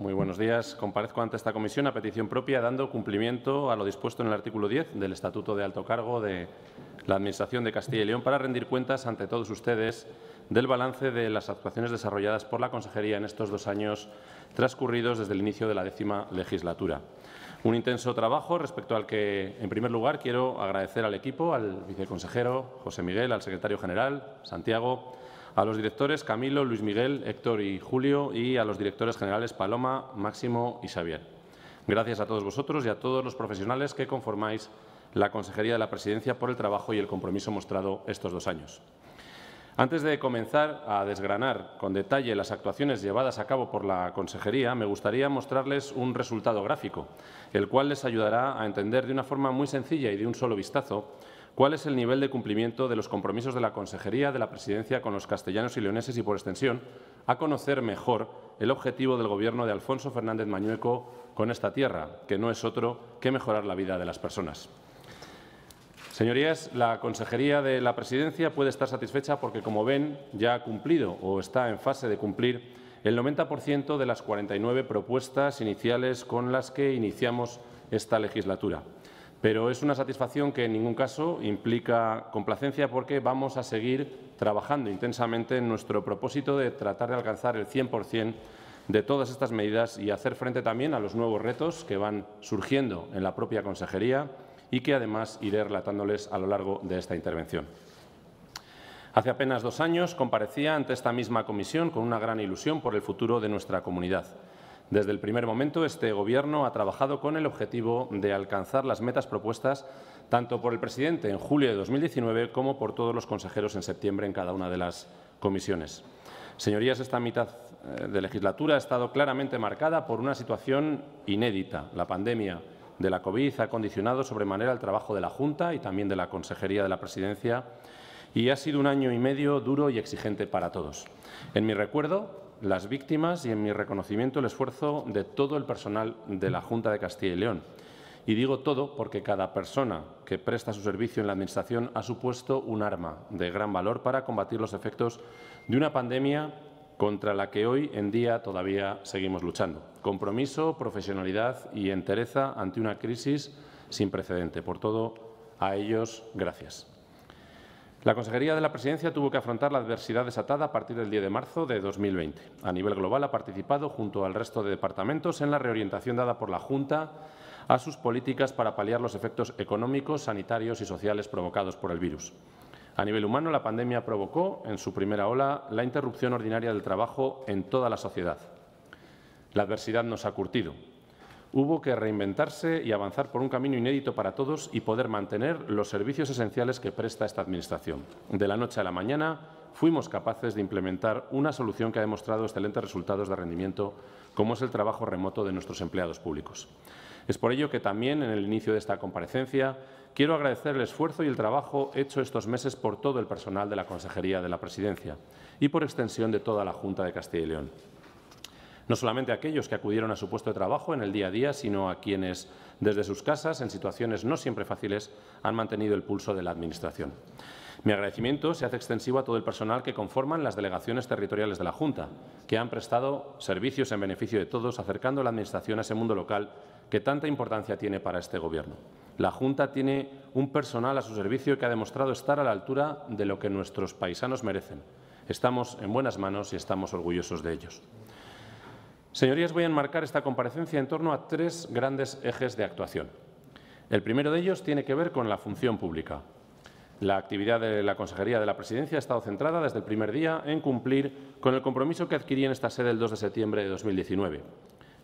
Muy buenos días. Comparezco ante esta comisión a petición propia, dando cumplimiento a lo dispuesto en el artículo 10 del Estatuto de Alto Cargo de la Administración de Castilla y León para rendir cuentas ante todos ustedes del balance de las actuaciones desarrolladas por la Consejería en estos dos años transcurridos desde el inicio de la décima legislatura. Un intenso trabajo respecto al que, en primer lugar, quiero agradecer al equipo, al viceconsejero José Miguel, al secretario general Santiago, a los directores Camilo, Luis Miguel, Héctor y Julio y a los directores generales Paloma, Máximo y Xavier. Gracias a todos vosotros y a todos los profesionales que conformáis la Consejería de la Presidencia por el trabajo y el compromiso mostrado estos dos años. Antes de comenzar a desgranar con detalle las actuaciones llevadas a cabo por la Consejería, me gustaría mostrarles un resultado gráfico, el cual les ayudará a entender de una forma muy sencilla y de un solo vistazo cuál es el nivel de cumplimiento de los compromisos de la Consejería de la Presidencia con los castellanos y leoneses y, por extensión, a conocer mejor el objetivo del Gobierno de Alfonso Fernández Mañueco con esta tierra, que no es otro que mejorar la vida de las personas. Señorías, la Consejería de la Presidencia puede estar satisfecha porque, como ven, ya ha cumplido o está en fase de cumplir el 90% de las 49 propuestas iniciales con las que iniciamos esta legislatura. Pero es una satisfacción que en ningún caso implica complacencia porque vamos a seguir trabajando intensamente en nuestro propósito de tratar de alcanzar el 100% de todas estas medidas y hacer frente también a los nuevos retos que van surgiendo en la propia consejería y que además iré relatándoles a lo largo de esta intervención. Hace apenas dos años comparecía ante esta misma comisión con una gran ilusión por el futuro de nuestra comunidad. Desde el primer momento, este Gobierno ha trabajado con el objetivo de alcanzar las metas propuestas tanto por el presidente en julio de 2019 como por todos los consejeros en septiembre en cada una de las comisiones. Señorías, esta mitad eh, de legislatura ha estado claramente marcada por una situación inédita. La pandemia de la COVID ha condicionado sobremanera el trabajo de la Junta y también de la Consejería de la Presidencia y ha sido un año y medio duro y exigente para todos. En mi recuerdo, las víctimas y en mi reconocimiento el esfuerzo de todo el personal de la Junta de Castilla y León. Y digo todo porque cada persona que presta su servicio en la Administración ha supuesto un arma de gran valor para combatir los efectos de una pandemia contra la que hoy en día todavía seguimos luchando. Compromiso, profesionalidad y entereza ante una crisis sin precedente. Por todo, a ellos, gracias. La Consejería de la Presidencia tuvo que afrontar la adversidad desatada a partir del 10 de marzo de 2020. A nivel global ha participado, junto al resto de departamentos, en la reorientación dada por la Junta a sus políticas para paliar los efectos económicos, sanitarios y sociales provocados por el virus. A nivel humano, la pandemia provocó, en su primera ola, la interrupción ordinaria del trabajo en toda la sociedad. La adversidad nos ha curtido, Hubo que reinventarse y avanzar por un camino inédito para todos y poder mantener los servicios esenciales que presta esta Administración. De la noche a la mañana fuimos capaces de implementar una solución que ha demostrado excelentes resultados de rendimiento, como es el trabajo remoto de nuestros empleados públicos. Es por ello que también, en el inicio de esta comparecencia, quiero agradecer el esfuerzo y el trabajo hecho estos meses por todo el personal de la Consejería de la Presidencia y, por extensión, de toda la Junta de Castilla y León no solamente a aquellos que acudieron a su puesto de trabajo en el día a día, sino a quienes desde sus casas, en situaciones no siempre fáciles, han mantenido el pulso de la Administración. Mi agradecimiento se hace extensivo a todo el personal que conforman las delegaciones territoriales de la Junta, que han prestado servicios en beneficio de todos, acercando la Administración a ese mundo local que tanta importancia tiene para este Gobierno. La Junta tiene un personal a su servicio que ha demostrado estar a la altura de lo que nuestros paisanos merecen. Estamos en buenas manos y estamos orgullosos de ellos. Señorías, voy a enmarcar esta comparecencia en torno a tres grandes ejes de actuación. El primero de ellos tiene que ver con la función pública. La actividad de la Consejería de la Presidencia ha estado centrada desde el primer día en cumplir con el compromiso que adquirí en esta sede el 2 de septiembre de 2019.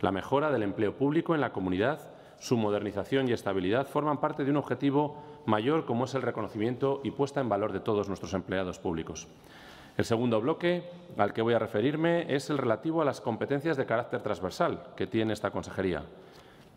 La mejora del empleo público en la comunidad, su modernización y estabilidad forman parte de un objetivo mayor como es el reconocimiento y puesta en valor de todos nuestros empleados públicos. El segundo bloque al que voy a referirme es el relativo a las competencias de carácter transversal que tiene esta consejería.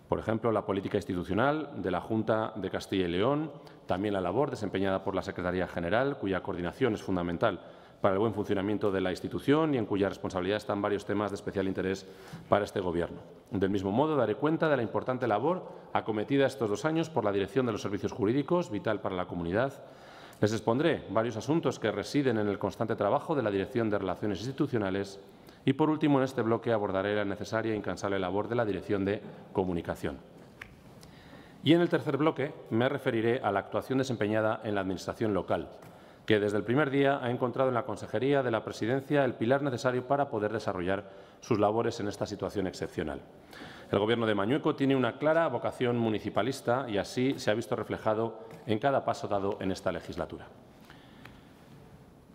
Por ejemplo, la política institucional de la Junta de Castilla y León, también la labor desempeñada por la Secretaría General, cuya coordinación es fundamental para el buen funcionamiento de la institución y en cuya responsabilidad están varios temas de especial interés para este Gobierno. Del mismo modo, daré cuenta de la importante labor acometida estos dos años por la Dirección de los Servicios Jurídicos, vital para la comunidad, les expondré varios asuntos que residen en el constante trabajo de la Dirección de Relaciones Institucionales y, por último, en este bloque abordaré la necesaria e incansable labor de la Dirección de Comunicación. Y en el tercer bloque me referiré a la actuación desempeñada en la Administración local, que desde el primer día ha encontrado en la Consejería de la Presidencia el pilar necesario para poder desarrollar sus labores en esta situación excepcional. El Gobierno de Mañueco tiene una clara vocación municipalista y así se ha visto reflejado en cada paso dado en esta legislatura.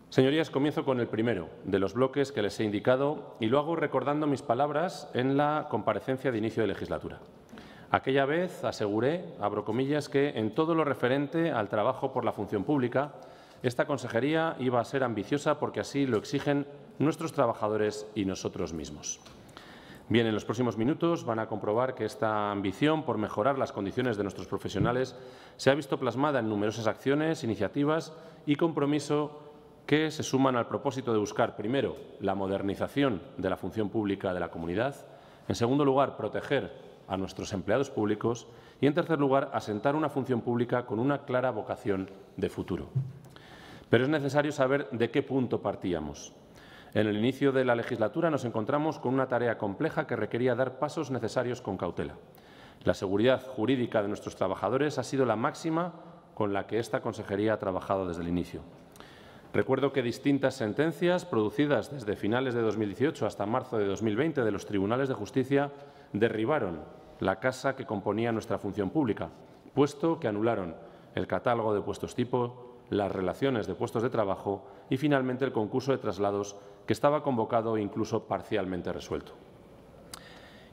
Señorías, comienzo con el primero de los bloques que les he indicado y lo hago recordando mis palabras en la comparecencia de inicio de legislatura. Aquella vez aseguré, abro comillas, que en todo lo referente al trabajo por la función pública, esta consejería iba a ser ambiciosa porque así lo exigen nuestros trabajadores y nosotros mismos. Bien, en los próximos minutos van a comprobar que esta ambición por mejorar las condiciones de nuestros profesionales se ha visto plasmada en numerosas acciones, iniciativas y compromiso que se suman al propósito de buscar, primero, la modernización de la función pública de la comunidad, en segundo lugar, proteger a nuestros empleados públicos y, en tercer lugar, asentar una función pública con una clara vocación de futuro. Pero es necesario saber de qué punto partíamos. En el inicio de la legislatura nos encontramos con una tarea compleja que requería dar pasos necesarios con cautela. La seguridad jurídica de nuestros trabajadores ha sido la máxima con la que esta consejería ha trabajado desde el inicio. Recuerdo que distintas sentencias producidas desde finales de 2018 hasta marzo de 2020 de los tribunales de justicia derribaron la casa que componía nuestra función pública, puesto que anularon el catálogo de puestos tipo, las relaciones de puestos de trabajo y, finalmente, el concurso de traslados que estaba convocado e incluso parcialmente resuelto.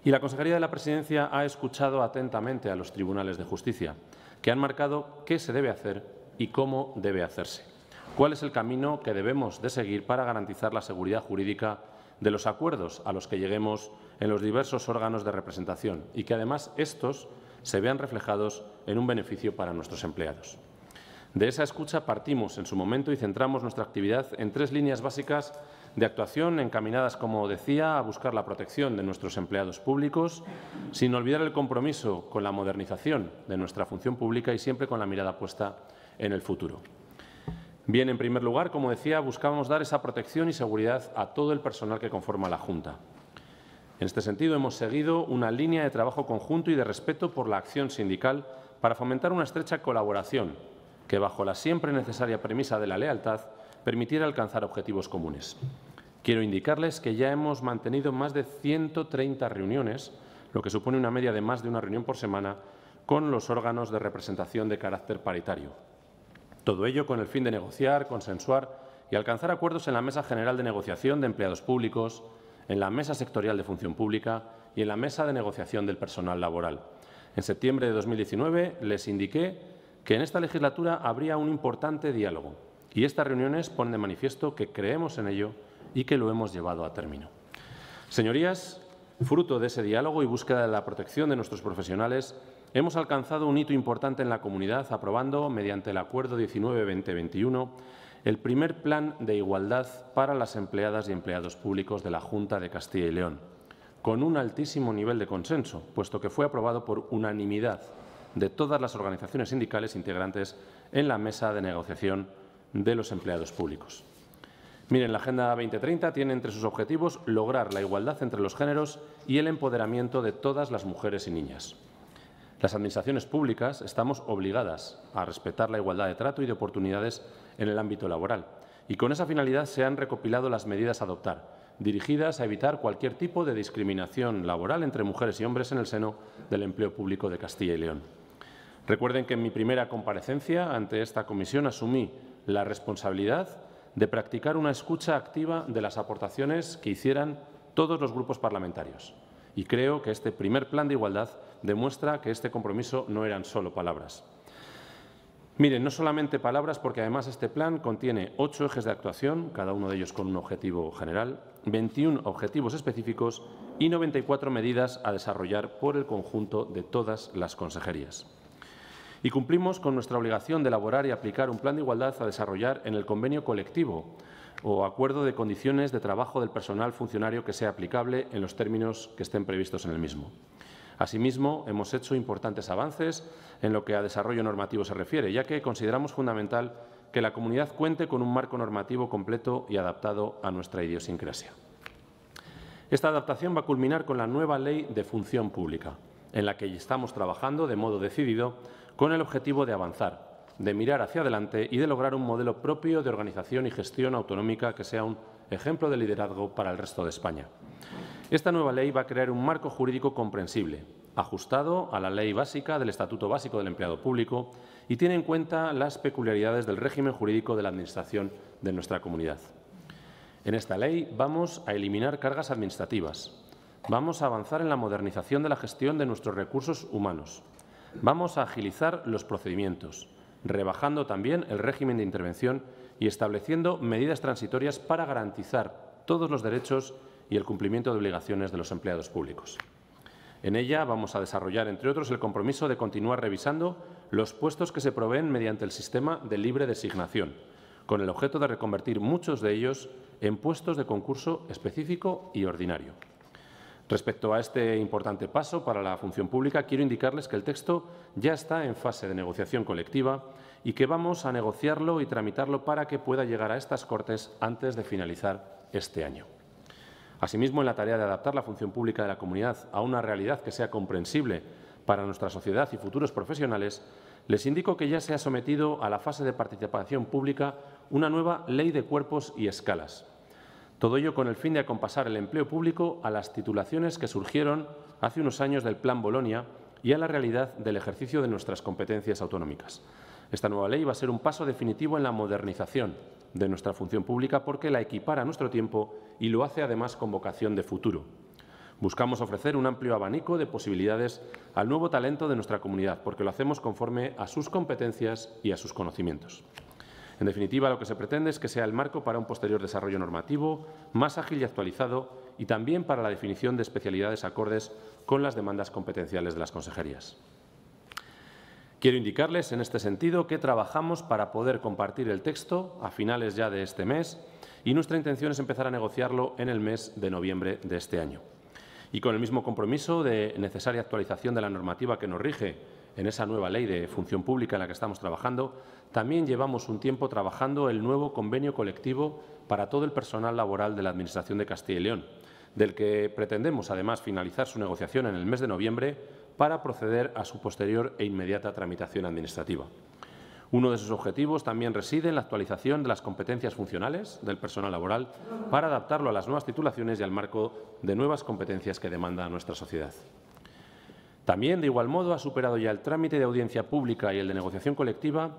Y la Consejería de la Presidencia ha escuchado atentamente a los tribunales de justicia, que han marcado qué se debe hacer y cómo debe hacerse, cuál es el camino que debemos de seguir para garantizar la seguridad jurídica de los acuerdos a los que lleguemos en los diversos órganos de representación y que además estos se vean reflejados en un beneficio para nuestros empleados. De esa escucha partimos en su momento y centramos nuestra actividad en tres líneas básicas de actuación encaminadas, como decía, a buscar la protección de nuestros empleados públicos, sin olvidar el compromiso con la modernización de nuestra función pública y siempre con la mirada puesta en el futuro. Bien, en primer lugar, como decía, buscábamos dar esa protección y seguridad a todo el personal que conforma la Junta. En este sentido, hemos seguido una línea de trabajo conjunto y de respeto por la acción sindical para fomentar una estrecha colaboración que, bajo la siempre necesaria premisa de la lealtad, permitir alcanzar objetivos comunes. Quiero indicarles que ya hemos mantenido más de 130 reuniones, lo que supone una media de más de una reunión por semana, con los órganos de representación de carácter paritario. Todo ello con el fin de negociar, consensuar y alcanzar acuerdos en la Mesa General de Negociación de Empleados Públicos, en la Mesa Sectorial de Función Pública y en la Mesa de Negociación del Personal Laboral. En septiembre de 2019 les indiqué que en esta legislatura habría un importante diálogo y estas reuniones ponen de manifiesto que creemos en ello y que lo hemos llevado a término. Señorías, fruto de ese diálogo y búsqueda de la protección de nuestros profesionales, hemos alcanzado un hito importante en la comunidad aprobando, mediante el Acuerdo 19-2021, el primer plan de igualdad para las empleadas y empleados públicos de la Junta de Castilla y León, con un altísimo nivel de consenso, puesto que fue aprobado por unanimidad de todas las organizaciones sindicales integrantes en la mesa de negociación de los empleados públicos. Miren, la Agenda 2030 tiene entre sus objetivos lograr la igualdad entre los géneros y el empoderamiento de todas las mujeres y niñas. Las administraciones públicas estamos obligadas a respetar la igualdad de trato y de oportunidades en el ámbito laboral, y con esa finalidad se han recopilado las medidas a adoptar, dirigidas a evitar cualquier tipo de discriminación laboral entre mujeres y hombres en el seno del empleo público de Castilla y León. Recuerden que en mi primera comparecencia ante esta comisión asumí la responsabilidad de practicar una escucha activa de las aportaciones que hicieran todos los grupos parlamentarios. Y creo que este primer plan de igualdad demuestra que este compromiso no eran solo palabras. Miren, no solamente palabras, porque además este plan contiene ocho ejes de actuación, cada uno de ellos con un objetivo general, 21 objetivos específicos y 94 medidas a desarrollar por el conjunto de todas las consejerías y cumplimos con nuestra obligación de elaborar y aplicar un plan de igualdad a desarrollar en el convenio colectivo o acuerdo de condiciones de trabajo del personal funcionario que sea aplicable en los términos que estén previstos en el mismo. Asimismo, hemos hecho importantes avances en lo que a desarrollo normativo se refiere, ya que consideramos fundamental que la comunidad cuente con un marco normativo completo y adaptado a nuestra idiosincrasia. Esta adaptación va a culminar con la nueva Ley de Función Pública, en la que estamos trabajando de modo decidido con el objetivo de avanzar, de mirar hacia adelante y de lograr un modelo propio de organización y gestión autonómica que sea un ejemplo de liderazgo para el resto de España. Esta nueva ley va a crear un marco jurídico comprensible, ajustado a la ley básica del Estatuto Básico del Empleado Público y tiene en cuenta las peculiaridades del régimen jurídico de la Administración de nuestra comunidad. En esta ley vamos a eliminar cargas administrativas, vamos a avanzar en la modernización de la gestión de nuestros recursos humanos, Vamos a agilizar los procedimientos, rebajando también el régimen de intervención y estableciendo medidas transitorias para garantizar todos los derechos y el cumplimiento de obligaciones de los empleados públicos. En ella vamos a desarrollar, entre otros, el compromiso de continuar revisando los puestos que se proveen mediante el sistema de libre designación, con el objeto de reconvertir muchos de ellos en puestos de concurso específico y ordinario. Respecto a este importante paso para la función pública, quiero indicarles que el texto ya está en fase de negociación colectiva y que vamos a negociarlo y tramitarlo para que pueda llegar a estas Cortes antes de finalizar este año. Asimismo, en la tarea de adaptar la función pública de la comunidad a una realidad que sea comprensible para nuestra sociedad y futuros profesionales, les indico que ya se ha sometido a la fase de participación pública una nueva ley de cuerpos y escalas, todo ello con el fin de acompasar el empleo público a las titulaciones que surgieron hace unos años del Plan Bolonia y a la realidad del ejercicio de nuestras competencias autonómicas. Esta nueva ley va a ser un paso definitivo en la modernización de nuestra función pública porque la equipara a nuestro tiempo y lo hace además con vocación de futuro. Buscamos ofrecer un amplio abanico de posibilidades al nuevo talento de nuestra comunidad porque lo hacemos conforme a sus competencias y a sus conocimientos. En definitiva, lo que se pretende es que sea el marco para un posterior desarrollo normativo más ágil y actualizado y también para la definición de especialidades acordes con las demandas competenciales de las consejerías. Quiero indicarles en este sentido que trabajamos para poder compartir el texto a finales ya de este mes y nuestra intención es empezar a negociarlo en el mes de noviembre de este año. Y con el mismo compromiso de necesaria actualización de la normativa que nos rige en esa nueva ley de función pública en la que estamos trabajando, también llevamos un tiempo trabajando el nuevo convenio colectivo para todo el personal laboral de la Administración de Castilla y León, del que pretendemos, además, finalizar su negociación en el mes de noviembre para proceder a su posterior e inmediata tramitación administrativa. Uno de sus objetivos también reside en la actualización de las competencias funcionales del personal laboral para adaptarlo a las nuevas titulaciones y al marco de nuevas competencias que demanda nuestra sociedad. También, de igual modo, ha superado ya el trámite de audiencia pública y el de negociación colectiva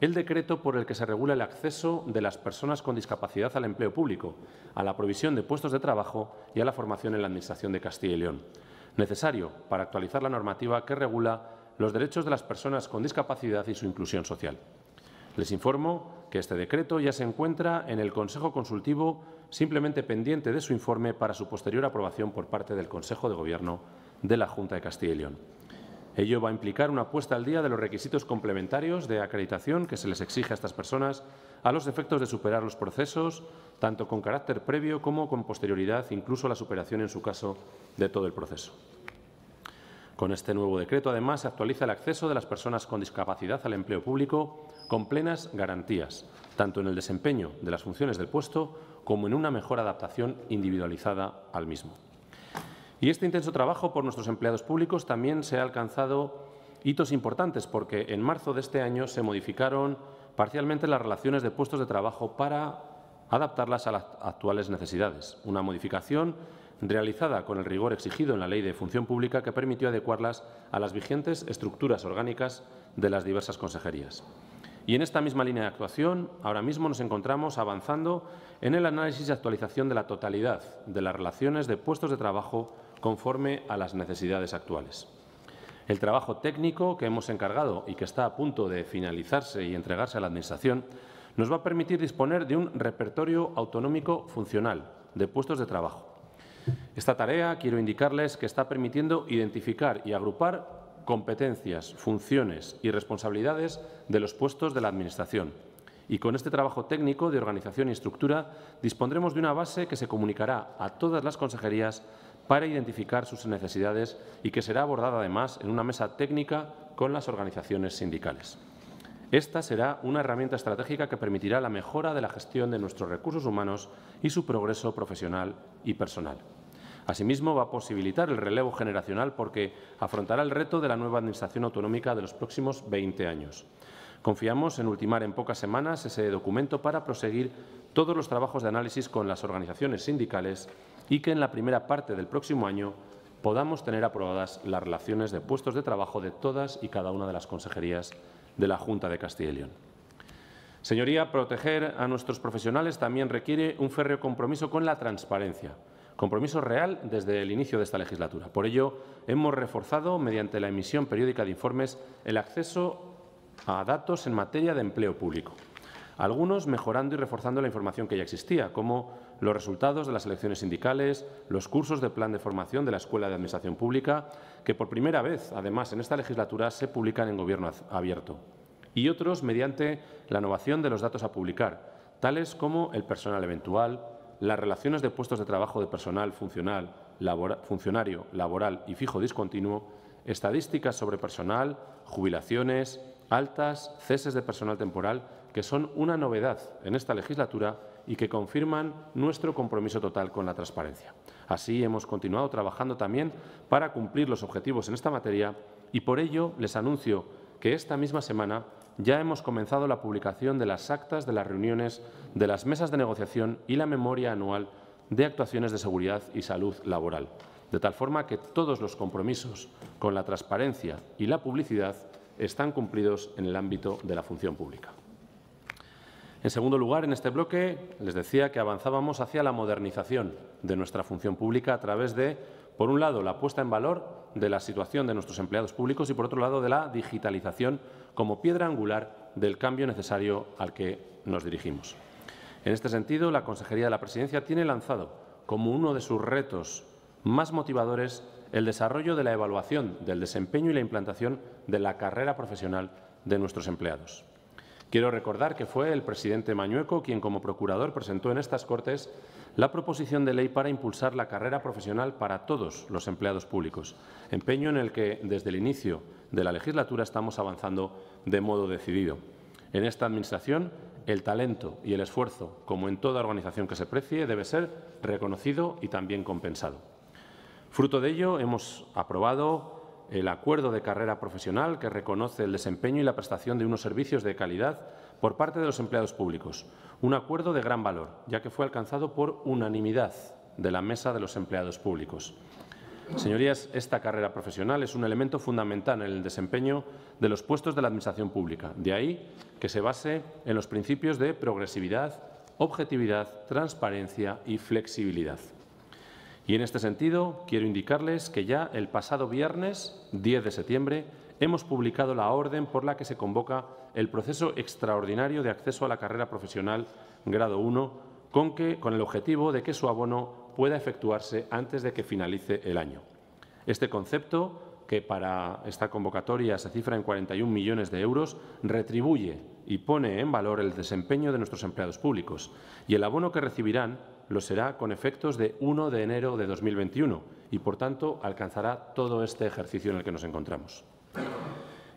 el decreto por el que se regula el acceso de las personas con discapacidad al empleo público, a la provisión de puestos de trabajo y a la formación en la Administración de Castilla y León, necesario para actualizar la normativa que regula los derechos de las personas con discapacidad y su inclusión social. Les informo que este decreto ya se encuentra en el Consejo Consultivo, simplemente pendiente de su informe para su posterior aprobación por parte del Consejo de Gobierno de la Junta de Castilla y León. Ello va a implicar una puesta al día de los requisitos complementarios de acreditación que se les exige a estas personas a los efectos de superar los procesos, tanto con carácter previo como con posterioridad, incluso la superación, en su caso, de todo el proceso. Con este nuevo decreto, además, se actualiza el acceso de las personas con discapacidad al empleo público con plenas garantías, tanto en el desempeño de las funciones del puesto como en una mejor adaptación individualizada al mismo. Y este intenso trabajo por nuestros empleados públicos también se ha alcanzado hitos importantes, porque en marzo de este año se modificaron parcialmente las relaciones de puestos de trabajo para adaptarlas a las actuales necesidades. Una modificación realizada con el rigor exigido en la Ley de Función Pública que permitió adecuarlas a las vigentes estructuras orgánicas de las diversas consejerías. Y en esta misma línea de actuación, ahora mismo nos encontramos avanzando en el análisis y actualización de la totalidad de las relaciones de puestos de trabajo conforme a las necesidades actuales. El trabajo técnico que hemos encargado y que está a punto de finalizarse y entregarse a la Administración nos va a permitir disponer de un repertorio autonómico funcional de puestos de trabajo. Esta tarea, quiero indicarles, que está permitiendo identificar y agrupar competencias, funciones y responsabilidades de los puestos de la Administración. Y con este trabajo técnico de organización y estructura dispondremos de una base que se comunicará a todas las consejerías para identificar sus necesidades y que será abordada además en una mesa técnica con las organizaciones sindicales. Esta será una herramienta estratégica que permitirá la mejora de la gestión de nuestros recursos humanos y su progreso profesional y personal. Asimismo, va a posibilitar el relevo generacional porque afrontará el reto de la nueva Administración autonómica de los próximos 20 años. Confiamos en ultimar en pocas semanas ese documento para proseguir todos los trabajos de análisis con las organizaciones sindicales y que en la primera parte del próximo año podamos tener aprobadas las relaciones de puestos de trabajo de todas y cada una de las consejerías de la Junta de Castilla y León. Señoría, proteger a nuestros profesionales también requiere un férreo compromiso con la transparencia, compromiso real desde el inicio de esta legislatura. Por ello, hemos reforzado, mediante la emisión periódica de informes, el acceso a datos en materia de empleo público, algunos mejorando y reforzando la información que ya existía, como los resultados de las elecciones sindicales, los cursos de plan de formación de la Escuela de Administración Pública, que por primera vez, además, en esta legislatura se publican en Gobierno abierto, y otros mediante la innovación de los datos a publicar, tales como el personal eventual, las relaciones de puestos de trabajo de personal funcional, funcionario, laboral y fijo discontinuo, estadísticas sobre personal, jubilaciones, altas, ceses de personal temporal, que son una novedad en esta legislatura y que confirman nuestro compromiso total con la transparencia. Así, hemos continuado trabajando también para cumplir los objetivos en esta materia y por ello les anuncio que esta misma semana ya hemos comenzado la publicación de las actas de las reuniones de las mesas de negociación y la memoria anual de actuaciones de seguridad y salud laboral, de tal forma que todos los compromisos con la transparencia y la publicidad están cumplidos en el ámbito de la función pública. En segundo lugar, en este bloque les decía que avanzábamos hacia la modernización de nuestra función pública a través de, por un lado, la puesta en valor de la situación de nuestros empleados públicos y, por otro lado, de la digitalización como piedra angular del cambio necesario al que nos dirigimos. En este sentido, la Consejería de la Presidencia tiene lanzado como uno de sus retos más motivadores el desarrollo de la evaluación del desempeño y la implantación de la carrera profesional de nuestros empleados. Quiero recordar que fue el presidente Mañueco quien, como procurador, presentó en estas Cortes la proposición de ley para impulsar la carrera profesional para todos los empleados públicos, empeño en el que, desde el inicio de la legislatura, estamos avanzando de modo decidido. En esta Administración, el talento y el esfuerzo, como en toda organización que se precie, debe ser reconocido y también compensado. Fruto de ello, hemos aprobado el acuerdo de carrera profesional que reconoce el desempeño y la prestación de unos servicios de calidad por parte de los empleados públicos. Un acuerdo de gran valor, ya que fue alcanzado por unanimidad de la Mesa de los Empleados Públicos. Señorías, esta carrera profesional es un elemento fundamental en el desempeño de los puestos de la Administración pública, de ahí que se base en los principios de progresividad, objetividad, transparencia y flexibilidad. Y en este sentido, quiero indicarles que ya el pasado viernes 10 de septiembre hemos publicado la orden por la que se convoca el proceso extraordinario de acceso a la carrera profesional grado 1 con, que, con el objetivo de que su abono pueda efectuarse antes de que finalice el año. Este concepto, que para esta convocatoria se cifra en 41 millones de euros, retribuye y pone en valor el desempeño de nuestros empleados públicos y el abono que recibirán lo será con efectos de 1 de enero de 2021 y, por tanto, alcanzará todo este ejercicio en el que nos encontramos.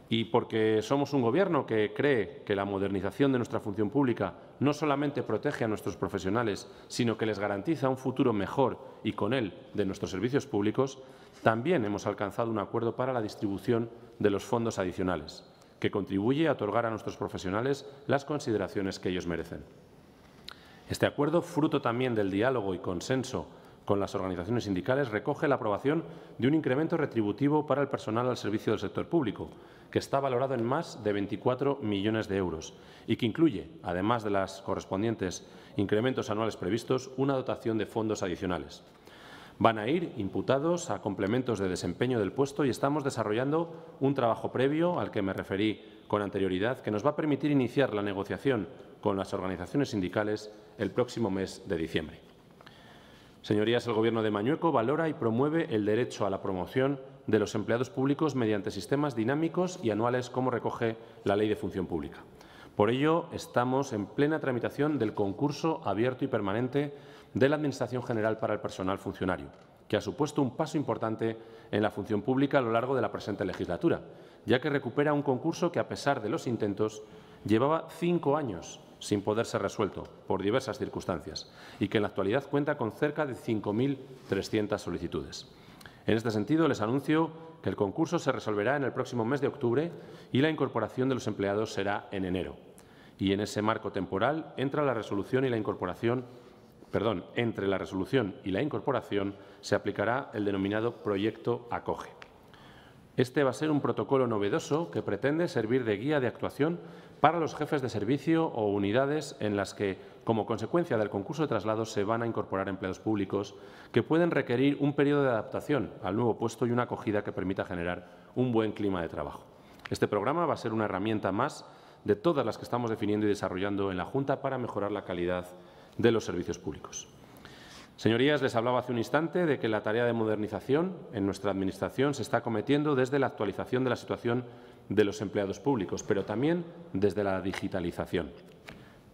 Y porque somos un Gobierno que cree que la modernización de nuestra función pública no solamente protege a nuestros profesionales, sino que les garantiza un futuro mejor y con él de nuestros servicios públicos, también hemos alcanzado un acuerdo para la distribución de los fondos adicionales, que contribuye a otorgar a nuestros profesionales las consideraciones que ellos merecen. Este acuerdo, fruto también del diálogo y consenso con las organizaciones sindicales, recoge la aprobación de un incremento retributivo para el personal al servicio del sector público, que está valorado en más de 24 millones de euros y que incluye, además de los correspondientes incrementos anuales previstos, una dotación de fondos adicionales. Van a ir imputados a complementos de desempeño del puesto y estamos desarrollando un trabajo previo al que me referí con anterioridad que nos va a permitir iniciar la negociación con las organizaciones sindicales el próximo mes de diciembre. Señorías, el Gobierno de Mañueco valora y promueve el derecho a la promoción de los empleados públicos mediante sistemas dinámicos y anuales, como recoge la Ley de Función Pública. Por ello, estamos en plena tramitación del concurso abierto y permanente de la Administración General para el Personal Funcionario, que ha supuesto un paso importante en la función pública a lo largo de la presente legislatura ya que recupera un concurso que, a pesar de los intentos, llevaba cinco años sin poder ser resuelto por diversas circunstancias y que en la actualidad cuenta con cerca de 5.300 solicitudes. En este sentido, les anuncio que el concurso se resolverá en el próximo mes de octubre y la incorporación de los empleados será en enero. Y en ese marco temporal y la incorporación, perdón, entre la resolución y la incorporación se aplicará el denominado proyecto acoge. Este va a ser un protocolo novedoso que pretende servir de guía de actuación para los jefes de servicio o unidades en las que, como consecuencia del concurso de traslado, se van a incorporar empleados públicos que pueden requerir un periodo de adaptación al nuevo puesto y una acogida que permita generar un buen clima de trabajo. Este programa va a ser una herramienta más de todas las que estamos definiendo y desarrollando en la Junta para mejorar la calidad de los servicios públicos. Señorías, les hablaba hace un instante de que la tarea de modernización en nuestra Administración se está cometiendo desde la actualización de la situación de los empleados públicos, pero también desde la digitalización.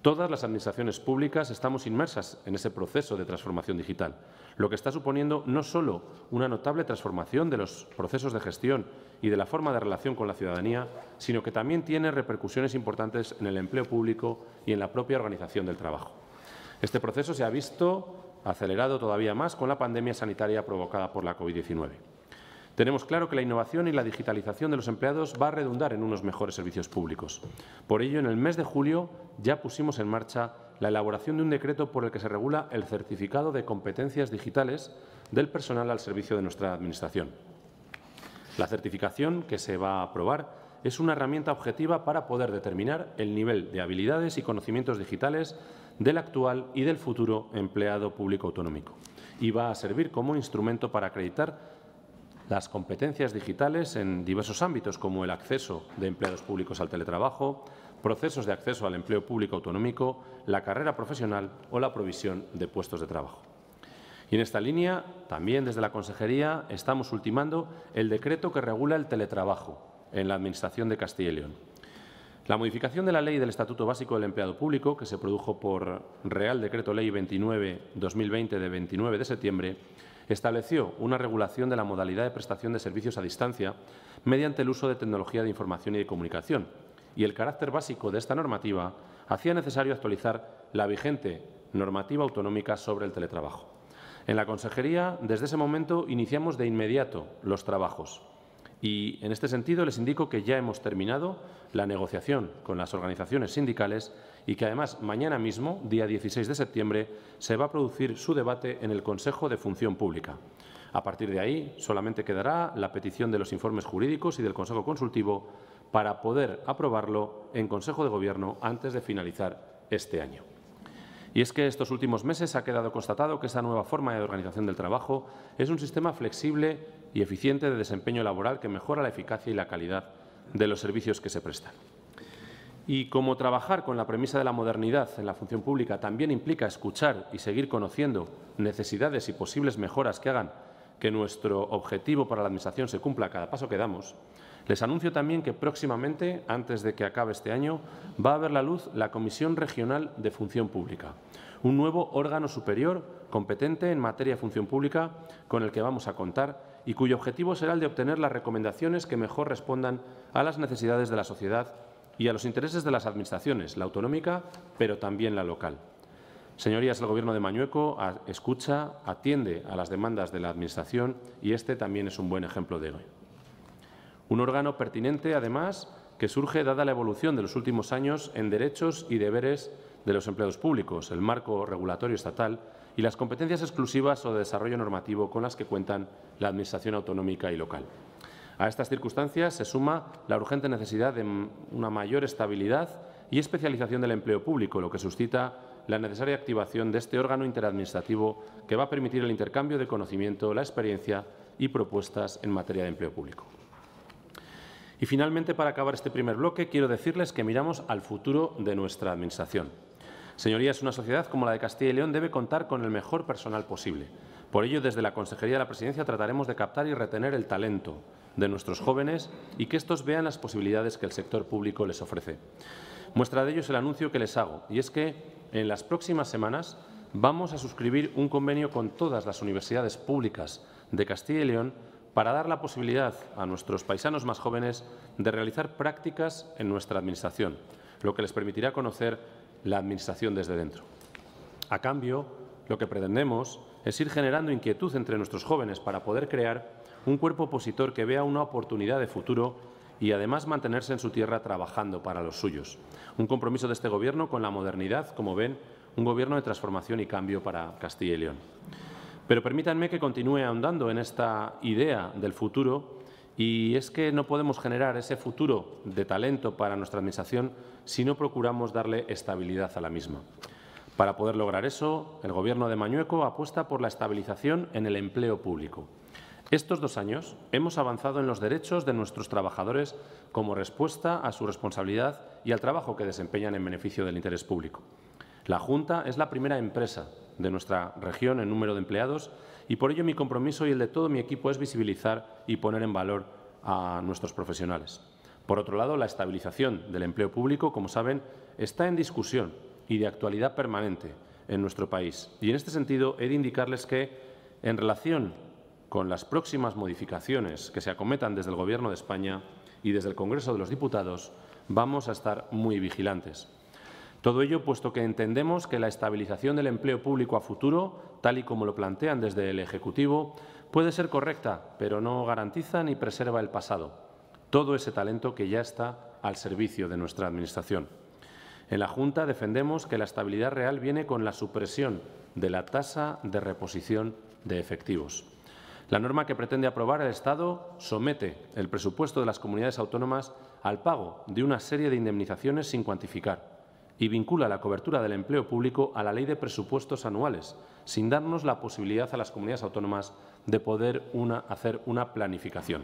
Todas las administraciones públicas estamos inmersas en ese proceso de transformación digital, lo que está suponiendo no solo una notable transformación de los procesos de gestión y de la forma de relación con la ciudadanía, sino que también tiene repercusiones importantes en el empleo público y en la propia organización del trabajo. Este proceso se ha visto acelerado todavía más con la pandemia sanitaria provocada por la COVID-19. Tenemos claro que la innovación y la digitalización de los empleados va a redundar en unos mejores servicios públicos. Por ello, en el mes de julio ya pusimos en marcha la elaboración de un decreto por el que se regula el certificado de competencias digitales del personal al servicio de nuestra Administración. La certificación, que se va a aprobar, es una herramienta objetiva para poder determinar el nivel de habilidades y conocimientos digitales del actual y del futuro empleado público autonómico y va a servir como instrumento para acreditar las competencias digitales en diversos ámbitos, como el acceso de empleados públicos al teletrabajo, procesos de acceso al empleo público autonómico, la carrera profesional o la provisión de puestos de trabajo. Y en esta línea, también desde la Consejería, estamos ultimando el decreto que regula el teletrabajo, en la Administración de Castilla y León. La modificación de la Ley del Estatuto Básico del Empleado Público, que se produjo por Real Decreto Ley 29-2020 de 29 de septiembre, estableció una regulación de la modalidad de prestación de servicios a distancia mediante el uso de tecnología de información y de comunicación, y el carácter básico de esta normativa hacía necesario actualizar la vigente normativa autonómica sobre el teletrabajo. En la consejería, desde ese momento, iniciamos de inmediato los trabajos y en este sentido les indico que ya hemos terminado la negociación con las organizaciones sindicales y que además mañana mismo, día 16 de septiembre, se va a producir su debate en el Consejo de Función Pública. A partir de ahí solamente quedará la petición de los informes jurídicos y del Consejo Consultivo para poder aprobarlo en Consejo de Gobierno antes de finalizar este año. Y es que estos últimos meses ha quedado constatado que esta nueva forma de organización del trabajo es un sistema flexible y eficiente de desempeño laboral que mejora la eficacia y la calidad de los servicios que se prestan. Y como trabajar con la premisa de la modernidad en la función pública también implica escuchar y seguir conociendo necesidades y posibles mejoras que hagan que nuestro objetivo para la Administración se cumpla a cada paso que damos, les anuncio también que próximamente, antes de que acabe este año, va a ver la luz la Comisión Regional de Función Pública, un nuevo órgano superior competente en materia de función pública con el que vamos a contar y cuyo objetivo será el de obtener las recomendaciones que mejor respondan a las necesidades de la sociedad y a los intereses de las administraciones, la autonómica, pero también la local. Señorías, el Gobierno de Mañueco escucha, atiende a las demandas de la Administración y este también es un buen ejemplo de hoy. Un órgano pertinente, además, que surge dada la evolución de los últimos años en derechos y deberes de los empleados públicos, el marco regulatorio estatal y las competencias exclusivas o de desarrollo normativo con las que cuentan la Administración autonómica y local. A estas circunstancias se suma la urgente necesidad de una mayor estabilidad y especialización del empleo público, lo que suscita la necesaria activación de este órgano interadministrativo que va a permitir el intercambio de conocimiento, la experiencia y propuestas en materia de empleo público. Y finalmente, para acabar este primer bloque, quiero decirles que miramos al futuro de nuestra Administración. Señorías, una sociedad como la de Castilla y León debe contar con el mejor personal posible por ello, desde la Consejería de la Presidencia trataremos de captar y retener el talento de nuestros jóvenes y que estos vean las posibilidades que el sector público les ofrece. Muestra de ello es el anuncio que les hago, y es que en las próximas semanas vamos a suscribir un convenio con todas las universidades públicas de Castilla y León para dar la posibilidad a nuestros paisanos más jóvenes de realizar prácticas en nuestra Administración, lo que les permitirá conocer la Administración desde dentro. A cambio, lo que pretendemos es ir generando inquietud entre nuestros jóvenes para poder crear un cuerpo opositor que vea una oportunidad de futuro y además mantenerse en su tierra trabajando para los suyos. Un compromiso de este Gobierno con la modernidad, como ven, un Gobierno de transformación y cambio para Castilla y León. Pero permítanme que continúe ahondando en esta idea del futuro y es que no podemos generar ese futuro de talento para nuestra Administración si no procuramos darle estabilidad a la misma. Para poder lograr eso, el Gobierno de Mañueco apuesta por la estabilización en el empleo público. Estos dos años hemos avanzado en los derechos de nuestros trabajadores como respuesta a su responsabilidad y al trabajo que desempeñan en beneficio del interés público. La Junta es la primera empresa de nuestra región en número de empleados y por ello mi compromiso y el de todo mi equipo es visibilizar y poner en valor a nuestros profesionales. Por otro lado, la estabilización del empleo público, como saben, está en discusión y de actualidad permanente en nuestro país. Y en este sentido, he de indicarles que, en relación con las próximas modificaciones que se acometan desde el Gobierno de España y desde el Congreso de los Diputados, vamos a estar muy vigilantes. Todo ello puesto que entendemos que la estabilización del empleo público a futuro, tal y como lo plantean desde el Ejecutivo, puede ser correcta, pero no garantiza ni preserva el pasado, todo ese talento que ya está al servicio de nuestra Administración. En la Junta defendemos que la estabilidad real viene con la supresión de la tasa de reposición de efectivos. La norma que pretende aprobar el Estado somete el presupuesto de las comunidades autónomas al pago de una serie de indemnizaciones sin cuantificar y vincula la cobertura del empleo público a la Ley de Presupuestos Anuales, sin darnos la posibilidad a las comunidades autónomas de poder hacer una planificación.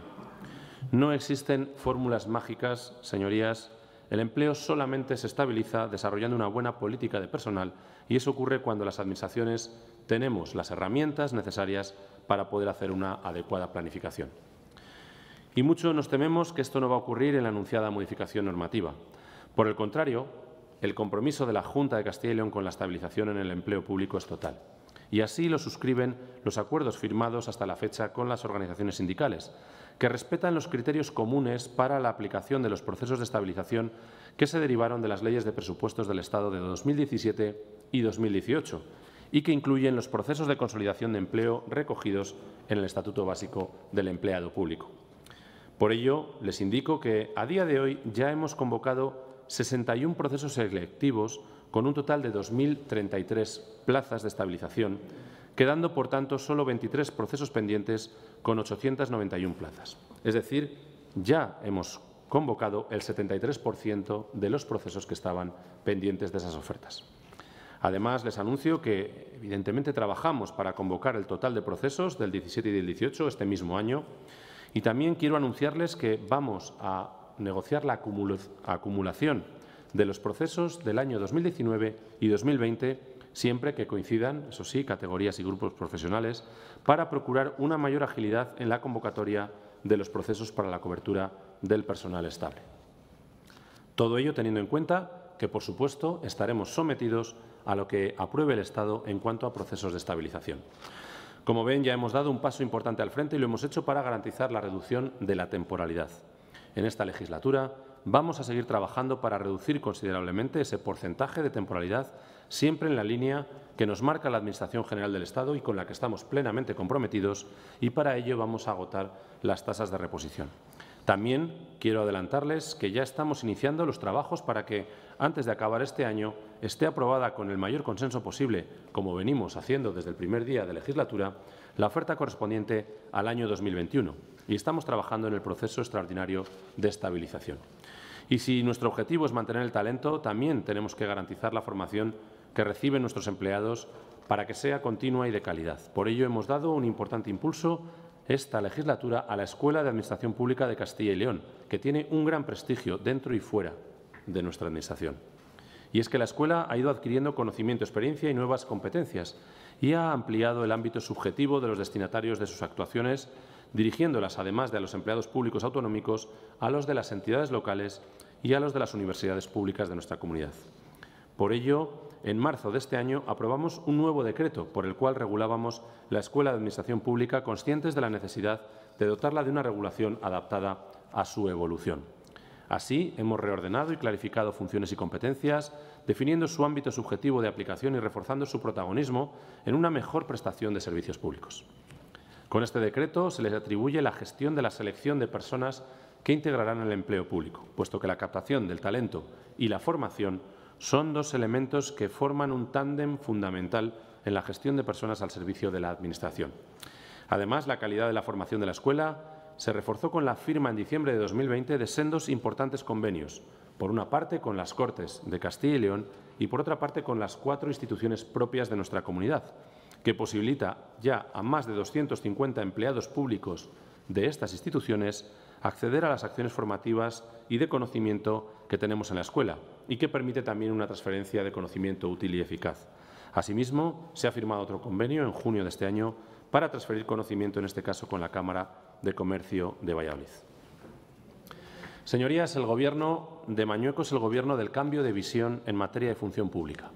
No existen fórmulas mágicas, señorías, el empleo solamente se estabiliza desarrollando una buena política de personal y eso ocurre cuando las administraciones tenemos las herramientas necesarias para poder hacer una adecuada planificación. Y mucho nos tememos que esto no va a ocurrir en la anunciada modificación normativa. Por el contrario, el compromiso de la Junta de Castilla y León con la estabilización en el empleo público es total. Y así lo suscriben los acuerdos firmados hasta la fecha con las organizaciones sindicales, que respetan los criterios comunes para la aplicación de los procesos de estabilización que se derivaron de las leyes de presupuestos del Estado de 2017 y 2018 y que incluyen los procesos de consolidación de empleo recogidos en el Estatuto Básico del Empleado Público. Por ello, les indico que a día de hoy ya hemos convocado 61 procesos selectivos con un total de 2.033 plazas de estabilización quedando por tanto solo 23 procesos pendientes con 891 plazas. Es decir, ya hemos convocado el 73% de los procesos que estaban pendientes de esas ofertas. Además, les anuncio que, evidentemente, trabajamos para convocar el total de procesos del 17 y del 18 este mismo año. Y también quiero anunciarles que vamos a negociar la acumulación de los procesos del año 2019 y 2020 siempre que coincidan, eso sí, categorías y grupos profesionales, para procurar una mayor agilidad en la convocatoria de los procesos para la cobertura del personal estable. Todo ello teniendo en cuenta que, por supuesto, estaremos sometidos a lo que apruebe el Estado en cuanto a procesos de estabilización. Como ven, ya hemos dado un paso importante al frente y lo hemos hecho para garantizar la reducción de la temporalidad. En esta legislatura vamos a seguir trabajando para reducir considerablemente ese porcentaje de temporalidad siempre en la línea que nos marca la Administración General del Estado y con la que estamos plenamente comprometidos, y para ello vamos a agotar las tasas de reposición. También quiero adelantarles que ya estamos iniciando los trabajos para que, antes de acabar este año, esté aprobada con el mayor consenso posible, como venimos haciendo desde el primer día de legislatura, la oferta correspondiente al año 2021 y estamos trabajando en el proceso extraordinario de estabilización. Y si nuestro objetivo es mantener el talento, también tenemos que garantizar la formación que reciben nuestros empleados para que sea continua y de calidad. Por ello, hemos dado un importante impulso esta legislatura a la Escuela de Administración Pública de Castilla y León, que tiene un gran prestigio dentro y fuera de nuestra Administración. Y es que la escuela ha ido adquiriendo conocimiento, experiencia y nuevas competencias y ha ampliado el ámbito subjetivo de los destinatarios de sus actuaciones, dirigiéndolas, además de a los empleados públicos autonómicos, a los de las entidades locales y a los de las universidades públicas de nuestra comunidad. Por ello, en marzo de este año aprobamos un nuevo decreto por el cual regulábamos la Escuela de Administración Pública conscientes de la necesidad de dotarla de una regulación adaptada a su evolución. Así, hemos reordenado y clarificado funciones y competencias, definiendo su ámbito subjetivo de aplicación y reforzando su protagonismo en una mejor prestación de servicios públicos. Con este decreto se les atribuye la gestión de la selección de personas que integrarán el empleo público, puesto que la captación del talento y la formación son dos elementos que forman un tándem fundamental en la gestión de personas al servicio de la Administración. Además, la calidad de la formación de la escuela se reforzó con la firma en diciembre de 2020 de sendos importantes convenios, por una parte con las Cortes de Castilla y León y por otra parte con las cuatro instituciones propias de nuestra comunidad, que posibilita ya a más de 250 empleados públicos de estas instituciones acceder a las acciones formativas y de conocimiento que tenemos en la escuela y que permite también una transferencia de conocimiento útil y eficaz. Asimismo, se ha firmado otro convenio en junio de este año para transferir conocimiento, en este caso con la Cámara de Comercio de Valladolid. Señorías, el Gobierno de Mañueco es el Gobierno del cambio de visión en materia de función pública,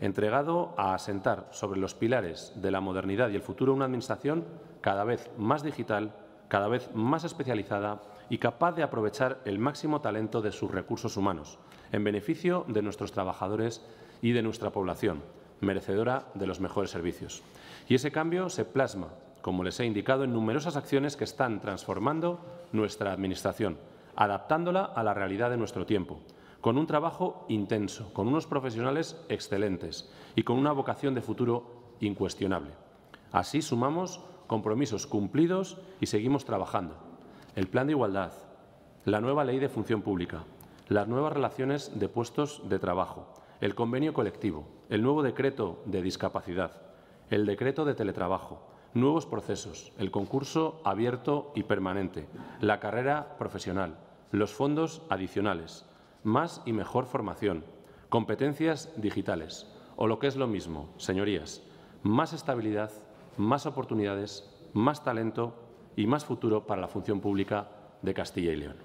entregado a asentar sobre los pilares de la modernidad y el futuro una Administración cada vez más digital, cada vez más especializada y capaz de aprovechar el máximo talento de sus recursos humanos, en beneficio de nuestros trabajadores y de nuestra población, merecedora de los mejores servicios. Y ese cambio se plasma, como les he indicado, en numerosas acciones que están transformando nuestra Administración, adaptándola a la realidad de nuestro tiempo, con un trabajo intenso, con unos profesionales excelentes y con una vocación de futuro incuestionable. Así sumamos compromisos cumplidos y seguimos trabajando. El plan de igualdad, la nueva ley de función pública, las nuevas relaciones de puestos de trabajo, el convenio colectivo, el nuevo decreto de discapacidad, el decreto de teletrabajo, nuevos procesos, el concurso abierto y permanente, la carrera profesional, los fondos adicionales, más y mejor formación, competencias digitales o lo que es lo mismo, señorías, más estabilidad más oportunidades, más talento y más futuro para la función pública de Castilla y León.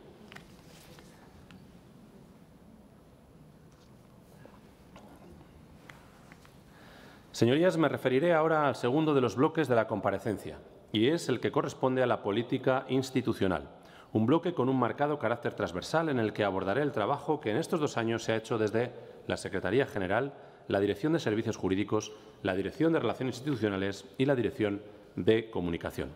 Señorías, me referiré ahora al segundo de los bloques de la comparecencia, y es el que corresponde a la política institucional, un bloque con un marcado carácter transversal en el que abordaré el trabajo que en estos dos años se ha hecho desde la Secretaría General la Dirección de Servicios Jurídicos, la Dirección de Relaciones Institucionales y la Dirección de Comunicación.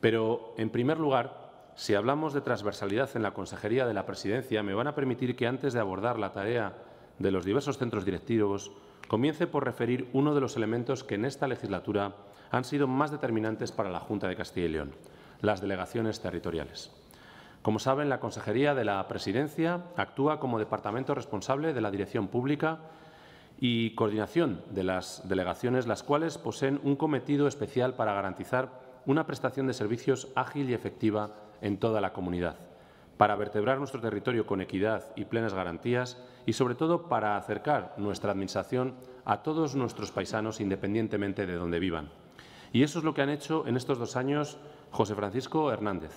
Pero, en primer lugar, si hablamos de transversalidad en la Consejería de la Presidencia, me van a permitir que antes de abordar la tarea de los diversos centros directivos, comience por referir uno de los elementos que en esta legislatura han sido más determinantes para la Junta de Castilla y León, las delegaciones territoriales. Como saben, la Consejería de la Presidencia actúa como departamento responsable de la Dirección Pública y coordinación de las delegaciones, las cuales poseen un cometido especial para garantizar una prestación de servicios ágil y efectiva en toda la comunidad, para vertebrar nuestro territorio con equidad y plenas garantías y, sobre todo, para acercar nuestra Administración a todos nuestros paisanos independientemente de donde vivan. Y eso es lo que han hecho en estos dos años José Francisco Hernández,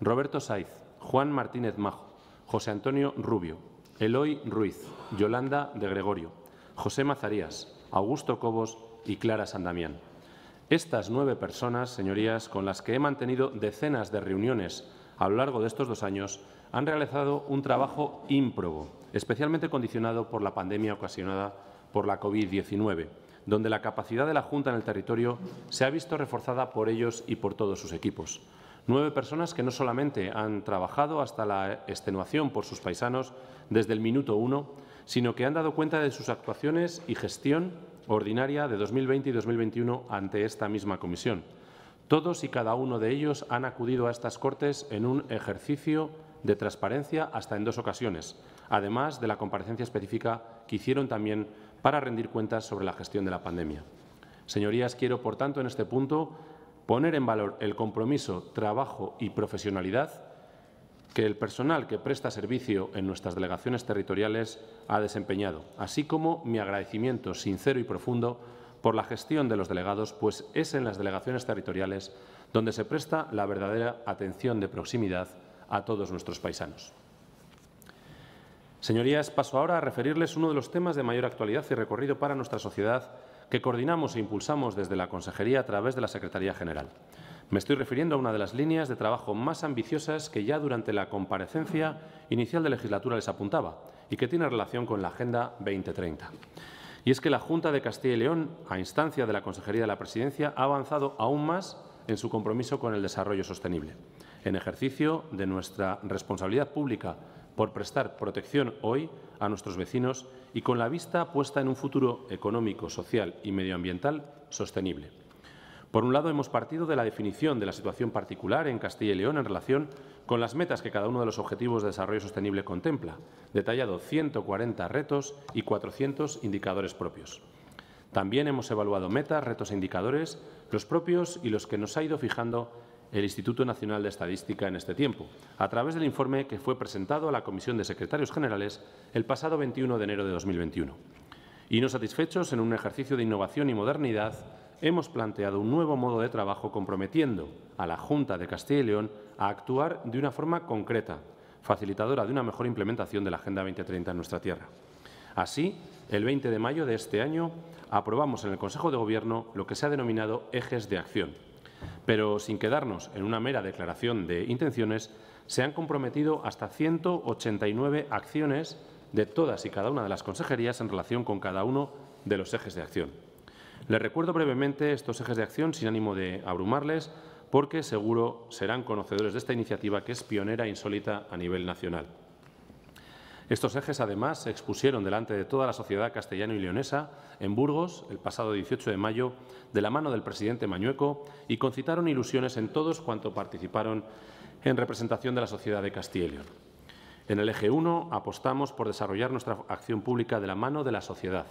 Roberto Saiz, Juan Martínez Majo, José Antonio Rubio, Eloy Ruiz, Yolanda de Gregorio, José Mazarías, Augusto Cobos y Clara Sandamián. Estas nueve personas, señorías, con las que he mantenido decenas de reuniones a lo largo de estos dos años, han realizado un trabajo ímprobo, especialmente condicionado por la pandemia ocasionada por la COVID-19, donde la capacidad de la Junta en el territorio se ha visto reforzada por ellos y por todos sus equipos. Nueve personas que no solamente han trabajado hasta la extenuación por sus paisanos desde el minuto uno, sino que han dado cuenta de sus actuaciones y gestión ordinaria de 2020 y 2021 ante esta misma comisión. Todos y cada uno de ellos han acudido a estas Cortes en un ejercicio de transparencia hasta en dos ocasiones, además de la comparecencia específica que hicieron también para rendir cuentas sobre la gestión de la pandemia. Señorías, quiero, por tanto, en este punto poner en valor el compromiso, trabajo y profesionalidad que el personal que presta servicio en nuestras delegaciones territoriales ha desempeñado, así como mi agradecimiento sincero y profundo por la gestión de los delegados, pues es en las delegaciones territoriales donde se presta la verdadera atención de proximidad a todos nuestros paisanos. Señorías, paso ahora a referirles uno de los temas de mayor actualidad y recorrido para nuestra sociedad que coordinamos e impulsamos desde la Consejería a través de la Secretaría General. Me estoy refiriendo a una de las líneas de trabajo más ambiciosas que ya durante la comparecencia inicial de legislatura les apuntaba y que tiene relación con la Agenda 2030. Y es que la Junta de Castilla y León, a instancia de la Consejería de la Presidencia, ha avanzado aún más en su compromiso con el desarrollo sostenible, en ejercicio de nuestra responsabilidad pública por prestar protección hoy a nuestros vecinos y con la vista puesta en un futuro económico, social y medioambiental sostenible. Por un lado, hemos partido de la definición de la situación particular en Castilla y León en relación con las metas que cada uno de los objetivos de desarrollo sostenible contempla, detallado 140 retos y 400 indicadores propios. También hemos evaluado metas, retos e indicadores, los propios y los que nos ha ido fijando el Instituto Nacional de Estadística en este tiempo, a través del informe que fue presentado a la Comisión de Secretarios Generales el pasado 21 de enero de 2021. Y no satisfechos en un ejercicio de innovación y modernidad, hemos planteado un nuevo modo de trabajo comprometiendo a la Junta de Castilla y León a actuar de una forma concreta, facilitadora de una mejor implementación de la Agenda 2030 en nuestra tierra. Así, el 20 de mayo de este año aprobamos en el Consejo de Gobierno lo que se ha denominado ejes de acción. Pero sin quedarnos en una mera declaración de intenciones, se han comprometido hasta 189 acciones de todas y cada una de las consejerías en relación con cada uno de los ejes de acción. Les recuerdo brevemente estos ejes de acción sin ánimo de abrumarles, porque seguro serán conocedores de esta iniciativa que es pionera e insólita a nivel nacional. Estos ejes, además, se expusieron delante de toda la sociedad castellano y leonesa en Burgos el pasado 18 de mayo, de la mano del presidente Mañueco, y concitaron ilusiones en todos cuanto participaron en representación de la sociedad de Castilla y León. En el eje 1 apostamos por desarrollar nuestra acción pública de la mano de la sociedad,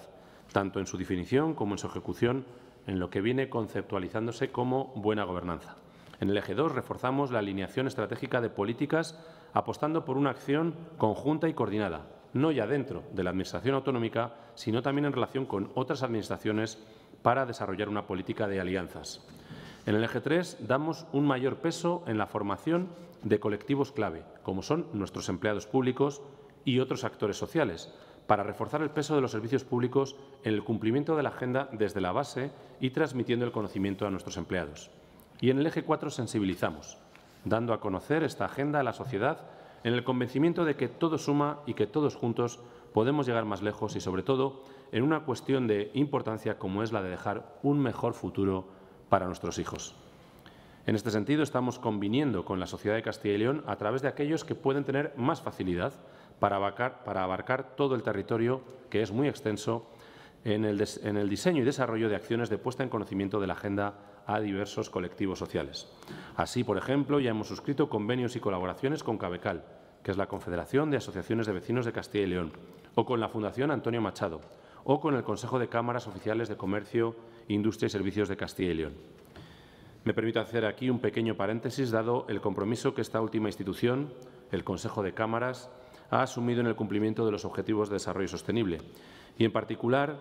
tanto en su definición como en su ejecución, en lo que viene conceptualizándose como buena gobernanza. En el eje 2 reforzamos la alineación estratégica de políticas apostando por una acción conjunta y coordinada, no ya dentro de la Administración autonómica, sino también en relación con otras administraciones para desarrollar una política de alianzas. En el eje 3 damos un mayor peso en la formación de colectivos clave, como son nuestros empleados públicos y otros actores sociales, para reforzar el peso de los servicios públicos en el cumplimiento de la agenda desde la base y transmitiendo el conocimiento a nuestros empleados. Y en el eje 4 sensibilizamos, dando a conocer esta agenda a la sociedad en el convencimiento de que todo suma y que todos juntos podemos llegar más lejos y, sobre todo, en una cuestión de importancia como es la de dejar un mejor futuro para nuestros hijos. En este sentido, estamos conviniendo con la sociedad de Castilla y León a través de aquellos que pueden tener más facilidad para abarcar, todo el territorio, que es muy extenso, en el, en el diseño y desarrollo de acciones de puesta en conocimiento de la agenda a diversos colectivos sociales. Así, por ejemplo, ya hemos suscrito convenios y colaboraciones con Cabecal, que es la Confederación de Asociaciones de Vecinos de Castilla y León, o con la Fundación Antonio Machado, o con el Consejo de Cámaras Oficiales de Comercio, Industria y Servicios de Castilla y León. Me permito hacer aquí un pequeño paréntesis, dado el compromiso que esta última institución, el Consejo de Cámaras, ha asumido en el cumplimiento de los Objetivos de Desarrollo Sostenible y, en particular,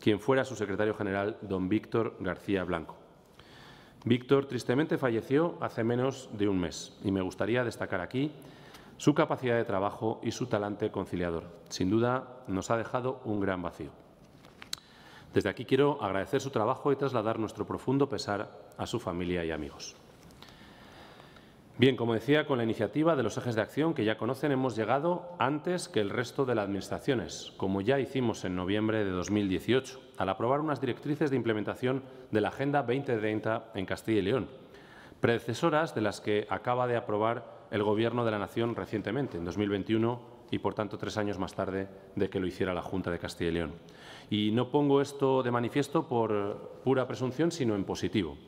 quien fuera su secretario general, don Víctor García Blanco. Víctor tristemente falleció hace menos de un mes y me gustaría destacar aquí su capacidad de trabajo y su talante conciliador. Sin duda, nos ha dejado un gran vacío. Desde aquí quiero agradecer su trabajo y trasladar nuestro profundo pesar a su familia y amigos. Bien, como decía, con la iniciativa de los ejes de acción que ya conocen, hemos llegado antes que el resto de las administraciones, como ya hicimos en noviembre de 2018, al aprobar unas directrices de implementación de la Agenda 2030 en Castilla y León, predecesoras de las que acaba de aprobar el Gobierno de la Nación recientemente, en 2021, y por tanto tres años más tarde de que lo hiciera la Junta de Castilla y León. Y no pongo esto de manifiesto por pura presunción, sino en positivo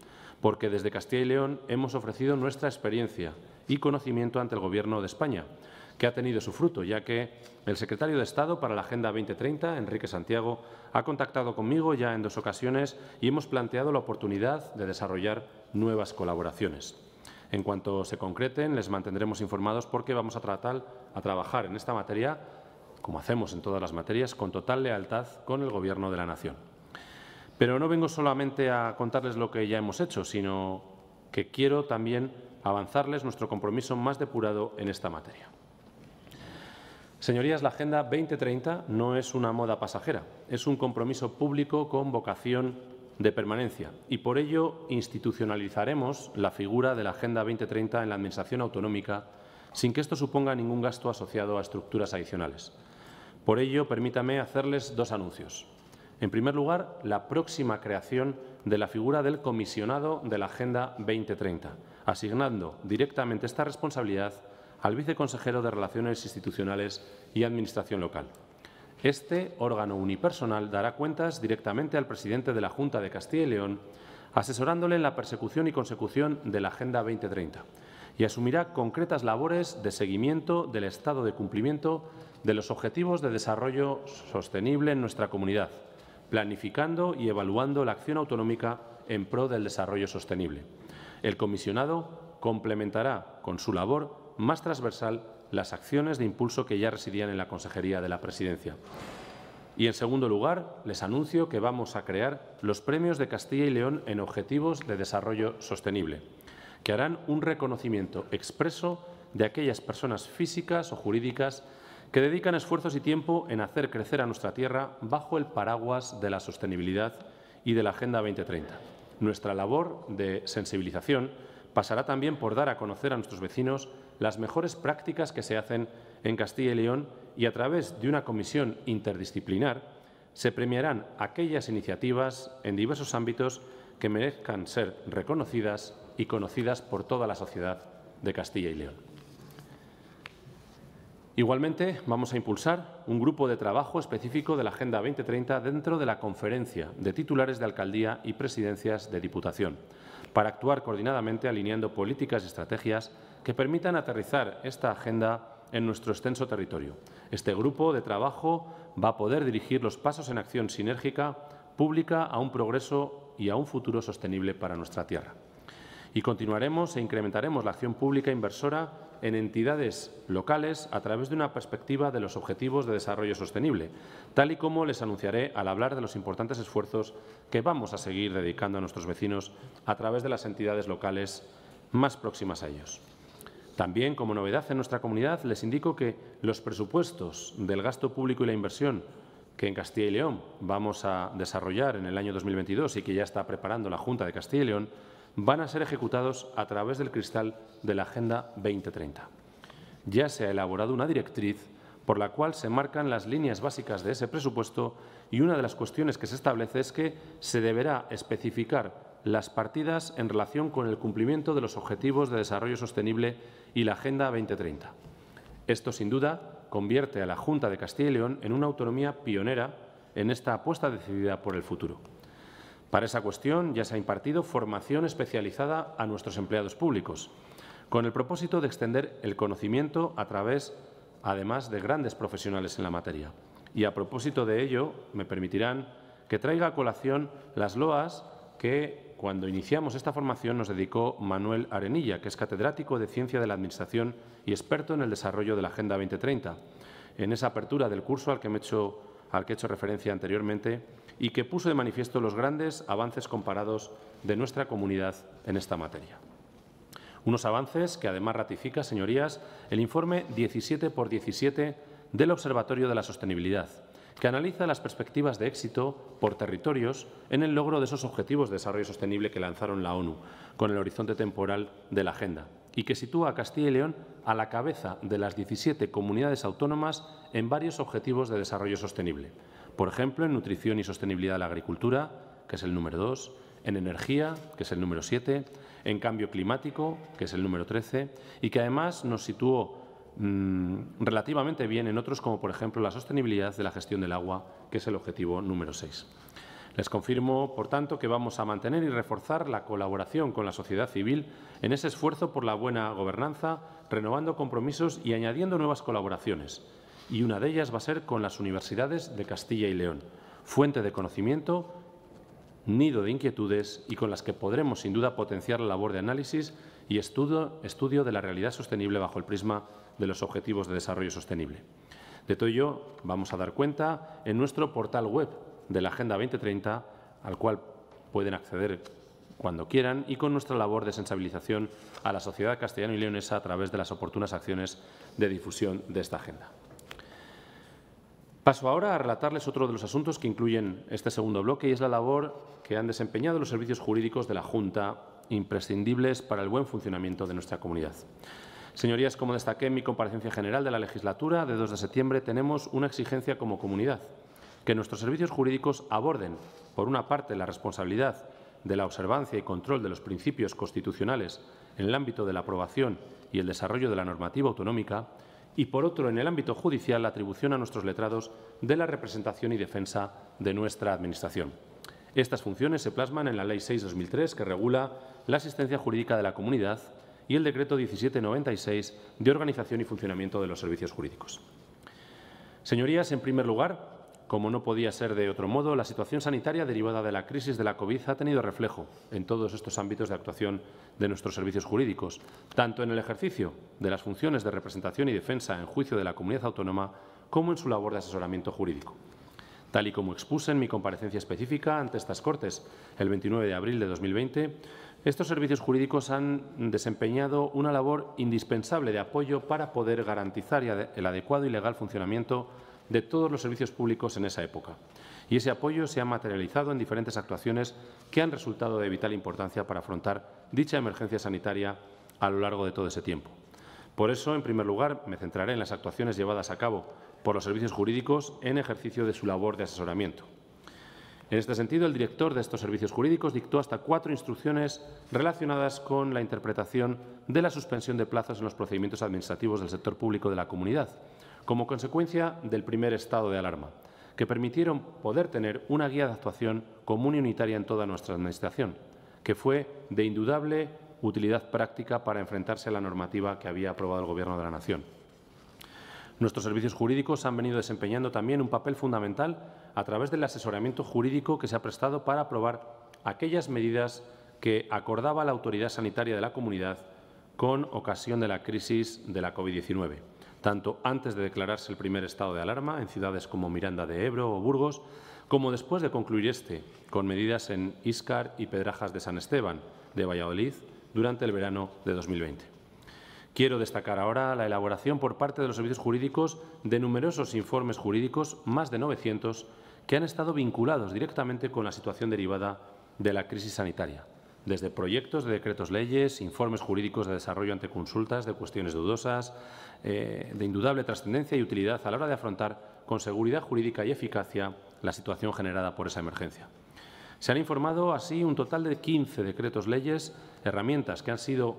porque desde Castilla y León hemos ofrecido nuestra experiencia y conocimiento ante el Gobierno de España, que ha tenido su fruto, ya que el secretario de Estado para la Agenda 2030, Enrique Santiago, ha contactado conmigo ya en dos ocasiones y hemos planteado la oportunidad de desarrollar nuevas colaboraciones. En cuanto se concreten, les mantendremos informados porque vamos a tratar a trabajar en esta materia, como hacemos en todas las materias, con total lealtad con el Gobierno de la Nación. Pero no vengo solamente a contarles lo que ya hemos hecho, sino que quiero también avanzarles nuestro compromiso más depurado en esta materia. Señorías, la Agenda 2030 no es una moda pasajera, es un compromiso público con vocación de permanencia y por ello institucionalizaremos la figura de la Agenda 2030 en la Administración autonómica sin que esto suponga ningún gasto asociado a estructuras adicionales. Por ello, permítame hacerles dos anuncios. En primer lugar, la próxima creación de la figura del comisionado de la Agenda 2030, asignando directamente esta responsabilidad al viceconsejero de Relaciones Institucionales y Administración Local. Este órgano unipersonal dará cuentas directamente al presidente de la Junta de Castilla y León, asesorándole en la persecución y consecución de la Agenda 2030 y asumirá concretas labores de seguimiento del estado de cumplimiento de los Objetivos de Desarrollo Sostenible en nuestra comunidad, planificando y evaluando la acción autonómica en pro del desarrollo sostenible. El comisionado complementará con su labor más transversal las acciones de impulso que ya residían en la Consejería de la Presidencia. Y, en segundo lugar, les anuncio que vamos a crear los premios de Castilla y León en Objetivos de Desarrollo Sostenible, que harán un reconocimiento expreso de aquellas personas físicas o jurídicas que dedican esfuerzos y tiempo en hacer crecer a nuestra tierra bajo el paraguas de la sostenibilidad y de la Agenda 2030. Nuestra labor de sensibilización pasará también por dar a conocer a nuestros vecinos las mejores prácticas que se hacen en Castilla y León y a través de una comisión interdisciplinar se premiarán aquellas iniciativas en diversos ámbitos que merezcan ser reconocidas y conocidas por toda la sociedad de Castilla y León. Igualmente, vamos a impulsar un grupo de trabajo específico de la Agenda 2030 dentro de la Conferencia de Titulares de Alcaldía y Presidencias de Diputación, para actuar coordinadamente alineando políticas y estrategias que permitan aterrizar esta agenda en nuestro extenso territorio. Este grupo de trabajo va a poder dirigir los pasos en acción sinérgica pública a un progreso y a un futuro sostenible para nuestra tierra. Y continuaremos e incrementaremos la acción pública inversora en entidades locales a través de una perspectiva de los Objetivos de Desarrollo Sostenible, tal y como les anunciaré al hablar de los importantes esfuerzos que vamos a seguir dedicando a nuestros vecinos a través de las entidades locales más próximas a ellos. También, como novedad en nuestra comunidad, les indico que los presupuestos del gasto público y la inversión que en Castilla y León vamos a desarrollar en el año 2022 y que ya está preparando la Junta de Castilla y León van a ser ejecutados a través del cristal de la Agenda 2030. Ya se ha elaborado una directriz por la cual se marcan las líneas básicas de ese presupuesto y una de las cuestiones que se establece es que se deberá especificar las partidas en relación con el cumplimiento de los Objetivos de Desarrollo Sostenible y la Agenda 2030. Esto, sin duda, convierte a la Junta de Castilla y León en una autonomía pionera en esta apuesta decidida por el futuro. Para esa cuestión ya se ha impartido formación especializada a nuestros empleados públicos, con el propósito de extender el conocimiento a través, además, de grandes profesionales en la materia. Y a propósito de ello, me permitirán que traiga a colación las loas que, cuando iniciamos esta formación, nos dedicó Manuel Arenilla, que es catedrático de Ciencia de la Administración y experto en el desarrollo de la Agenda 2030. En esa apertura del curso al que, al que he hecho referencia anteriormente, y que puso de manifiesto los grandes avances comparados de nuestra comunidad en esta materia. Unos avances que además ratifica, señorías, el informe 17 por 17 del Observatorio de la Sostenibilidad, que analiza las perspectivas de éxito por territorios en el logro de esos objetivos de desarrollo sostenible que lanzaron la ONU con el horizonte temporal de la agenda y que sitúa a Castilla y León a la cabeza de las 17 comunidades autónomas en varios objetivos de desarrollo sostenible por ejemplo, en nutrición y sostenibilidad de la agricultura, que es el número dos, en energía, que es el número 7, en cambio climático, que es el número 13, y que además nos situó mm, relativamente bien en otros como, por ejemplo, la sostenibilidad de la gestión del agua, que es el objetivo número 6. Les confirmo, por tanto, que vamos a mantener y reforzar la colaboración con la sociedad civil en ese esfuerzo por la buena gobernanza, renovando compromisos y añadiendo nuevas colaboraciones y una de ellas va a ser con las universidades de Castilla y León, fuente de conocimiento, nido de inquietudes y con las que podremos sin duda potenciar la labor de análisis y estudio, de la realidad sostenible bajo el prisma de los Objetivos de Desarrollo Sostenible. De todo ello vamos a dar cuenta en nuestro portal web de la Agenda 2030, al cual pueden acceder cuando quieran y con nuestra labor de sensibilización a la sociedad castellano y leonesa a través de las oportunas acciones de difusión de esta agenda. Paso ahora a relatarles otro de los asuntos que incluyen este segundo bloque y es la labor que han desempeñado los servicios jurídicos de la Junta, imprescindibles para el buen funcionamiento de nuestra comunidad. Señorías, como destaqué en mi comparecencia general de la legislatura de 2 de septiembre, tenemos una exigencia como comunidad, que nuestros servicios jurídicos aborden, por una parte, la responsabilidad de la observancia y control de los principios constitucionales en el ámbito de la aprobación y el desarrollo de la normativa autonómica, y, por otro, en el ámbito judicial, la atribución a nuestros letrados de la representación y defensa de nuestra Administración. Estas funciones se plasman en la Ley 6-2003, que regula la asistencia jurídica de la comunidad, y el Decreto 1796 de organización y funcionamiento de los servicios jurídicos. Señorías, en primer lugar, como no podía ser de otro modo, la situación sanitaria derivada de la crisis de la COVID ha tenido reflejo en todos estos ámbitos de actuación de nuestros servicios jurídicos, tanto en el ejercicio de las funciones de representación y defensa en juicio de la comunidad autónoma como en su labor de asesoramiento jurídico. Tal y como expuse en mi comparecencia específica ante estas Cortes el 29 de abril de 2020, estos servicios jurídicos han desempeñado una labor indispensable de apoyo para poder garantizar el adecuado y legal funcionamiento de todos los servicios públicos en esa época. Y ese apoyo se ha materializado en diferentes actuaciones que han resultado de vital importancia para afrontar dicha emergencia sanitaria a lo largo de todo ese tiempo. Por eso, en primer lugar, me centraré en las actuaciones llevadas a cabo por los servicios jurídicos en ejercicio de su labor de asesoramiento. En este sentido, el director de estos servicios jurídicos dictó hasta cuatro instrucciones relacionadas con la interpretación de la suspensión de plazos en los procedimientos administrativos del sector público de la comunidad, como consecuencia del primer estado de alarma, que permitieron poder tener una guía de actuación común y unitaria en toda nuestra Administración, que fue de indudable utilidad práctica para enfrentarse a la normativa que había aprobado el Gobierno de la Nación. Nuestros servicios jurídicos han venido desempeñando también un papel fundamental a través del asesoramiento jurídico que se ha prestado para aprobar aquellas medidas que acordaba la autoridad sanitaria de la comunidad con ocasión de la crisis de la COVID-19 tanto antes de declararse el primer estado de alarma en ciudades como Miranda de Ebro o Burgos, como después de concluir este, con medidas en Iscar y Pedrajas de San Esteban, de Valladolid, durante el verano de 2020. Quiero destacar ahora la elaboración por parte de los servicios jurídicos de numerosos informes jurídicos, más de 900, que han estado vinculados directamente con la situación derivada de la crisis sanitaria, desde proyectos de decretos leyes, informes jurídicos de desarrollo ante consultas de cuestiones dudosas, eh, de indudable trascendencia y utilidad a la hora de afrontar con seguridad jurídica y eficacia la situación generada por esa emergencia. Se han informado así un total de 15 decretos leyes, herramientas que han sido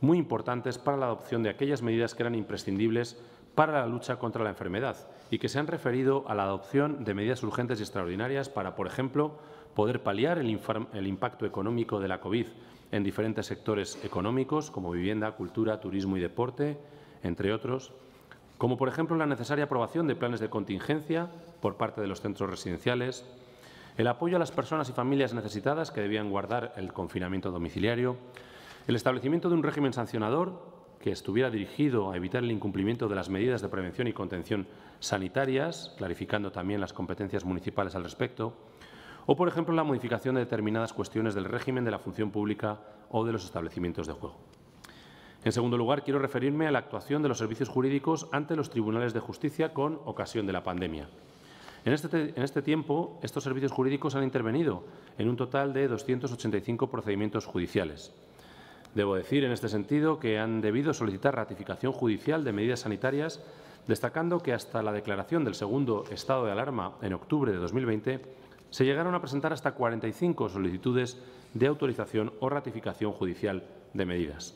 muy importantes para la adopción de aquellas medidas que eran imprescindibles para la lucha contra la enfermedad y que se han referido a la adopción de medidas urgentes y extraordinarias para, por ejemplo, poder paliar el, impacto económico de la COVID en diferentes sectores económicos como vivienda, cultura, turismo y deporte, entre otros, como por ejemplo la necesaria aprobación de planes de contingencia por parte de los centros residenciales, el apoyo a las personas y familias necesitadas que debían guardar el confinamiento domiciliario, el establecimiento de un régimen sancionador que estuviera dirigido a evitar el incumplimiento de las medidas de prevención y contención sanitarias, clarificando también las competencias municipales al respecto, o, por ejemplo, la modificación de determinadas cuestiones del régimen de la función pública o de los establecimientos de juego. En segundo lugar, quiero referirme a la actuación de los servicios jurídicos ante los tribunales de justicia con ocasión de la pandemia. En este, este tiempo, estos servicios jurídicos han intervenido en un total de 285 procedimientos judiciales. Debo decir, en este sentido, que han debido solicitar ratificación judicial de medidas sanitarias, destacando que hasta la declaración del segundo estado de alarma en octubre de 2020 se llegaron a presentar hasta 45 solicitudes de autorización o ratificación judicial de medidas.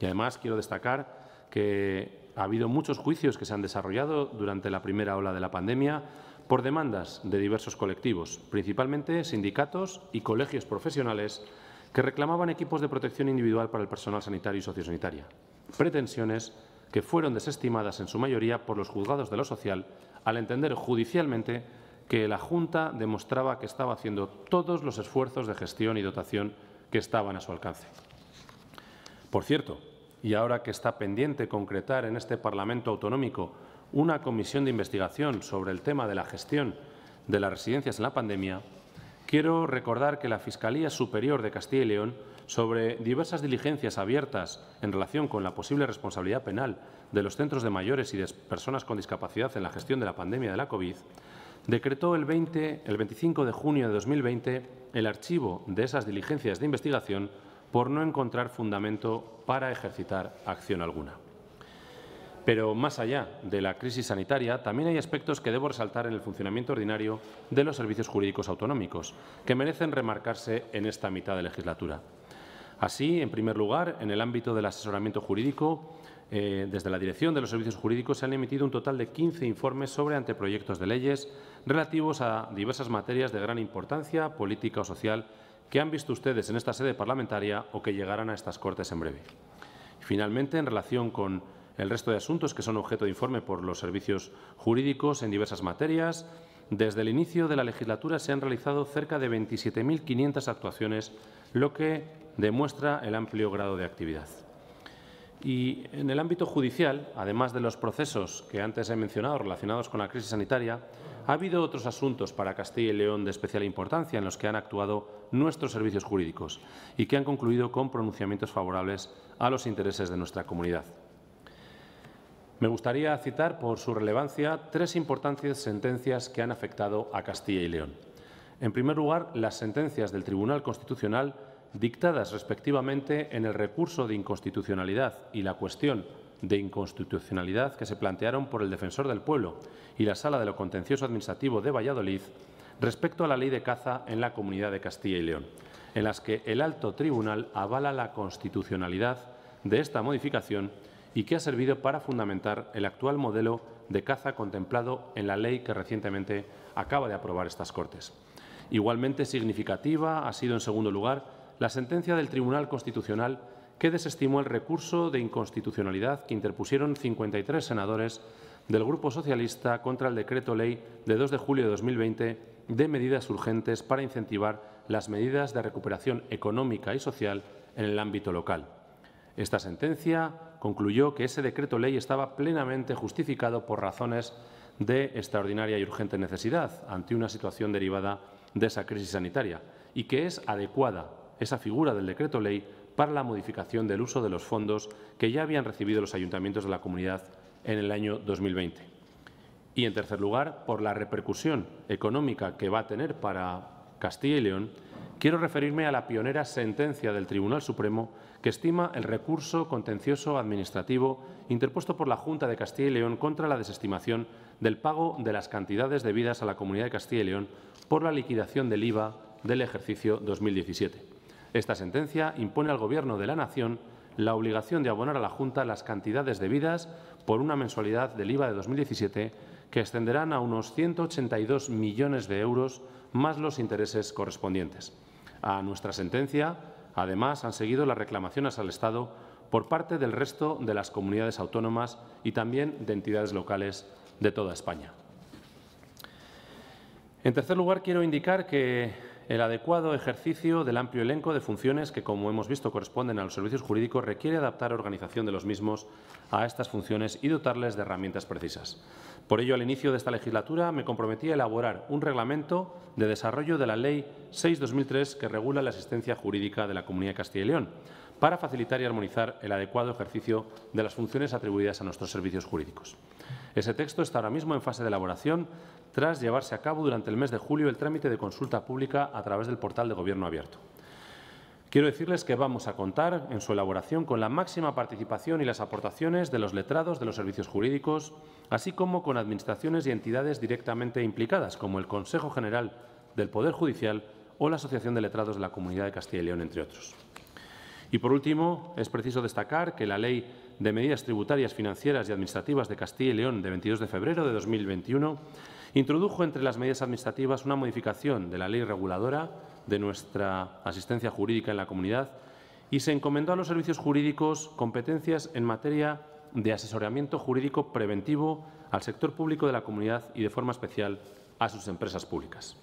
Y además quiero destacar que ha habido muchos juicios que se han desarrollado durante la primera ola de la pandemia por demandas de diversos colectivos, principalmente sindicatos y colegios profesionales que reclamaban equipos de protección individual para el personal sanitario y sociosanitaria. Pretensiones que fueron desestimadas en su mayoría por los juzgados de lo social al entender judicialmente que la Junta demostraba que estaba haciendo todos los esfuerzos de gestión y dotación que estaban a su alcance. Por cierto, y ahora que está pendiente concretar en este Parlamento autonómico una comisión de investigación sobre el tema de la gestión de las residencias en la pandemia, quiero recordar que la Fiscalía Superior de Castilla y León, sobre diversas diligencias abiertas en relación con la posible responsabilidad penal de los centros de mayores y de personas con discapacidad en la gestión de la pandemia de la COVID, decretó el, 25 de junio de 2020 el archivo de esas diligencias de investigación por no encontrar fundamento para ejercitar acción alguna. Pero más allá de la crisis sanitaria, también hay aspectos que debo resaltar en el funcionamiento ordinario de los servicios jurídicos autonómicos, que merecen remarcarse en esta mitad de legislatura. Así, en primer lugar, en el ámbito del asesoramiento jurídico, eh, desde la Dirección de los Servicios Jurídicos se han emitido un total de 15 informes sobre anteproyectos de leyes relativos a diversas materias de gran importancia política o social que han visto ustedes en esta sede parlamentaria o que llegarán a estas Cortes en breve. Finalmente, en relación con el resto de asuntos que son objeto de informe por los servicios jurídicos en diversas materias, desde el inicio de la legislatura se han realizado cerca de 27.500 actuaciones, lo que demuestra el amplio grado de actividad. Y en el ámbito judicial, además de los procesos que antes he mencionado relacionados con la crisis sanitaria, ha habido otros asuntos para Castilla y León de especial importancia en los que han actuado nuestros servicios jurídicos y que han concluido con pronunciamientos favorables a los intereses de nuestra comunidad. Me gustaría citar por su relevancia tres importantes sentencias que han afectado a Castilla y León. En primer lugar, las sentencias del Tribunal Constitucional dictadas respectivamente en el recurso de inconstitucionalidad y la cuestión de inconstitucionalidad que se plantearon por el Defensor del Pueblo y la Sala de lo Contencioso Administrativo de Valladolid respecto a la ley de caza en la Comunidad de Castilla y León, en las que el alto tribunal avala la constitucionalidad de esta modificación y que ha servido para fundamentar el actual modelo de caza contemplado en la ley que recientemente acaba de aprobar estas Cortes. Igualmente significativa ha sido, en segundo lugar, la sentencia del Tribunal Constitucional que desestimó el recurso de inconstitucionalidad que interpusieron 53 senadores del Grupo Socialista contra el Decreto Ley de 2 de julio de 2020 de medidas urgentes para incentivar las medidas de recuperación económica y social en el ámbito local. Esta sentencia concluyó que ese decreto ley estaba plenamente justificado por razones de extraordinaria y urgente necesidad ante una situación derivada de esa crisis sanitaria y que es adecuada esa figura del decreto ley para la modificación del uso de los fondos que ya habían recibido los ayuntamientos de la comunidad en el año 2020. Y, en tercer lugar, por la repercusión económica que va a tener para Castilla y León, quiero referirme a la pionera sentencia del Tribunal Supremo que estima el recurso contencioso administrativo interpuesto por la Junta de Castilla y León contra la desestimación del pago de las cantidades debidas a la Comunidad de Castilla y León por la liquidación del IVA del ejercicio 2017. Esta sentencia impone al Gobierno de la Nación la obligación de abonar a la Junta las cantidades debidas por una mensualidad del IVA de 2017 que extenderán a unos 182 millones de euros más los intereses correspondientes. A nuestra sentencia, además, han seguido las reclamaciones al Estado por parte del resto de las comunidades autónomas y también de entidades locales de toda España. En tercer lugar, quiero indicar que el adecuado ejercicio del amplio elenco de funciones que, como hemos visto, corresponden a los servicios jurídicos requiere adaptar la organización de los mismos a estas funciones y dotarles de herramientas precisas. Por ello, al inicio de esta legislatura me comprometí a elaborar un reglamento de desarrollo de la Ley 6-2003 que regula la asistencia jurídica de la Comunidad de Castilla y León para facilitar y armonizar el adecuado ejercicio de las funciones atribuidas a nuestros servicios jurídicos. Ese texto está ahora mismo en fase de elaboración tras llevarse a cabo durante el mes de julio el trámite de consulta pública a través del portal de Gobierno Abierto. Quiero decirles que vamos a contar en su elaboración con la máxima participación y las aportaciones de los letrados de los servicios jurídicos, así como con administraciones y entidades directamente implicadas, como el Consejo General del Poder Judicial o la Asociación de Letrados de la Comunidad de Castilla y León, entre otros. Y por último, es preciso destacar que la Ley de Medidas Tributarias, Financieras y Administrativas de Castilla y León de 22 de febrero de 2021 introdujo entre las medidas administrativas una modificación de la ley reguladora de nuestra asistencia jurídica en la comunidad y se encomendó a los servicios jurídicos competencias en materia de asesoramiento jurídico preventivo al sector público de la comunidad y de forma especial a sus empresas públicas.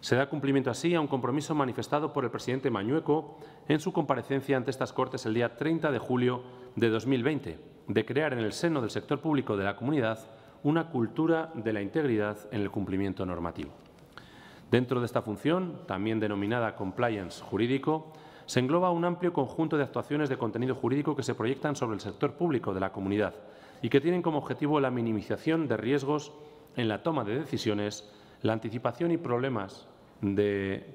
Se da cumplimiento así a un compromiso manifestado por el presidente Mañueco en su comparecencia ante estas Cortes el día 30 de julio de 2020, de crear en el seno del sector público de la comunidad una cultura de la integridad en el cumplimiento normativo. Dentro de esta función, también denominada compliance jurídico, se engloba un amplio conjunto de actuaciones de contenido jurídico que se proyectan sobre el sector público de la comunidad y que tienen como objetivo la minimización de riesgos en la toma de decisiones, la anticipación y problemas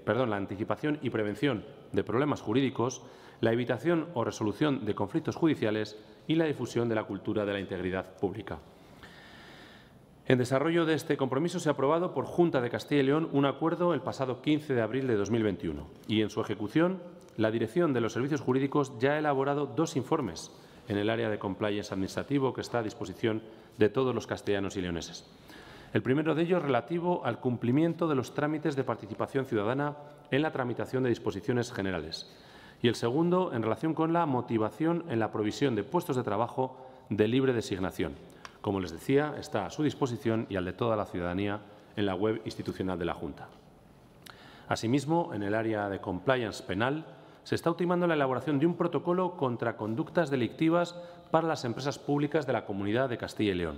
perdón, la anticipación y prevención de problemas jurídicos, la evitación o resolución de conflictos judiciales y la difusión de la cultura de la integridad pública. En desarrollo de este compromiso se ha aprobado por Junta de Castilla y León un acuerdo el pasado 15 de abril de 2021 y en su ejecución la Dirección de los Servicios Jurídicos ya ha elaborado dos informes en el área de compliance administrativo que está a disposición de todos los castellanos y leoneses. El primero de ellos relativo al cumplimiento de los trámites de participación ciudadana en la tramitación de disposiciones generales y el segundo en relación con la motivación en la provisión de puestos de trabajo de libre designación como les decía, está a su disposición y al de toda la ciudadanía en la web institucional de la Junta. Asimismo, en el área de compliance penal, se está ultimando la elaboración de un protocolo contra conductas delictivas para las empresas públicas de la Comunidad de Castilla y León,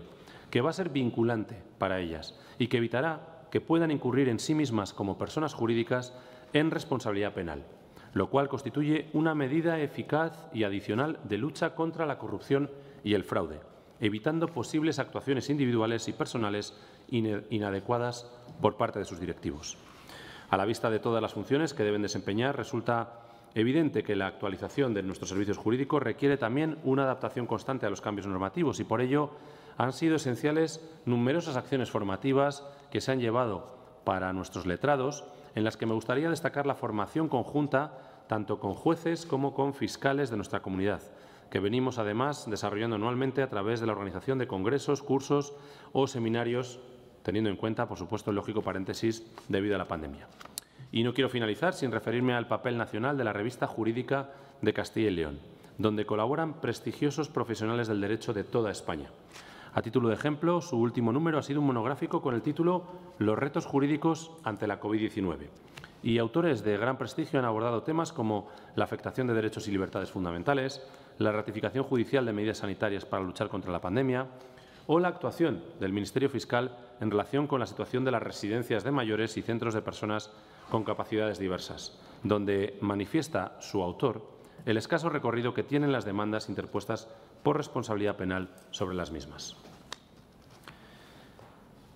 que va a ser vinculante para ellas y que evitará que puedan incurrir en sí mismas como personas jurídicas en responsabilidad penal, lo cual constituye una medida eficaz y adicional de lucha contra la corrupción y el fraude evitando posibles actuaciones individuales y personales inadecuadas por parte de sus directivos. A la vista de todas las funciones que deben desempeñar, resulta evidente que la actualización de nuestros servicios jurídicos requiere también una adaptación constante a los cambios normativos y, por ello, han sido esenciales numerosas acciones formativas que se han llevado para nuestros letrados, en las que me gustaría destacar la formación conjunta tanto con jueces como con fiscales de nuestra comunidad, que venimos además desarrollando anualmente a través de la organización de congresos, cursos o seminarios, teniendo en cuenta, por supuesto, el lógico paréntesis debido a la pandemia. Y no quiero finalizar sin referirme al papel nacional de la revista jurídica de Castilla y León, donde colaboran prestigiosos profesionales del derecho de toda España. A título de ejemplo, su último número ha sido un monográfico con el título Los retos jurídicos ante la COVID-19. Y autores de gran prestigio han abordado temas como la afectación de derechos y libertades fundamentales, la ratificación judicial de medidas sanitarias para luchar contra la pandemia o la actuación del Ministerio Fiscal en relación con la situación de las residencias de mayores y centros de personas con capacidades diversas, donde manifiesta su autor el escaso recorrido que tienen las demandas interpuestas por responsabilidad penal sobre las mismas.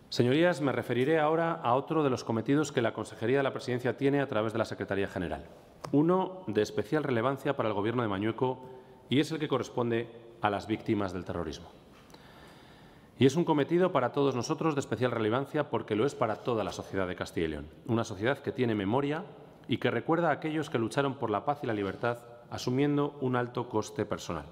Señorías, me referiré ahora a otro de los cometidos que la Consejería de la Presidencia tiene a través de la Secretaría General. Uno de especial relevancia para el Gobierno de Mañueco y es el que corresponde a las víctimas del terrorismo. Y es un cometido para todos nosotros de especial relevancia porque lo es para toda la sociedad de Castilla y León, una sociedad que tiene memoria y que recuerda a aquellos que lucharon por la paz y la libertad asumiendo un alto coste personal.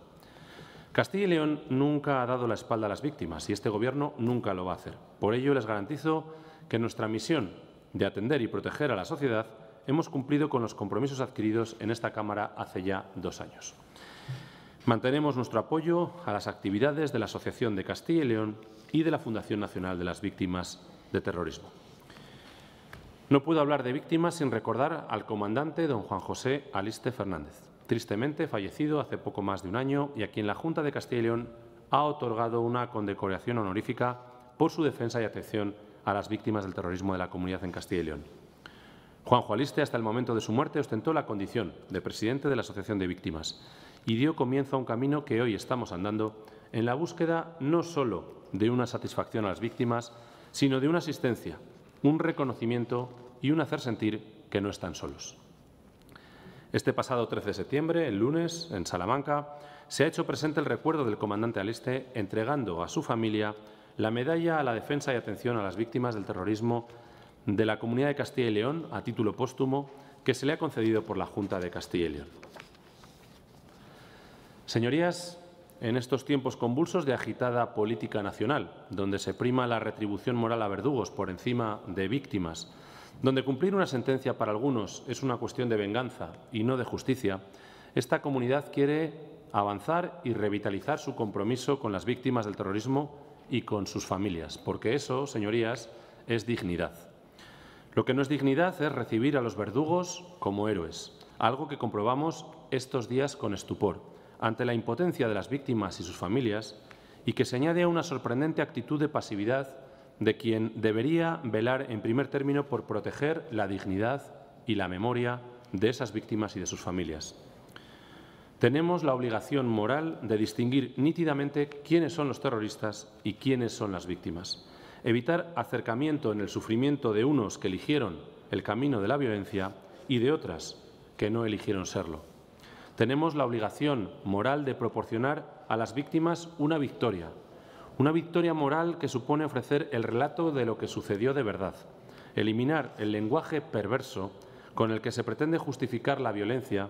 Castilla y León nunca ha dado la espalda a las víctimas y este Gobierno nunca lo va a hacer. Por ello, les garantizo que nuestra misión de atender y proteger a la sociedad hemos cumplido con los compromisos adquiridos en esta Cámara hace ya dos años. Mantenemos nuestro apoyo a las actividades de la Asociación de Castilla y León y de la Fundación Nacional de las Víctimas de Terrorismo. No puedo hablar de víctimas sin recordar al comandante don Juan José Aliste Fernández, tristemente fallecido hace poco más de un año y a quien la Junta de Castilla y León ha otorgado una condecoración honorífica por su defensa y atención a las víctimas del terrorismo de la comunidad en Castilla y León. Juan Aliste hasta el momento de su muerte, ostentó la condición de presidente de la Asociación de Víctimas y dio comienzo a un camino que hoy estamos andando en la búsqueda no solo de una satisfacción a las víctimas, sino de una asistencia, un reconocimiento y un hacer sentir que no están solos. Este pasado 13 de septiembre, el lunes, en Salamanca, se ha hecho presente el recuerdo del comandante Aliste entregando a su familia la medalla a la defensa y atención a las víctimas del terrorismo de la Comunidad de Castilla y León a título póstumo que se le ha concedido por la Junta de Castilla y León. Señorías, en estos tiempos convulsos de agitada política nacional, donde se prima la retribución moral a verdugos por encima de víctimas, donde cumplir una sentencia para algunos es una cuestión de venganza y no de justicia, esta comunidad quiere avanzar y revitalizar su compromiso con las víctimas del terrorismo y con sus familias, porque eso, señorías, es dignidad. Lo que no es dignidad es recibir a los verdugos como héroes, algo que comprobamos estos días con estupor ante la impotencia de las víctimas y sus familias y que se añade a una sorprendente actitud de pasividad de quien debería velar en primer término por proteger la dignidad y la memoria de esas víctimas y de sus familias. Tenemos la obligación moral de distinguir nítidamente quiénes son los terroristas y quiénes son las víctimas. Evitar acercamiento en el sufrimiento de unos que eligieron el camino de la violencia y de otras que no eligieron serlo. Tenemos la obligación moral de proporcionar a las víctimas una victoria, una victoria moral que supone ofrecer el relato de lo que sucedió de verdad, eliminar el lenguaje perverso con el que se pretende justificar la violencia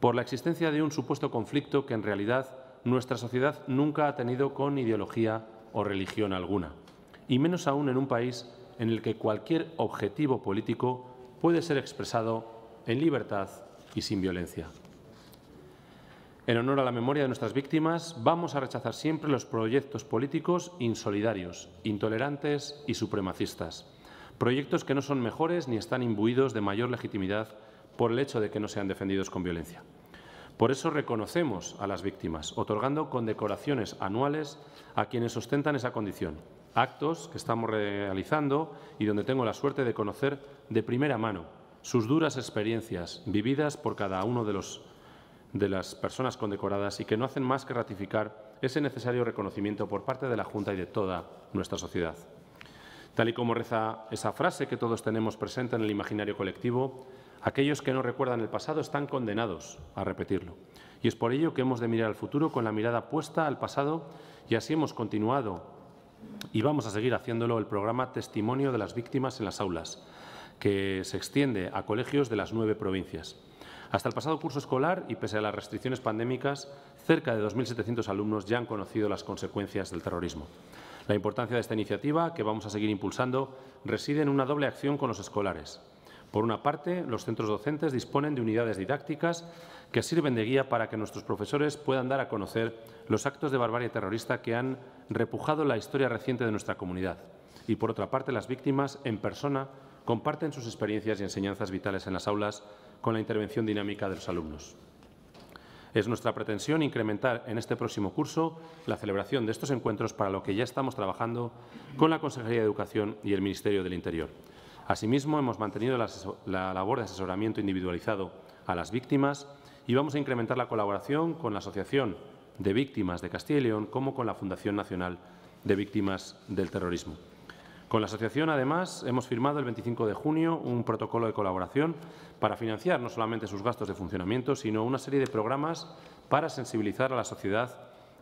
por la existencia de un supuesto conflicto que en realidad nuestra sociedad nunca ha tenido con ideología o religión alguna, y menos aún en un país en el que cualquier objetivo político puede ser expresado en libertad y sin violencia. En honor a la memoria de nuestras víctimas, vamos a rechazar siempre los proyectos políticos insolidarios, intolerantes y supremacistas. Proyectos que no son mejores ni están imbuidos de mayor legitimidad por el hecho de que no sean defendidos con violencia. Por eso reconocemos a las víctimas, otorgando condecoraciones anuales a quienes ostentan esa condición. Actos que estamos realizando y donde tengo la suerte de conocer de primera mano sus duras experiencias vividas por cada uno de los de las personas condecoradas y que no hacen más que ratificar ese necesario reconocimiento por parte de la Junta y de toda nuestra sociedad. Tal y como reza esa frase que todos tenemos presente en el imaginario colectivo, aquellos que no recuerdan el pasado están condenados a repetirlo. Y es por ello que hemos de mirar al futuro con la mirada puesta al pasado y así hemos continuado y vamos a seguir haciéndolo el programa Testimonio de las Víctimas en las Aulas, que se extiende a colegios de las nueve provincias. Hasta el pasado curso escolar y pese a las restricciones pandémicas, cerca de 2.700 alumnos ya han conocido las consecuencias del terrorismo. La importancia de esta iniciativa, que vamos a seguir impulsando, reside en una doble acción con los escolares. Por una parte, los centros docentes disponen de unidades didácticas que sirven de guía para que nuestros profesores puedan dar a conocer los actos de barbarie terrorista que han repujado la historia reciente de nuestra comunidad. Y por otra parte, las víctimas en persona comparten sus experiencias y enseñanzas vitales en las aulas con la intervención dinámica de los alumnos. Es nuestra pretensión incrementar en este próximo curso la celebración de estos encuentros para lo que ya estamos trabajando con la Consejería de Educación y el Ministerio del Interior. Asimismo, hemos mantenido la, labor de asesoramiento individualizado a las víctimas y vamos a incrementar la colaboración con la Asociación de Víctimas de Castilla y León como con la Fundación Nacional de Víctimas del Terrorismo. Con la asociación, además, hemos firmado el 25 de junio un protocolo de colaboración para financiar no solamente sus gastos de funcionamiento, sino una serie de programas para sensibilizar a la sociedad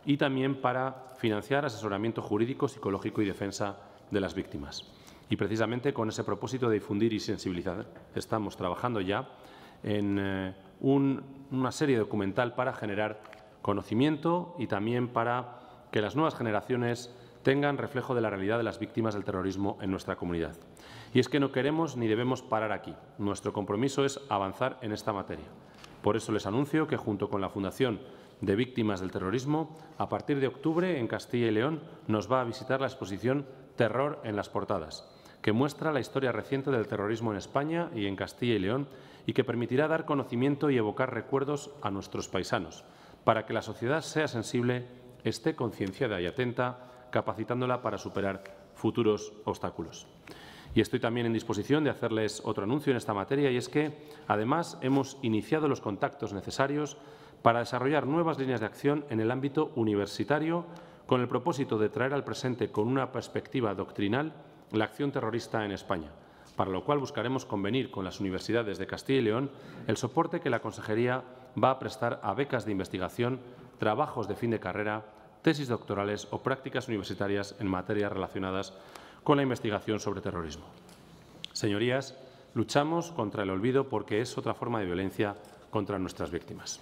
y también para financiar asesoramiento jurídico, psicológico y defensa de las víctimas. Y precisamente con ese propósito de difundir y sensibilizar estamos trabajando ya en eh, una serie documental para generar conocimiento y también para que las nuevas generaciones tengan reflejo de la realidad de las víctimas del terrorismo en nuestra comunidad. Y es que no queremos ni debemos parar aquí. Nuestro compromiso es avanzar en esta materia. Por eso les anuncio que junto con la Fundación de Víctimas del Terrorismo, a partir de octubre en Castilla y León nos va a visitar la exposición Terror en las portadas, que muestra la historia reciente del terrorismo en España y en Castilla y León y que permitirá dar conocimiento y evocar recuerdos a nuestros paisanos, para que la sociedad sea sensible, esté concienciada y atenta capacitándola para superar futuros obstáculos. Y estoy también en disposición de hacerles otro anuncio en esta materia y es que, además, hemos iniciado los contactos necesarios para desarrollar nuevas líneas de acción en el ámbito universitario con el propósito de traer al presente con una perspectiva doctrinal la acción terrorista en España, para lo cual buscaremos convenir con las universidades de Castilla y León el soporte que la Consejería va a prestar a becas de investigación, trabajos de fin de carrera, tesis doctorales o prácticas universitarias en materias relacionadas con la investigación sobre terrorismo. Señorías, luchamos contra el olvido porque es otra forma de violencia contra nuestras víctimas.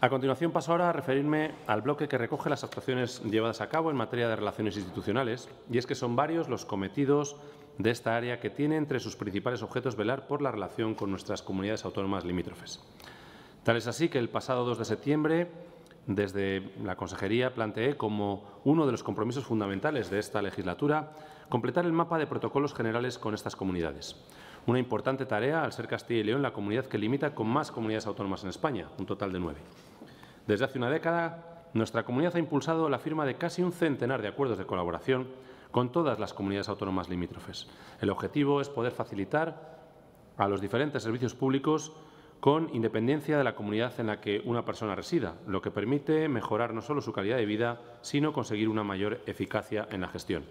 A continuación paso ahora a referirme al bloque que recoge las actuaciones llevadas a cabo en materia de relaciones institucionales, y es que son varios los cometidos de esta área que tiene entre sus principales objetos velar por la relación con nuestras comunidades autónomas limítrofes. Tal es así que el pasado 2 de septiembre, desde la Consejería, planteé como uno de los compromisos fundamentales de esta legislatura completar el mapa de protocolos generales con estas comunidades. Una importante tarea al ser Castilla y León la comunidad que limita con más comunidades autónomas en España, un total de nueve. Desde hace una década, nuestra comunidad ha impulsado la firma de casi un centenar de acuerdos de colaboración con todas las comunidades autónomas limítrofes. El objetivo es poder facilitar a los diferentes servicios públicos con independencia de la comunidad en la que una persona resida, lo que permite mejorar no solo su calidad de vida, sino conseguir una mayor eficacia en la gestión.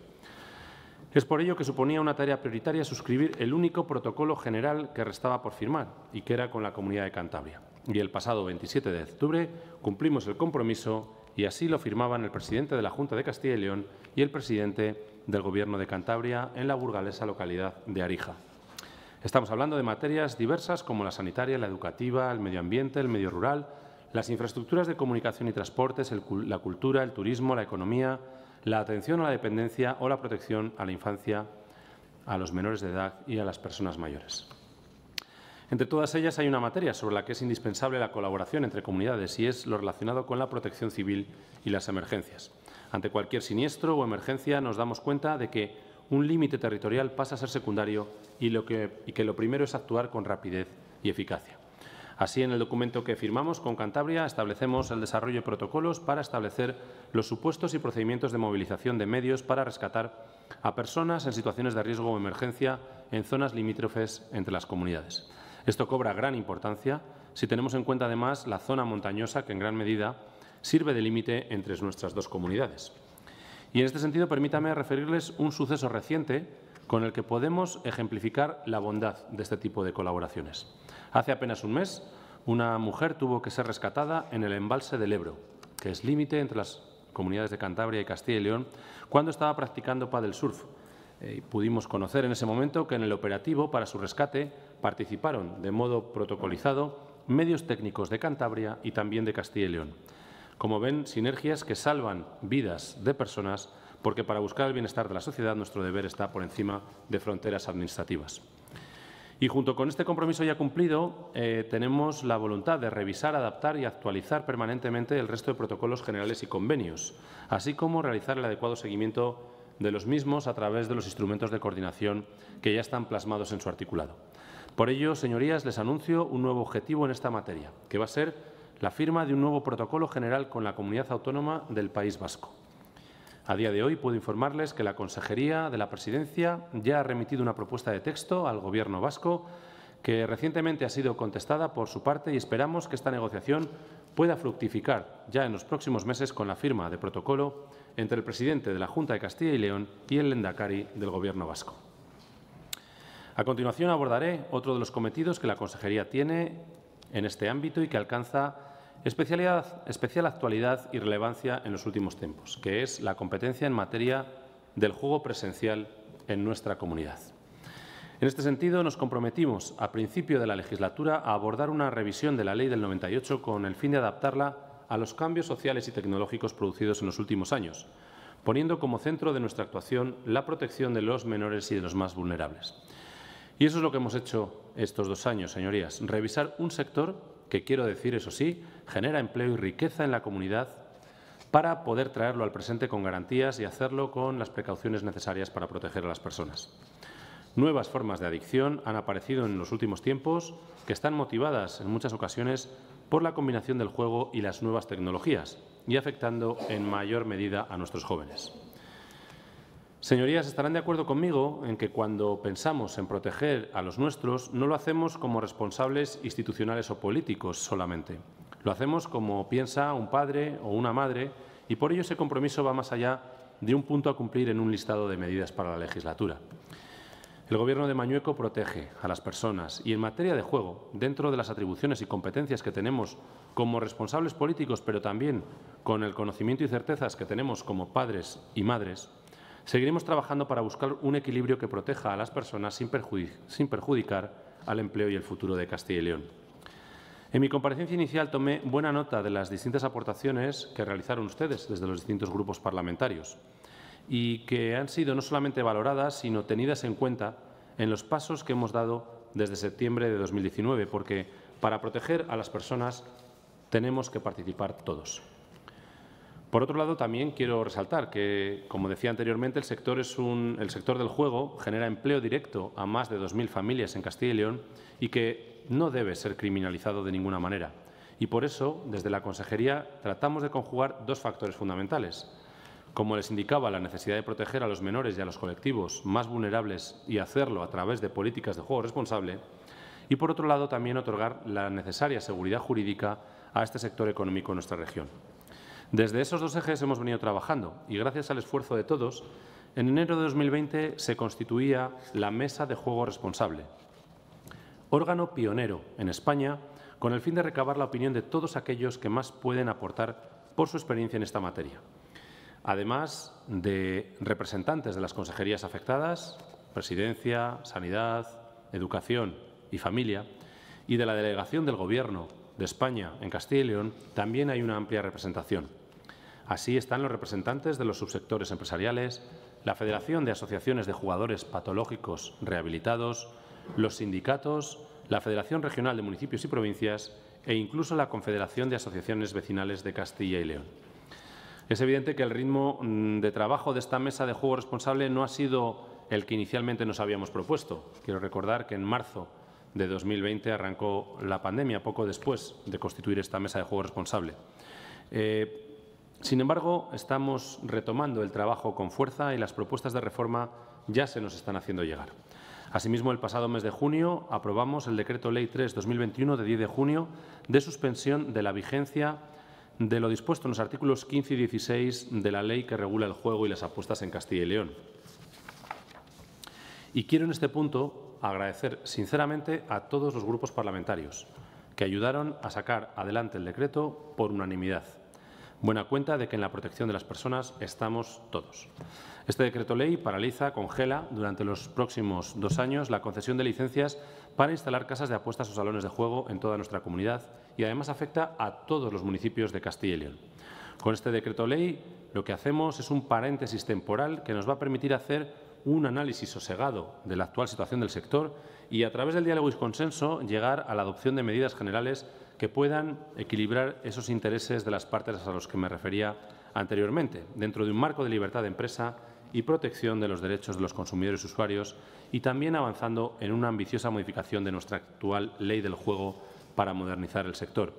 Es por ello que suponía una tarea prioritaria suscribir el único protocolo general que restaba por firmar y que era con la Comunidad de Cantabria. Y el pasado 27 de octubre cumplimos el compromiso y así lo firmaban el presidente de la Junta de Castilla y León y el presidente del Gobierno de Cantabria en la burgalesa localidad de Arija. Estamos hablando de materias diversas como la sanitaria, la educativa, el medio ambiente, el medio rural, las infraestructuras de comunicación y transportes, la cultura, el turismo, la economía, la atención a la dependencia o la protección a la infancia, a los menores de edad y a las personas mayores. Entre todas ellas hay una materia sobre la que es indispensable la colaboración entre comunidades y es lo relacionado con la protección civil y las emergencias. Ante cualquier siniestro o emergencia nos damos cuenta de que un límite territorial pasa a ser secundario y, que, que lo primero es actuar con rapidez y eficacia. Así, en el documento que firmamos con Cantabria establecemos el desarrollo de protocolos para establecer los supuestos y procedimientos de movilización de medios para rescatar a personas en situaciones de riesgo o emergencia en zonas limítrofes entre las comunidades. Esto cobra gran importancia si tenemos en cuenta además la zona montañosa que en gran medida sirve de límite entre nuestras dos comunidades. Y en este sentido, permítame referirles un suceso reciente con el que podemos ejemplificar la bondad de este tipo de colaboraciones. Hace apenas un mes, una mujer tuvo que ser rescatada en el embalse del Ebro, que es límite entre las comunidades de Cantabria y Castilla y León, cuando estaba practicando paddle surf. Eh, pudimos conocer en ese momento que en el operativo para su rescate participaron de modo protocolizado medios técnicos de Cantabria y también de Castilla y León. Como ven, sinergias que salvan vidas de personas porque para buscar el bienestar de la sociedad nuestro deber está por encima de fronteras administrativas. Y junto con este compromiso ya cumplido, eh, tenemos la voluntad de revisar, adaptar y actualizar permanentemente el resto de protocolos generales y convenios, así como realizar el adecuado seguimiento de los mismos a través de los instrumentos de coordinación que ya están plasmados en su articulado. Por ello, señorías, les anuncio un nuevo objetivo en esta materia, que va a ser la firma de un nuevo protocolo general con la comunidad autónoma del País Vasco. A día de hoy puedo informarles que la Consejería de la Presidencia ya ha remitido una propuesta de texto al Gobierno vasco que recientemente ha sido contestada por su parte y esperamos que esta negociación pueda fructificar ya en los próximos meses con la firma de protocolo entre el presidente de la Junta de Castilla y León y el Lendakari del Gobierno vasco. A continuación abordaré otro de los cometidos que la Consejería tiene en este ámbito y que alcanza Especialidad, especial actualidad y relevancia en los últimos tiempos, que es la competencia en materia del juego presencial en nuestra comunidad. En este sentido, nos comprometimos a principio de la legislatura a abordar una revisión de la Ley del 98 con el fin de adaptarla a los cambios sociales y tecnológicos producidos en los últimos años, poniendo como centro de nuestra actuación la protección de los menores y de los más vulnerables. Y eso es lo que hemos hecho estos dos años, señorías, revisar un sector que quiero decir, eso sí, genera empleo y riqueza en la comunidad para poder traerlo al presente con garantías y hacerlo con las precauciones necesarias para proteger a las personas. Nuevas formas de adicción han aparecido en los últimos tiempos que están motivadas en muchas ocasiones por la combinación del juego y las nuevas tecnologías y afectando en mayor medida a nuestros jóvenes. Señorías, estarán de acuerdo conmigo en que cuando pensamos en proteger a los nuestros, no lo hacemos como responsables institucionales o políticos solamente. Lo hacemos como piensa un padre o una madre y por ello ese compromiso va más allá de un punto a cumplir en un listado de medidas para la legislatura. El Gobierno de Mañueco protege a las personas y en materia de juego, dentro de las atribuciones y competencias que tenemos como responsables políticos, pero también con el conocimiento y certezas que tenemos como padres y madres, Seguiremos trabajando para buscar un equilibrio que proteja a las personas sin, perjudicar al empleo y el futuro de Castilla y León. En mi comparecencia inicial tomé buena nota de las distintas aportaciones que realizaron ustedes desde los distintos grupos parlamentarios y que han sido no solamente valoradas, sino tenidas en cuenta en los pasos que hemos dado desde septiembre de 2019, porque para proteger a las personas tenemos que participar todos. Por otro lado, también quiero resaltar que, como decía anteriormente, el sector, es el sector del juego genera empleo directo a más de 2.000 familias en Castilla y León y que no debe ser criminalizado de ninguna manera. Y por eso, desde la Consejería, tratamos de conjugar dos factores fundamentales. Como les indicaba, la necesidad de proteger a los menores y a los colectivos más vulnerables y hacerlo a través de políticas de juego responsable. Y, por otro lado, también otorgar la necesaria seguridad jurídica a este sector económico en nuestra región. Desde esos dos ejes hemos venido trabajando y gracias al esfuerzo de todos, en enero de 2020 se constituía la Mesa de Juego Responsable, órgano pionero en España con el fin de recabar la opinión de todos aquellos que más pueden aportar por su experiencia en esta materia. Además de representantes de las consejerías afectadas, Presidencia, Sanidad, Educación y Familia, y de la delegación del Gobierno de España en Castilla y León, también hay una amplia representación. Así están los representantes de los subsectores empresariales, la Federación de Asociaciones de Jugadores Patológicos Rehabilitados, los sindicatos, la Federación Regional de Municipios y Provincias e incluso la Confederación de Asociaciones Vecinales de Castilla y León. Es evidente que el ritmo mm, de trabajo de esta mesa de juego responsable no ha sido el que inicialmente nos habíamos propuesto. Quiero recordar que en marzo de 2020 arrancó la pandemia, poco después de constituir esta mesa de juego responsable. Eh, sin embargo, estamos retomando el trabajo con fuerza y las propuestas de reforma ya se nos están haciendo llegar. Asimismo, el pasado mes de junio aprobamos el Decreto Ley 3-2021 de 10 de junio de suspensión de la vigencia de lo dispuesto en los artículos 15 y 16 de la ley que regula el juego y las apuestas en Castilla y León. Y quiero en este punto agradecer sinceramente a todos los grupos parlamentarios que ayudaron a sacar adelante el decreto por unanimidad buena cuenta de que en la protección de las personas estamos todos. Este decreto ley paraliza, congela durante los próximos dos años la concesión de licencias para instalar casas de apuestas o salones de juego en toda nuestra comunidad y además afecta a todos los municipios de Castilla y León. Con este decreto ley lo que hacemos es un paréntesis temporal que nos va a permitir hacer un análisis sosegado de la actual situación del sector y, a través del diálogo y consenso, llegar a la adopción de medidas generales que puedan equilibrar esos intereses de las partes a los que me refería anteriormente, dentro de un marco de libertad de empresa y protección de los derechos de los consumidores y usuarios, y también avanzando en una ambiciosa modificación de nuestra actual ley del juego para modernizar el sector.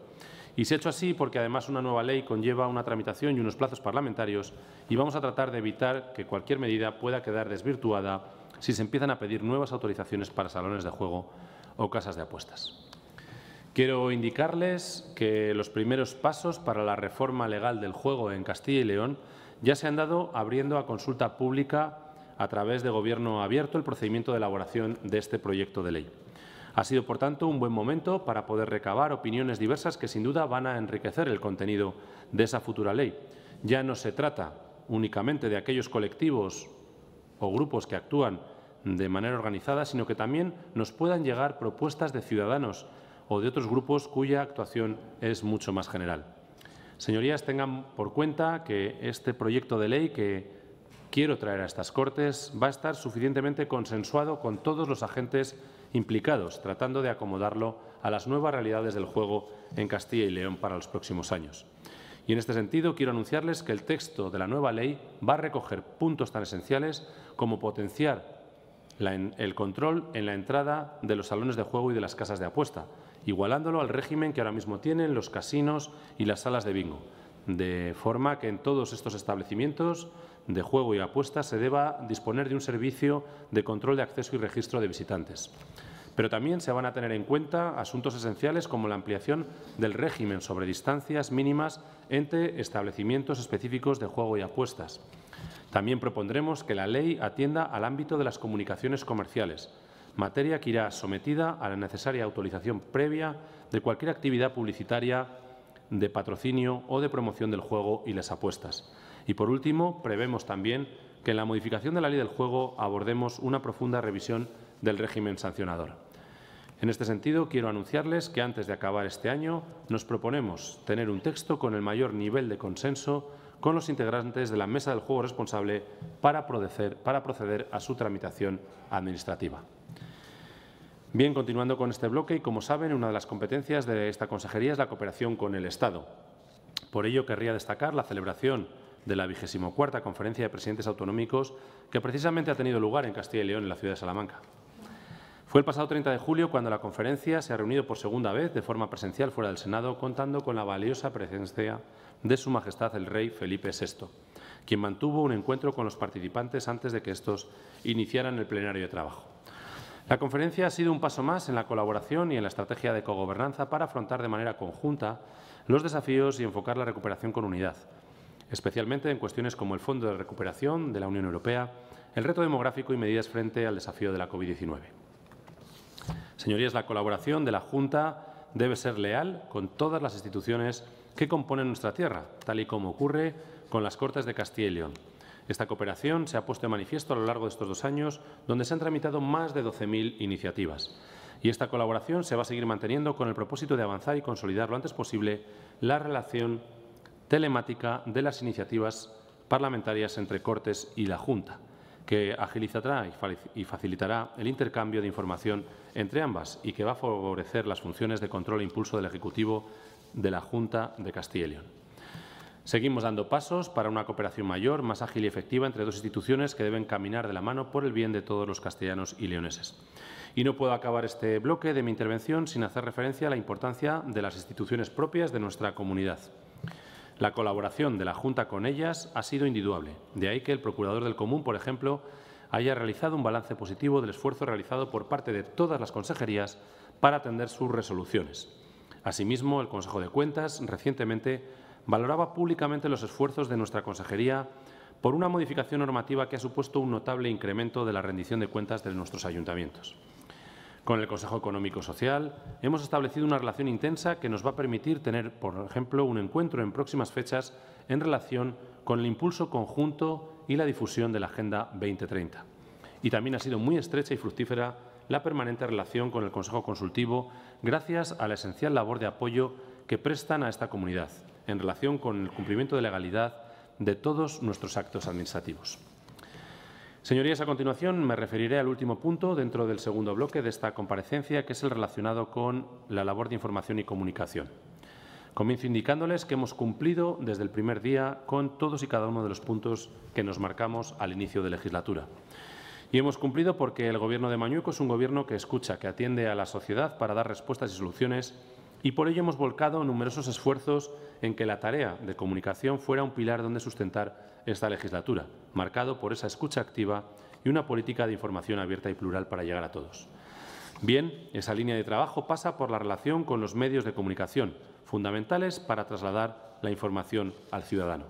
Y se ha hecho así porque además una nueva ley conlleva una tramitación y unos plazos parlamentarios y vamos a tratar de evitar que cualquier medida pueda quedar desvirtuada si se empiezan a pedir nuevas autorizaciones para salones de juego o casas de apuestas. Quiero indicarles que los primeros pasos para la reforma legal del juego en Castilla y León ya se han dado abriendo a consulta pública a través de Gobierno abierto el procedimiento de elaboración de este proyecto de ley. Ha sido, por tanto, un buen momento para poder recabar opiniones diversas que, sin duda, van a enriquecer el contenido de esa futura ley. Ya no se trata únicamente de aquellos colectivos o grupos que actúan de manera organizada, sino que también nos puedan llegar propuestas de ciudadanos o de otros grupos cuya actuación es mucho más general. Señorías, tengan por cuenta que este proyecto de ley que quiero traer a estas Cortes va a estar suficientemente consensuado con todos los agentes implicados, tratando de acomodarlo a las nuevas realidades del juego en Castilla y León para los próximos años. Y en este sentido, quiero anunciarles que el texto de la nueva ley va a recoger puntos tan esenciales como potenciar el control en la entrada de los salones de juego y de las casas de apuesta, igualándolo al régimen que ahora mismo tienen los casinos y las salas de bingo, de forma que en todos estos establecimientos de juego y apuestas se deba disponer de un servicio de control de acceso y registro de visitantes. Pero también se van a tener en cuenta asuntos esenciales como la ampliación del régimen sobre distancias mínimas entre establecimientos específicos de juego y apuestas. También propondremos que la ley atienda al ámbito de las comunicaciones comerciales, materia que irá sometida a la necesaria autorización previa de cualquier actividad publicitaria de patrocinio o de promoción del juego y las apuestas. Y, por último, prevemos también que en la modificación de la ley del juego abordemos una profunda revisión del régimen sancionador. En este sentido, quiero anunciarles que antes de acabar este año nos proponemos tener un texto con el mayor nivel de consenso con los integrantes de la Mesa del Juego Responsable para proceder, a su tramitación administrativa. Bien, continuando con este bloque, y como saben, una de las competencias de esta consejería es la cooperación con el Estado. Por ello, querría destacar la celebración de la cuarta Conferencia de Presidentes Autonómicos, que precisamente ha tenido lugar en Castilla y León, en la ciudad de Salamanca. Fue el pasado 30 de julio cuando la conferencia se ha reunido por segunda vez de forma presencial fuera del Senado, contando con la valiosa presencia de Su Majestad el Rey Felipe VI, quien mantuvo un encuentro con los participantes antes de que estos iniciaran el plenario de trabajo. La conferencia ha sido un paso más en la colaboración y en la estrategia de cogobernanza para afrontar de manera conjunta los desafíos y enfocar la recuperación con unidad, especialmente en cuestiones como el Fondo de Recuperación de la Unión Europea, el reto demográfico y medidas frente al desafío de la COVID-19. Señorías, la colaboración de la Junta debe ser leal con todas las instituciones que componen nuestra tierra, tal y como ocurre con las Cortes de Castilla y León. Esta cooperación se ha puesto de manifiesto a lo largo de estos dos años, donde se han tramitado más de 12.000 iniciativas. Y esta colaboración se va a seguir manteniendo con el propósito de avanzar y consolidar lo antes posible la relación telemática de las iniciativas parlamentarias entre Cortes y la Junta, que agilizará y facilitará el intercambio de información entre ambas y que va a favorecer las funciones de control e impulso del Ejecutivo de la Junta de Castilla y León. Seguimos dando pasos para una cooperación mayor, más ágil y efectiva entre dos instituciones que deben caminar de la mano por el bien de todos los castellanos y leoneses. Y no puedo acabar este bloque de mi intervención sin hacer referencia a la importancia de las instituciones propias de nuestra comunidad. La colaboración de la Junta con ellas ha sido indudable. De ahí que el Procurador del Común, por ejemplo, haya realizado un balance positivo del esfuerzo realizado por parte de todas las consejerías para atender sus resoluciones. Asimismo, el Consejo de Cuentas recientemente valoraba públicamente los esfuerzos de nuestra Consejería por una modificación normativa que ha supuesto un notable incremento de la rendición de cuentas de nuestros ayuntamientos. Con el Consejo Económico Social hemos establecido una relación intensa que nos va a permitir tener, por ejemplo, un encuentro en próximas fechas en relación con el impulso conjunto y la difusión de la Agenda 2030. Y también ha sido muy estrecha y fructífera la permanente relación con el Consejo Consultivo gracias a la esencial labor de apoyo que prestan a esta comunidad en relación con el cumplimiento de legalidad de todos nuestros actos administrativos. Señorías, a continuación me referiré al último punto dentro del segundo bloque de esta comparecencia, que es el relacionado con la labor de información y comunicación. Comienzo indicándoles que hemos cumplido desde el primer día con todos y cada uno de los puntos que nos marcamos al inicio de legislatura. Y hemos cumplido porque el Gobierno de Mañueco es un Gobierno que escucha, que atiende a la sociedad para dar respuestas y soluciones y por ello hemos volcado numerosos esfuerzos en que la tarea de comunicación fuera un pilar donde sustentar esta legislatura, marcado por esa escucha activa y una política de información abierta y plural para llegar a todos. Bien, esa línea de trabajo pasa por la relación con los medios de comunicación, fundamentales para trasladar la información al ciudadano.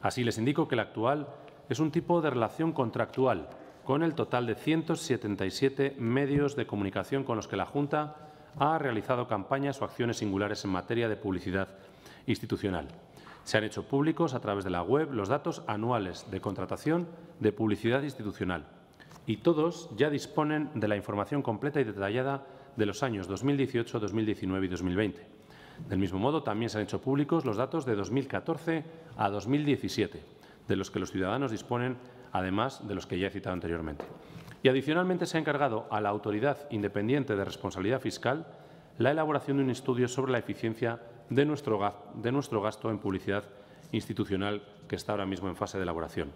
Así les indico que la actual es un tipo de relación contractual, con el total de 177 medios de comunicación con los que la Junta ha realizado campañas o acciones singulares en materia de publicidad institucional. Se han hecho públicos a través de la web los datos anuales de contratación de publicidad institucional y todos ya disponen de la información completa y detallada de los años 2018, 2019 y 2020. Del mismo modo, también se han hecho públicos los datos de 2014 a 2017, de los que los ciudadanos disponen, además de los que ya he citado anteriormente. Y adicionalmente se ha encargado a la Autoridad Independiente de Responsabilidad Fiscal la elaboración de un estudio sobre la eficiencia de nuestro, gasto en publicidad institucional que está ahora mismo en fase de elaboración.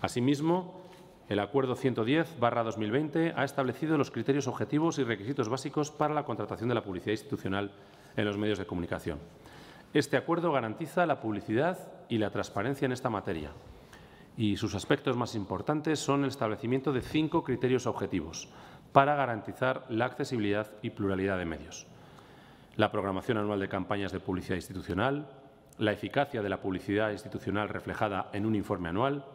Asimismo, el Acuerdo 110-2020 ha establecido los criterios objetivos y requisitos básicos para la contratación de la publicidad institucional en los medios de comunicación. Este acuerdo garantiza la publicidad y la transparencia en esta materia, y sus aspectos más importantes son el establecimiento de cinco criterios objetivos para garantizar la accesibilidad y pluralidad de medios. La programación anual de campañas de publicidad institucional, la eficacia de la publicidad institucional reflejada en un informe anual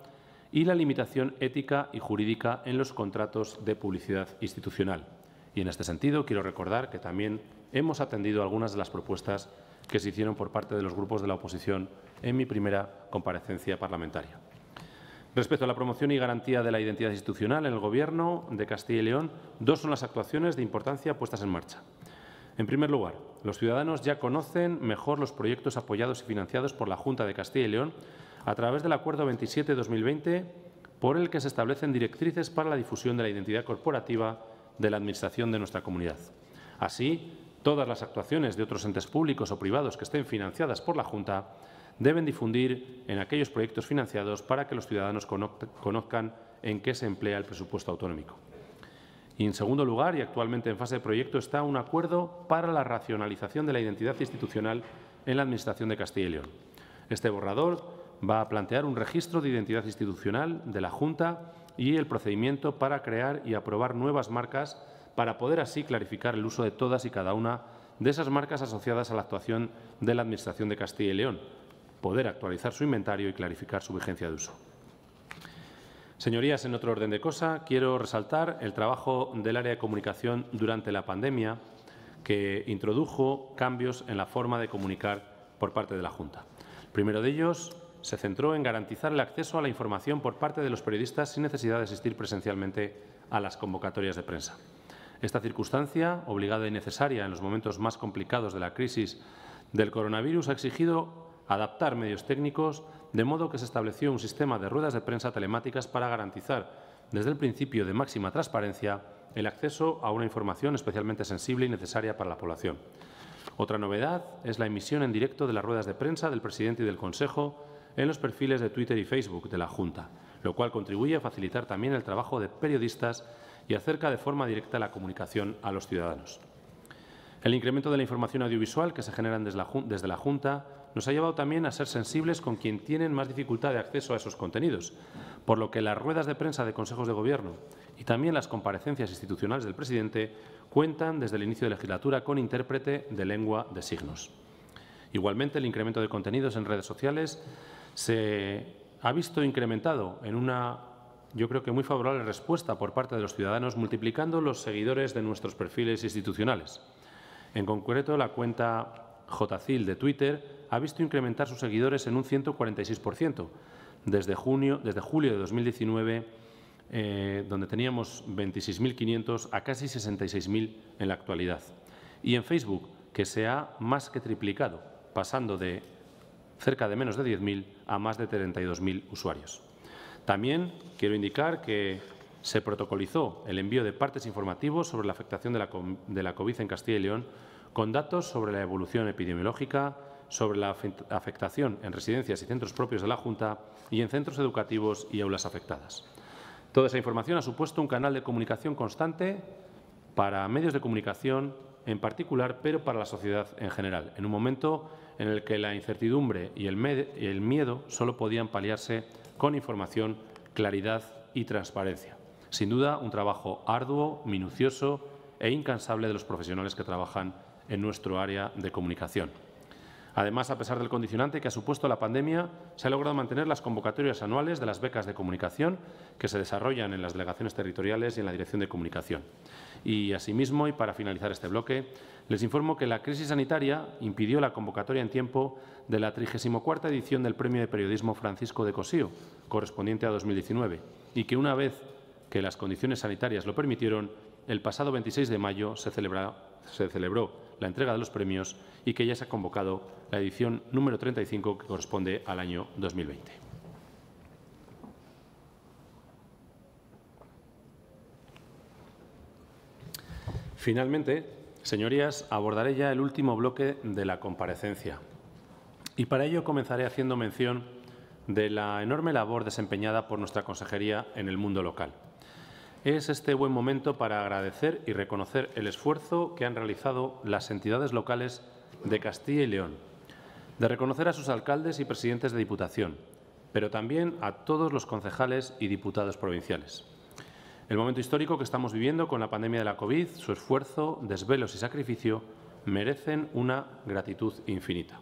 y la limitación ética y jurídica en los contratos de publicidad institucional. Y en este sentido, quiero recordar que también hemos atendido algunas de las propuestas que se hicieron por parte de los grupos de la oposición en mi primera comparecencia parlamentaria. Respecto a la promoción y garantía de la identidad institucional en el Gobierno de Castilla y León, dos son las actuaciones de importancia puestas en marcha. En primer lugar, los ciudadanos ya conocen mejor los proyectos apoyados y financiados por la Junta de Castilla y León a través del Acuerdo 27-2020, por el que se establecen directrices para la difusión de la identidad corporativa de la Administración de nuestra comunidad. Así, todas las actuaciones de otros entes públicos o privados que estén financiadas por la Junta deben difundir en aquellos proyectos financiados para que los ciudadanos conozcan en qué se emplea el presupuesto autonómico. Y, en segundo lugar, y actualmente en fase de proyecto, está un acuerdo para la racionalización de la identidad institucional en la Administración de Castilla y León. Este borrador va a plantear un registro de identidad institucional de la Junta y el procedimiento para crear y aprobar nuevas marcas para poder así clarificar el uso de todas y cada una de esas marcas asociadas a la actuación de la Administración de Castilla y León, poder actualizar su inventario y clarificar su vigencia de uso. Señorías, en otro orden de cosa, quiero resaltar el trabajo del área de comunicación durante la pandemia que introdujo cambios en la forma de comunicar por parte de la Junta. primero de ellos se centró en garantizar el acceso a la información por parte de los periodistas sin necesidad de asistir presencialmente a las convocatorias de prensa. Esta circunstancia, obligada y necesaria en los momentos más complicados de la crisis del coronavirus, ha exigido adaptar medios técnicos, de modo que se estableció un sistema de ruedas de prensa telemáticas para garantizar, desde el principio de máxima transparencia, el acceso a una información especialmente sensible y necesaria para la población. Otra novedad es la emisión en directo de las ruedas de prensa del presidente y del Consejo en los perfiles de Twitter y Facebook de la Junta, lo cual contribuye a facilitar también el trabajo de periodistas y acerca de forma directa la comunicación a los ciudadanos. El incremento de la información audiovisual que se generan desde la, Junta nos ha llevado también a ser sensibles con quien tienen más dificultad de acceso a esos contenidos, por lo que las ruedas de prensa de consejos de gobierno y también las comparecencias institucionales del presidente cuentan desde el inicio de legislatura con intérprete de lengua de signos. Igualmente, el incremento de contenidos en redes sociales se ha visto incrementado en una, yo creo que muy favorable respuesta por parte de los ciudadanos, multiplicando los seguidores de nuestros perfiles institucionales. En concreto, la cuenta Jcil de Twitter, ha visto incrementar sus seguidores en un 146%. Desde, junio, desde julio de 2019, eh, donde teníamos 26.500 a casi 66.000 en la actualidad. Y en Facebook, que se ha más que triplicado, pasando de cerca de menos de 10.000 a más de 32.000 usuarios. También quiero indicar que se protocolizó el envío de partes informativos sobre la afectación de la COVID en Castilla y León con datos sobre la evolución epidemiológica, sobre la afectación en residencias y centros propios de la Junta y en centros educativos y aulas afectadas. Toda esa información ha supuesto un canal de comunicación constante para medios de comunicación en particular, pero para la sociedad en general, en un momento en el que la incertidumbre y el, miedo solo podían paliarse con información, claridad y transparencia. Sin duda, un trabajo arduo, minucioso e incansable de los profesionales que trabajan en nuestro área de comunicación. Además, a pesar del condicionante que ha supuesto la pandemia, se ha logrado mantener las convocatorias anuales de las becas de comunicación que se desarrollan en las delegaciones territoriales y en la Dirección de Comunicación. Y, asimismo, y para finalizar este bloque, les informo que la crisis sanitaria impidió la convocatoria en tiempo de la 34 edición del Premio de Periodismo Francisco de Cosío, correspondiente a 2019, y que una vez que las condiciones sanitarias lo permitieron, el pasado 26 de mayo se, se celebró la entrega de los premios y que ya se ha convocado la edición número 35 que corresponde al año 2020. Finalmente, señorías, abordaré ya el último bloque de la comparecencia. Y para ello comenzaré haciendo mención de la enorme labor desempeñada por nuestra consejería en el mundo local es este buen momento para agradecer y reconocer el esfuerzo que han realizado las entidades locales de Castilla y León, de reconocer a sus alcaldes y presidentes de Diputación, pero también a todos los concejales y diputados provinciales. El momento histórico que estamos viviendo con la pandemia de la COVID, su esfuerzo, desvelos y sacrificio merecen una gratitud infinita.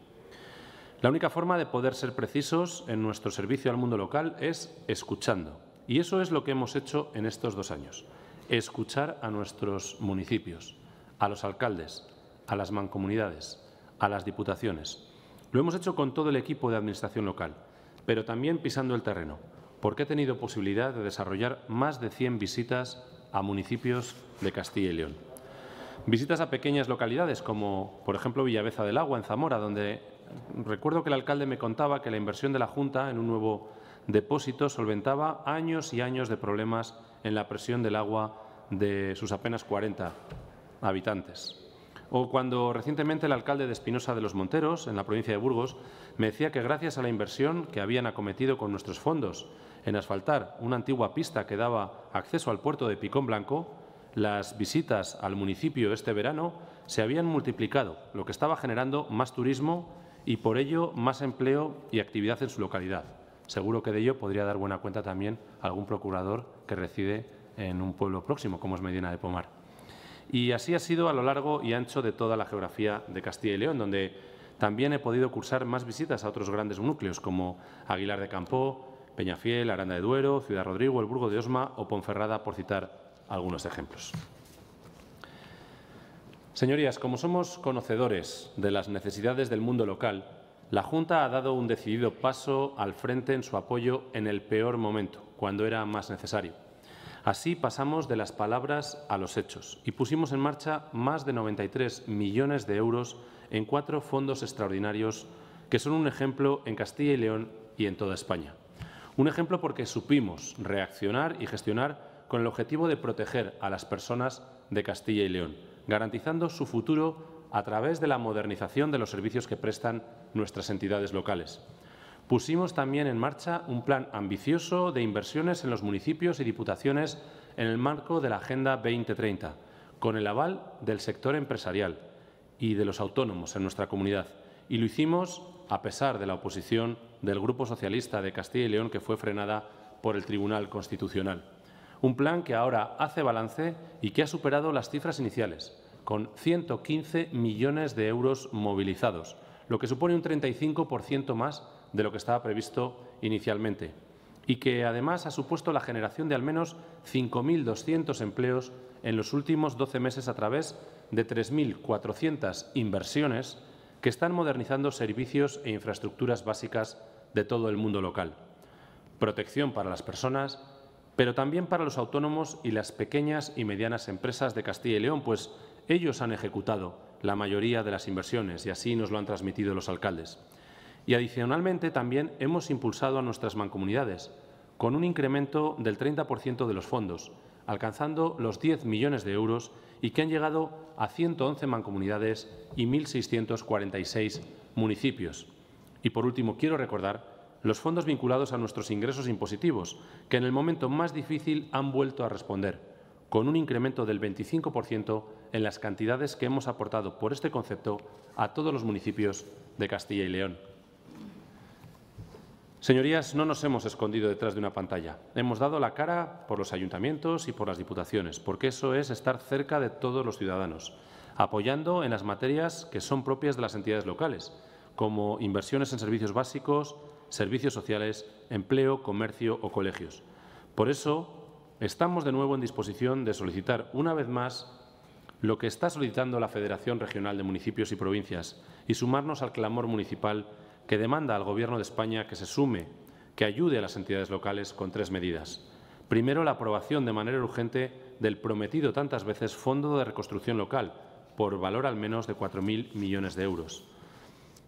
La única forma de poder ser precisos en nuestro servicio al mundo local es escuchando, y eso es lo que hemos hecho en estos dos años, escuchar a nuestros municipios, a los alcaldes, a las mancomunidades, a las diputaciones. Lo hemos hecho con todo el equipo de administración local, pero también pisando el terreno, porque he tenido posibilidad de desarrollar más de 100 visitas a municipios de Castilla y León. Visitas a pequeñas localidades como, por ejemplo, Villaveza del Agua, en Zamora, donde recuerdo que el alcalde me contaba que la inversión de la Junta en un nuevo depósito solventaba años y años de problemas en la presión del agua de sus apenas 40 habitantes. O cuando recientemente el alcalde de Espinosa de los Monteros, en la provincia de Burgos, me decía que gracias a la inversión que habían acometido con nuestros fondos en asfaltar una antigua pista que daba acceso al puerto de Picón Blanco, las visitas al municipio este verano se habían multiplicado, lo que estaba generando más turismo y por ello más empleo y actividad en su localidad. Seguro que de ello podría dar buena cuenta también algún procurador que reside en un pueblo próximo, como es Medina de Pomar. Y así ha sido a lo largo y ancho de toda la geografía de Castilla y León, donde también he podido cursar más visitas a otros grandes núcleos, como Aguilar de Campó, Peñafiel, Aranda de Duero, Ciudad Rodrigo, El Burgo de Osma o Ponferrada, por citar algunos ejemplos. Señorías, como somos conocedores de las necesidades del mundo local, la Junta ha dado un decidido paso al frente en su apoyo en el peor momento, cuando era más necesario. Así pasamos de las palabras a los hechos y pusimos en marcha más de 93 millones de euros en cuatro fondos extraordinarios que son un ejemplo en Castilla y León y en toda España. Un ejemplo porque supimos reaccionar y gestionar con el objetivo de proteger a las personas de Castilla y León, garantizando su futuro a través de la modernización de los servicios que prestan nuestras entidades locales. Pusimos también en marcha un plan ambicioso de inversiones en los municipios y diputaciones en el marco de la Agenda 2030, con el aval del sector empresarial y de los autónomos en nuestra comunidad. Y lo hicimos a pesar de la oposición del Grupo Socialista de Castilla y León, que fue frenada por el Tribunal Constitucional. Un plan que ahora hace balance y que ha superado las cifras iniciales, con 115 millones de euros movilizados, lo que supone un 35% más de lo que estaba previsto inicialmente y que además ha supuesto la generación de al menos 5.200 empleos en los últimos 12 meses a través de 3.400 inversiones que están modernizando servicios e infraestructuras básicas de todo el mundo local. Protección para las personas, pero también para los autónomos y las pequeñas y medianas empresas de Castilla y León, pues ellos han ejecutado la mayoría de las inversiones y así nos lo han transmitido los alcaldes. Y adicionalmente también hemos impulsado a nuestras mancomunidades con un incremento del 30% de los fondos, alcanzando los 10 millones de euros y que han llegado a 111 mancomunidades y 1.646 municipios. Y por último, quiero recordar los fondos vinculados a nuestros ingresos impositivos, que en el momento más difícil han vuelto a responder con un incremento del 25% en las cantidades que hemos aportado por este concepto a todos los municipios de Castilla y León. Señorías, no nos hemos escondido detrás de una pantalla. Hemos dado la cara por los ayuntamientos y por las diputaciones, porque eso es estar cerca de todos los ciudadanos, apoyando en las materias que son propias de las entidades locales, como inversiones en servicios básicos, servicios sociales, empleo, comercio o colegios. Por eso, estamos de nuevo en disposición de solicitar una vez más lo que está solicitando la Federación Regional de Municipios y Provincias y sumarnos al clamor municipal que demanda al Gobierno de España que se sume, que ayude a las entidades locales con tres medidas. Primero, la aprobación de manera urgente del prometido tantas veces Fondo de Reconstrucción Local, por valor al menos de 4.000 millones de euros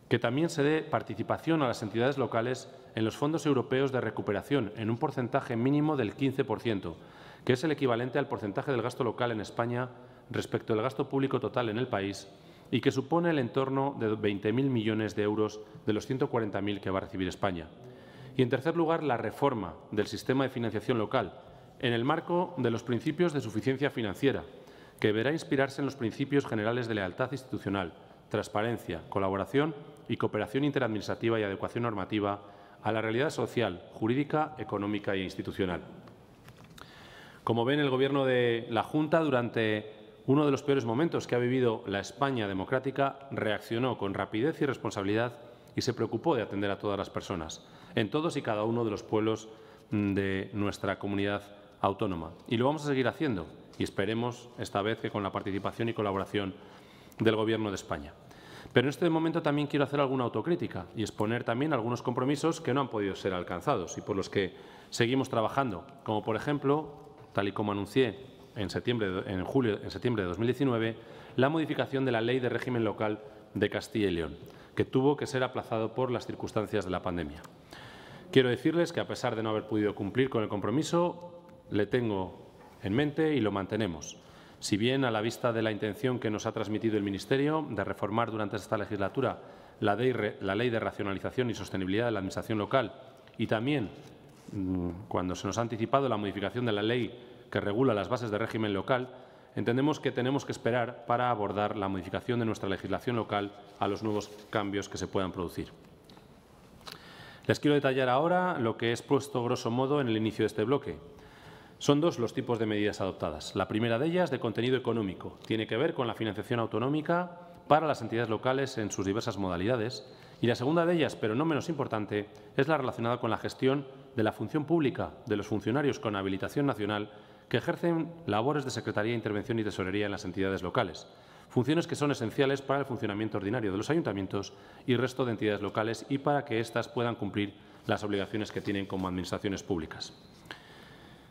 que también se dé participación a las entidades locales en los fondos europeos de recuperación en un porcentaje mínimo del 15%, que es el equivalente al porcentaje del gasto local en España respecto al gasto público total en el país y que supone el entorno de 20.000 millones de euros de los 140.000 que va a recibir España. Y, en tercer lugar, la reforma del sistema de financiación local, en el marco de los principios de suficiencia financiera, que deberá inspirarse en los principios generales de lealtad institucional, transparencia, colaboración y cooperación interadministrativa y adecuación normativa a la realidad social, jurídica, económica e institucional. Como ven, el Gobierno de la Junta, durante uno de los peores momentos que ha vivido la España democrática, reaccionó con rapidez y responsabilidad y se preocupó de atender a todas las personas, en todos y cada uno de los pueblos de nuestra comunidad autónoma. Y lo vamos a seguir haciendo y esperemos esta vez que con la participación y colaboración del Gobierno de España. Pero en este momento también quiero hacer alguna autocrítica y exponer también algunos compromisos que no han podido ser alcanzados y por los que seguimos trabajando, como por ejemplo, tal y como anuncié en, septiembre, julio, en septiembre de 2019, la modificación de la Ley de Régimen Local de Castilla y León, que tuvo que ser aplazado por las circunstancias de la pandemia. Quiero decirles que, a pesar de no haber podido cumplir con el compromiso, le tengo en mente y lo mantenemos. Si bien, a la vista de la intención que nos ha transmitido el Ministerio de reformar durante esta legislatura la, Ley de Racionalización y Sostenibilidad de la Administración Local y también mm, cuando se nos ha anticipado la modificación de la ley que regula las bases de régimen local, entendemos que tenemos que esperar para abordar la modificación de nuestra legislación local a los nuevos cambios que se puedan producir. Les quiero detallar ahora lo que he expuesto grosso modo en el inicio de este bloque. Son dos los tipos de medidas adoptadas. La primera de ellas, de contenido económico, tiene que ver con la financiación autonómica para las entidades locales en sus diversas modalidades. Y la segunda de ellas, pero no menos importante, es la relacionada con la gestión de la función pública de los funcionarios con habilitación nacional que ejercen labores de Secretaría, Intervención y Tesorería en las entidades locales, funciones que son esenciales para el funcionamiento ordinario de los ayuntamientos y resto de entidades locales y para que éstas puedan cumplir las obligaciones que tienen como administraciones públicas.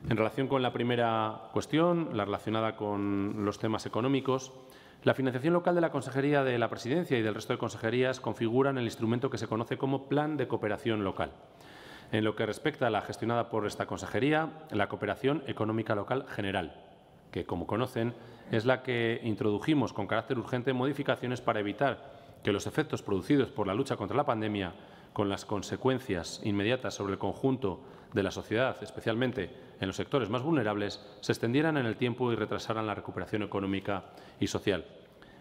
En relación con la primera cuestión, la relacionada con los temas económicos, la financiación local de la Consejería de la Presidencia y del resto de consejerías configuran el instrumento que se conoce como Plan de Cooperación Local. En lo que respecta a la gestionada por esta consejería, la cooperación económica local general, que, como conocen, es la que introdujimos con carácter urgente modificaciones para evitar que los efectos producidos por la lucha contra la pandemia, con las consecuencias inmediatas sobre el conjunto de la sociedad, especialmente en los sectores más vulnerables, se extendieran en el tiempo y retrasaran la recuperación económica y social.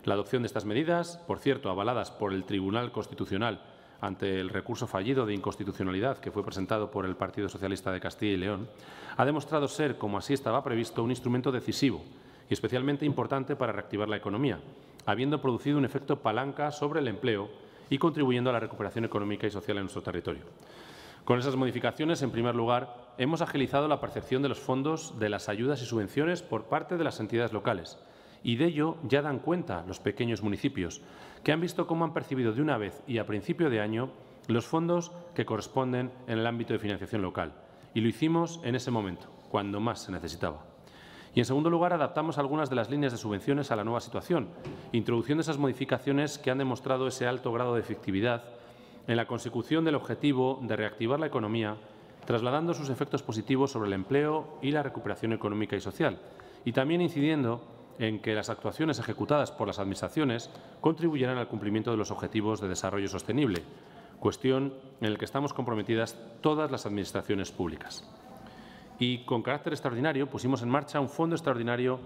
La adopción de estas medidas, por cierto, avaladas por el Tribunal Constitucional ante el recurso fallido de inconstitucionalidad que fue presentado por el Partido Socialista de Castilla y León, ha demostrado ser, como así estaba previsto, un instrumento decisivo y especialmente importante para reactivar la economía, habiendo producido un efecto palanca sobre el empleo y contribuyendo a la recuperación económica y social en nuestro territorio. Con esas modificaciones, en primer lugar, hemos agilizado la percepción de los fondos de las ayudas y subvenciones por parte de las entidades locales. Y de ello ya dan cuenta los pequeños municipios, que han visto cómo han percibido de una vez y a principio de año los fondos que corresponden en el ámbito de financiación local. Y lo hicimos en ese momento, cuando más se necesitaba. Y, en segundo lugar, adaptamos algunas de las líneas de subvenciones a la nueva situación, introduciendo esas modificaciones que han demostrado ese alto grado de efectividad en la consecución del objetivo de reactivar la economía, trasladando sus efectos positivos sobre el empleo y la recuperación económica y social, y también incidiendo en que las actuaciones ejecutadas por las Administraciones contribuyeran al cumplimiento de los Objetivos de Desarrollo Sostenible, cuestión en la que estamos comprometidas todas las Administraciones públicas. Y con carácter extraordinario pusimos en marcha un fondo extraordinario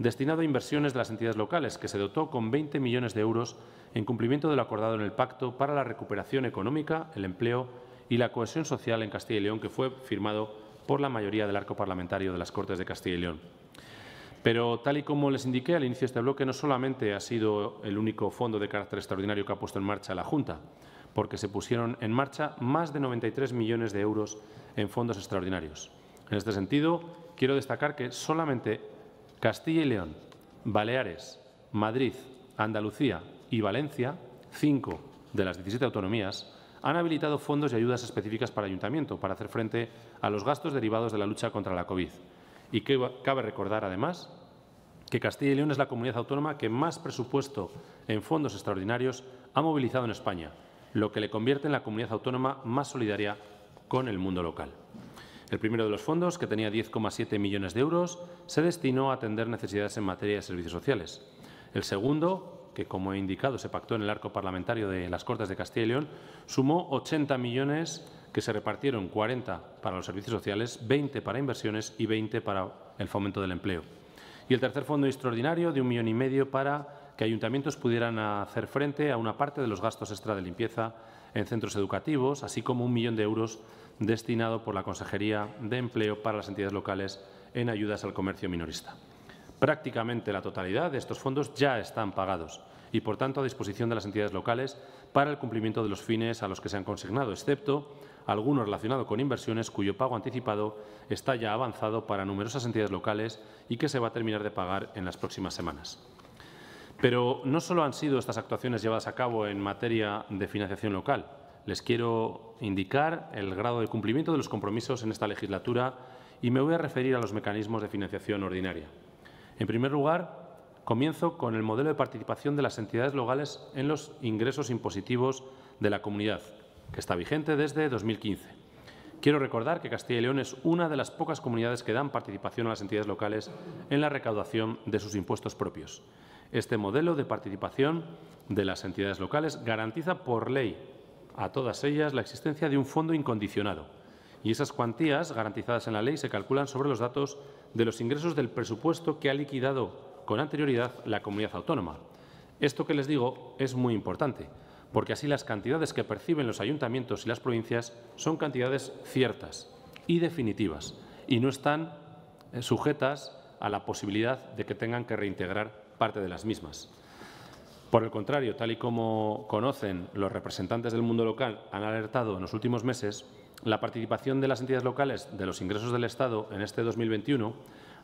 destinado a inversiones de las entidades locales, que se dotó con 20 millones de euros en cumplimiento de lo acordado en el Pacto para la Recuperación Económica, el Empleo y la Cohesión Social en Castilla y León, que fue firmado por la mayoría del arco parlamentario de las Cortes de Castilla y León. Pero, tal y como les indiqué al inicio de este bloque, no solamente ha sido el único fondo de carácter extraordinario que ha puesto en marcha la Junta, porque se pusieron en marcha más de 93 millones de euros en fondos extraordinarios. En este sentido, quiero destacar que solamente Castilla y León, Baleares, Madrid, Andalucía y Valencia, cinco de las 17 autonomías, han habilitado fondos y ayudas específicas para ayuntamiento para hacer frente a los gastos derivados de la lucha contra la COVID. Y cabe recordar, además, que Castilla y León es la comunidad autónoma que más presupuesto en fondos extraordinarios ha movilizado en España, lo que le convierte en la comunidad autónoma más solidaria con el mundo local. El primero de los fondos, que tenía 10,7 millones de euros, se destinó a atender necesidades en materia de servicios sociales. El segundo, que como he indicado se pactó en el arco parlamentario de las Cortes de Castilla y León, sumó 80 millones que se repartieron 40 para los servicios sociales, 20 para inversiones y 20 para el fomento del empleo. Y el tercer fondo extraordinario de un millón y medio para que ayuntamientos pudieran hacer frente a una parte de los gastos extra de limpieza en centros educativos, así como un millón de euros destinado por la Consejería de Empleo para las entidades locales en ayudas al comercio minorista. Prácticamente la totalidad de estos fondos ya están pagados y, por tanto, a disposición de las entidades locales para el cumplimiento de los fines a los que se han consignado, excepto alguno relacionado con inversiones cuyo pago anticipado está ya avanzado para numerosas entidades locales y que se va a terminar de pagar en las próximas semanas. Pero no solo han sido estas actuaciones llevadas a cabo en materia de financiación local. Les quiero indicar el grado de cumplimiento de los compromisos en esta legislatura y me voy a referir a los mecanismos de financiación ordinaria. En primer lugar, comienzo con el modelo de participación de las entidades locales en los ingresos impositivos de la comunidad, que está vigente desde 2015. Quiero recordar que Castilla y León es una de las pocas comunidades que dan participación a las entidades locales en la recaudación de sus impuestos propios. Este modelo de participación de las entidades locales garantiza por ley a todas ellas la existencia de un fondo incondicionado y esas cuantías garantizadas en la ley se calculan sobre los datos de los ingresos del presupuesto que ha liquidado con anterioridad la comunidad autónoma. Esto que les digo es muy importante, porque así las cantidades que perciben los ayuntamientos y las provincias son cantidades ciertas y definitivas y no están eh, sujetas a la posibilidad de que tengan que reintegrar parte de las mismas. Por el contrario, tal y como conocen los representantes del mundo local, han alertado en los últimos meses la participación de las entidades locales de los ingresos del Estado en este 2021,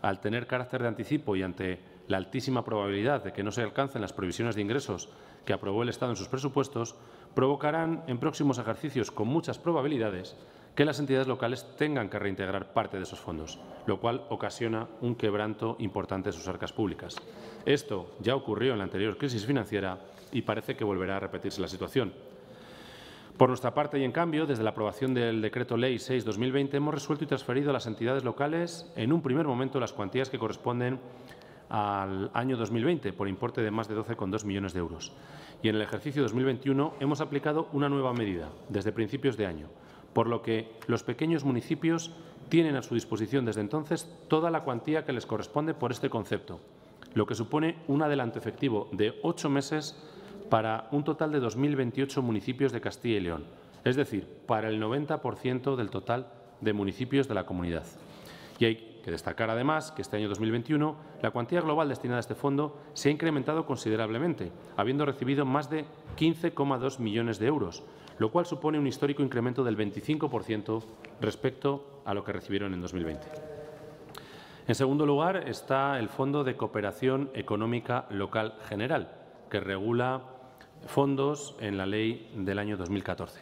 al tener carácter de anticipo y ante la altísima probabilidad de que no se alcancen las previsiones de ingresos que aprobó el Estado en sus presupuestos, provocarán en próximos ejercicios con muchas probabilidades que las entidades locales tengan que reintegrar parte de esos fondos, lo cual ocasiona un quebranto importante de sus arcas públicas. Esto ya ocurrió en la anterior crisis financiera y parece que volverá a repetirse la situación. Por nuestra parte y en cambio, desde la aprobación del Decreto Ley 6-2020 hemos resuelto y transferido a las entidades locales en un primer momento las cuantías que corresponden al año 2020 por importe de más de 12,2 millones de euros. Y en el ejercicio 2021 hemos aplicado una nueva medida desde principios de año por lo que los pequeños municipios tienen a su disposición desde entonces toda la cuantía que les corresponde por este concepto, lo que supone un adelanto efectivo de ocho meses para un total de 2.028 municipios de Castilla y León, es decir, para el 90% del total de municipios de la comunidad. Y hay que destacar además que este año 2021 la cuantía global destinada a este fondo se ha incrementado considerablemente, habiendo recibido más de 15,2 millones de euros, lo cual supone un histórico incremento del 25% respecto a lo que recibieron en 2020. En segundo lugar está el Fondo de Cooperación Económica Local General, que regula fondos en la ley del año 2014.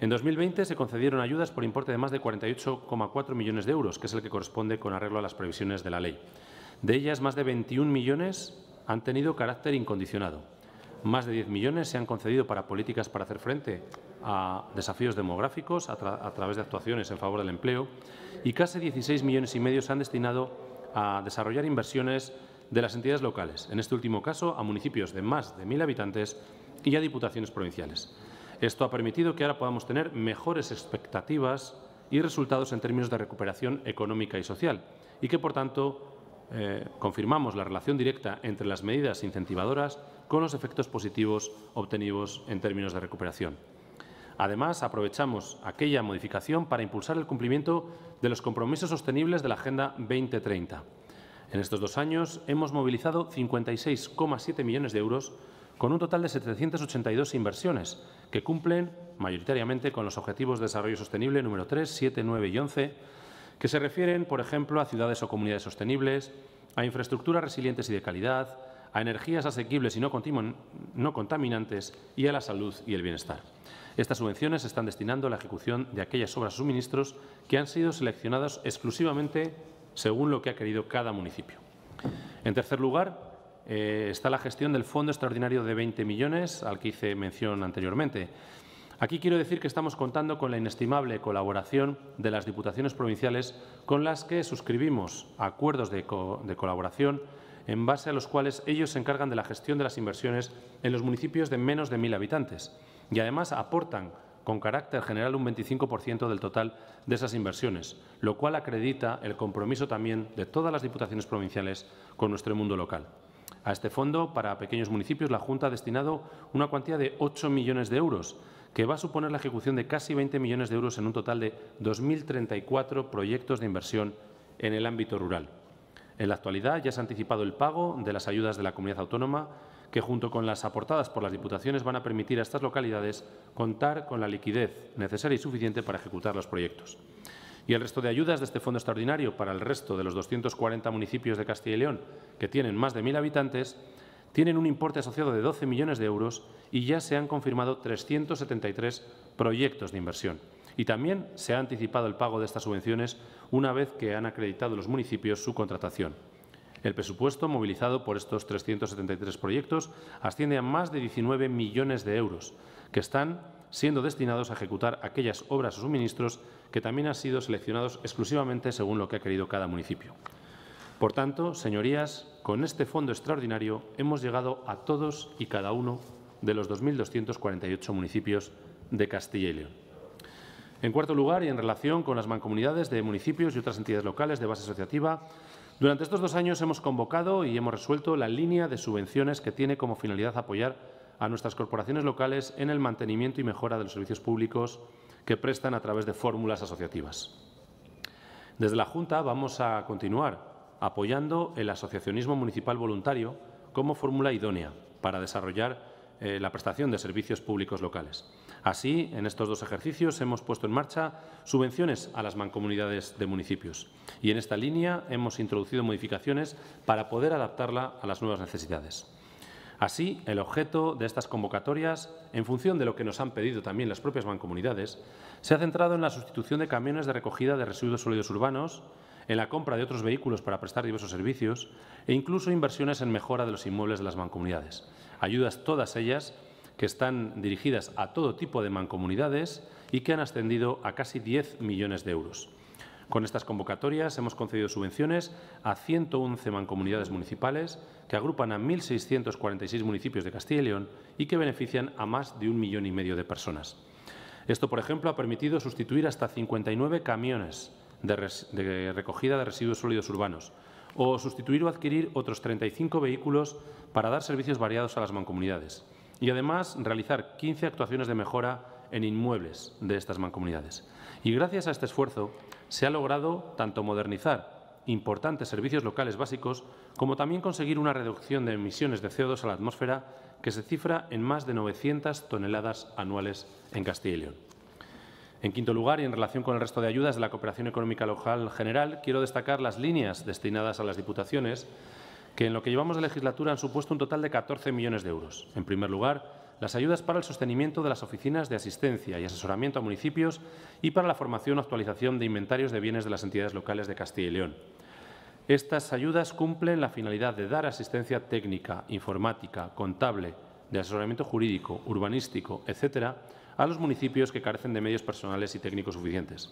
En 2020 se concedieron ayudas por importe de más de 48,4 millones de euros, que es el que corresponde con arreglo a las previsiones de la ley. De ellas, más de 21 millones han tenido carácter incondicionado más de 10 millones se han concedido para políticas para hacer frente a desafíos demográficos a, través de actuaciones en favor del empleo y casi 16 millones y medio se han destinado a desarrollar inversiones de las entidades locales, en este último caso a municipios de más de mil habitantes y a diputaciones provinciales. Esto ha permitido que ahora podamos tener mejores expectativas y resultados en términos de recuperación económica y social y que, por tanto, eh, confirmamos la relación directa entre las medidas incentivadoras con los efectos positivos obtenidos en términos de recuperación. Además, aprovechamos aquella modificación para impulsar el cumplimiento de los compromisos sostenibles de la Agenda 2030. En estos dos años hemos movilizado 56,7 millones de euros con un total de 782 inversiones que cumplen mayoritariamente con los Objetivos de Desarrollo Sostenible número 3, 7, 9 y 11 que se refieren, por ejemplo, a ciudades o comunidades sostenibles, a infraestructuras resilientes y de calidad, a energías asequibles y no, contaminantes y a la salud y el bienestar. Estas subvenciones se están destinando a la ejecución de aquellas obras o suministros que han sido seleccionadas exclusivamente según lo que ha querido cada municipio. En tercer lugar, eh, está la gestión del Fondo Extraordinario de 20 millones, al que hice mención anteriormente. Aquí quiero decir que estamos contando con la inestimable colaboración de las diputaciones provinciales con las que suscribimos acuerdos de, colaboración en base a los cuales ellos se encargan de la gestión de las inversiones en los municipios de menos de mil habitantes y además aportan con carácter general un 25% del total de esas inversiones, lo cual acredita el compromiso también de todas las diputaciones provinciales con nuestro mundo local. A este fondo, para pequeños municipios, la Junta ha destinado una cuantía de 8 millones de euros, que va a suponer la ejecución de casi 20 millones de euros en un total de 2.034 proyectos de inversión en el ámbito rural. En la actualidad ya se ha anticipado el pago de las ayudas de la comunidad autónoma, que junto con las aportadas por las diputaciones van a permitir a estas localidades contar con la liquidez necesaria y suficiente para ejecutar los proyectos. Y el resto de ayudas de este fondo extraordinario para el resto de los 240 municipios de Castilla y León, que tienen más de 1.000 habitantes, tienen un importe asociado de 12 millones de euros y ya se han confirmado 373 proyectos de inversión. Y también se ha anticipado el pago de estas subvenciones una vez que han acreditado los municipios su contratación. El presupuesto movilizado por estos 373 proyectos asciende a más de 19 millones de euros, que están siendo destinados a ejecutar aquellas obras o suministros que también han sido seleccionados exclusivamente según lo que ha querido cada municipio. Por tanto, señorías, con este fondo extraordinario hemos llegado a todos y cada uno de los 2.248 municipios de Castilla y León. En cuarto lugar, y en relación con las mancomunidades de municipios y otras entidades locales de base asociativa, durante estos dos años hemos convocado y hemos resuelto la línea de subvenciones que tiene como finalidad apoyar a nuestras corporaciones locales en el mantenimiento y mejora de los servicios públicos que prestan a través de fórmulas asociativas. Desde la Junta vamos a continuar apoyando el asociacionismo municipal voluntario como fórmula idónea para desarrollar eh, la prestación de servicios públicos locales. Así, en estos dos ejercicios hemos puesto en marcha subvenciones a las mancomunidades de municipios y en esta línea hemos introducido modificaciones para poder adaptarla a las nuevas necesidades. Así, el objeto de estas convocatorias, en función de lo que nos han pedido también las propias mancomunidades, se ha centrado en la sustitución de camiones de recogida de residuos sólidos urbanos en la compra de otros vehículos para prestar diversos servicios e incluso inversiones en mejora de los inmuebles de las mancomunidades. Ayudas todas ellas que están dirigidas a todo tipo de mancomunidades y que han ascendido a casi 10 millones de euros. Con estas convocatorias hemos concedido subvenciones a 111 mancomunidades municipales que agrupan a 1.646 municipios de Castilla y León y que benefician a más de un millón y medio de personas. Esto, por ejemplo, ha permitido sustituir hasta 59 camiones de, recogida de residuos sólidos urbanos, o sustituir o adquirir otros 35 vehículos para dar servicios variados a las mancomunidades y, además, realizar 15 actuaciones de mejora en inmuebles de estas mancomunidades. Y gracias a este esfuerzo se ha logrado tanto modernizar importantes servicios locales básicos como también conseguir una reducción de emisiones de CO2 a la atmósfera que se cifra en más de 900 toneladas anuales en Castilla y León. En quinto lugar, y en relación con el resto de ayudas de la cooperación económica local general, quiero destacar las líneas destinadas a las diputaciones, que en lo que llevamos de legislatura han supuesto un total de 14 millones de euros. En primer lugar, las ayudas para el sostenimiento de las oficinas de asistencia y asesoramiento a municipios y para la formación o actualización de inventarios de bienes de las entidades locales de Castilla y León. Estas ayudas cumplen la finalidad de dar asistencia técnica, informática, contable, de asesoramiento jurídico, urbanístico, etcétera, a los municipios que carecen de medios personales y técnicos suficientes.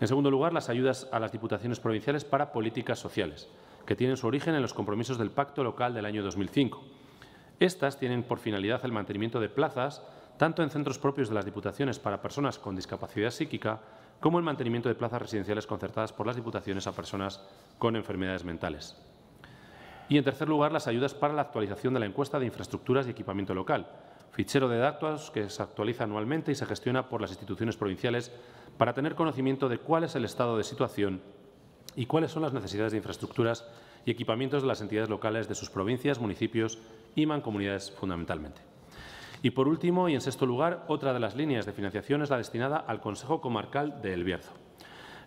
En segundo lugar, las ayudas a las diputaciones provinciales para políticas sociales, que tienen su origen en los compromisos del Pacto Local del año 2005. Estas tienen por finalidad el mantenimiento de plazas, tanto en centros propios de las diputaciones para personas con discapacidad psíquica, como el mantenimiento de plazas residenciales concertadas por las diputaciones a personas con enfermedades mentales. Y, en tercer lugar, las ayudas para la actualización de la encuesta de infraestructuras y equipamiento local, fichero de datos que se actualiza anualmente y se gestiona por las instituciones provinciales para tener conocimiento de cuál es el estado de situación y cuáles son las necesidades de infraestructuras y equipamientos de las entidades locales de sus provincias, municipios y mancomunidades fundamentalmente. Y por último y en sexto lugar, otra de las líneas de financiación es la destinada al Consejo Comarcal de El Bierzo.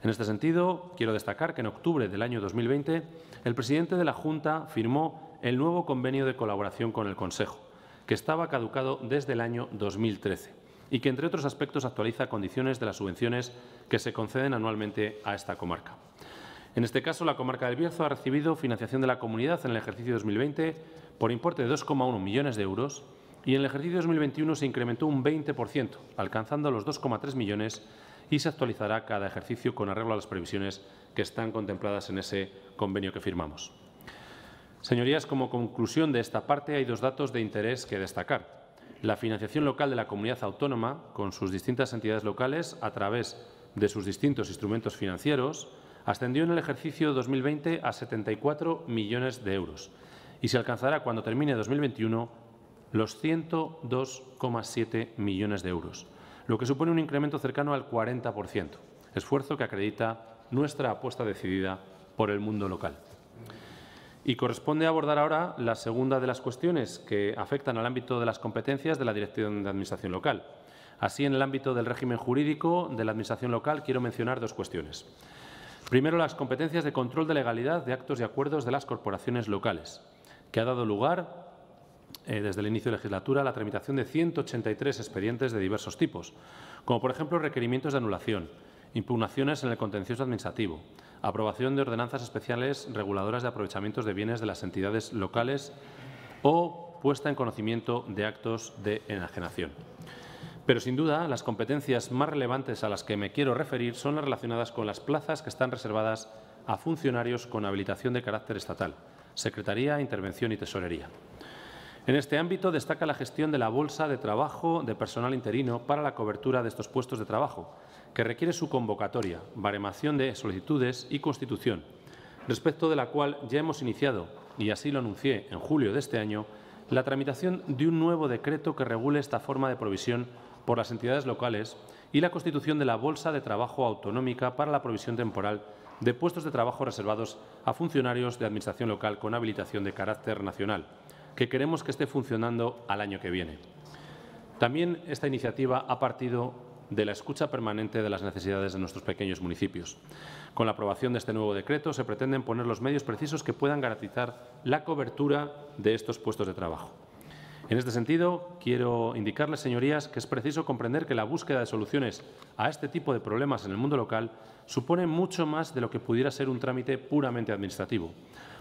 En este sentido, quiero destacar que en octubre del año 2020 el presidente de la Junta firmó el nuevo convenio de colaboración con el Consejo, que estaba caducado desde el año 2013 y que, entre otros aspectos, actualiza condiciones de las subvenciones que se conceden anualmente a esta comarca. En este caso, la comarca del Bierzo ha recibido financiación de la comunidad en el ejercicio 2020 por importe de 2,1 millones de euros y en el ejercicio 2021 se incrementó un 20%, alcanzando los 2,3 millones y se actualizará cada ejercicio con arreglo a las previsiones que están contempladas en ese convenio que firmamos. Señorías, como conclusión de esta parte hay dos datos de interés que destacar. La financiación local de la comunidad autónoma, con sus distintas entidades locales, a través de sus distintos instrumentos financieros, ascendió en el ejercicio 2020 a 74 millones de euros y se alcanzará cuando termine 2021 los 102,7 millones de euros, lo que supone un incremento cercano al 40%, esfuerzo que acredita nuestra apuesta decidida por el mundo local. Y corresponde abordar ahora la segunda de las cuestiones que afectan al ámbito de las competencias de la Dirección de Administración Local. Así, en el ámbito del régimen jurídico de la Administración Local, quiero mencionar dos cuestiones. Primero, las competencias de control de legalidad de actos y acuerdos de las corporaciones locales, que ha dado lugar eh, desde el inicio de legislatura a la tramitación de 183 expedientes de diversos tipos, como por ejemplo requerimientos de anulación, Impugnaciones en el contencioso administrativo. Aprobación de ordenanzas especiales reguladoras de aprovechamientos de bienes de las entidades locales o puesta en conocimiento de actos de enajenación. Pero sin duda, las competencias más relevantes a las que me quiero referir son las relacionadas con las plazas que están reservadas a funcionarios con habilitación de carácter estatal, Secretaría, Intervención y Tesorería. En este ámbito destaca la gestión de la bolsa de trabajo de personal interino para la cobertura de estos puestos de trabajo, que requiere su convocatoria, baremación de solicitudes y constitución, respecto de la cual ya hemos iniciado, y así lo anuncié en julio de este año, la tramitación de un nuevo decreto que regule esta forma de provisión por las entidades locales y la constitución de la Bolsa de Trabajo Autonómica para la provisión temporal de puestos de trabajo reservados a funcionarios de Administración local con habilitación de carácter nacional, que queremos que esté funcionando al año que viene. También esta iniciativa ha partido de la escucha permanente de las necesidades de nuestros pequeños municipios. Con la aprobación de este nuevo decreto se pretenden poner los medios precisos que puedan garantizar la cobertura de estos puestos de trabajo. En este sentido, quiero indicarles, señorías, que es preciso comprender que la búsqueda de soluciones a este tipo de problemas en el mundo local supone mucho más de lo que pudiera ser un trámite puramente administrativo,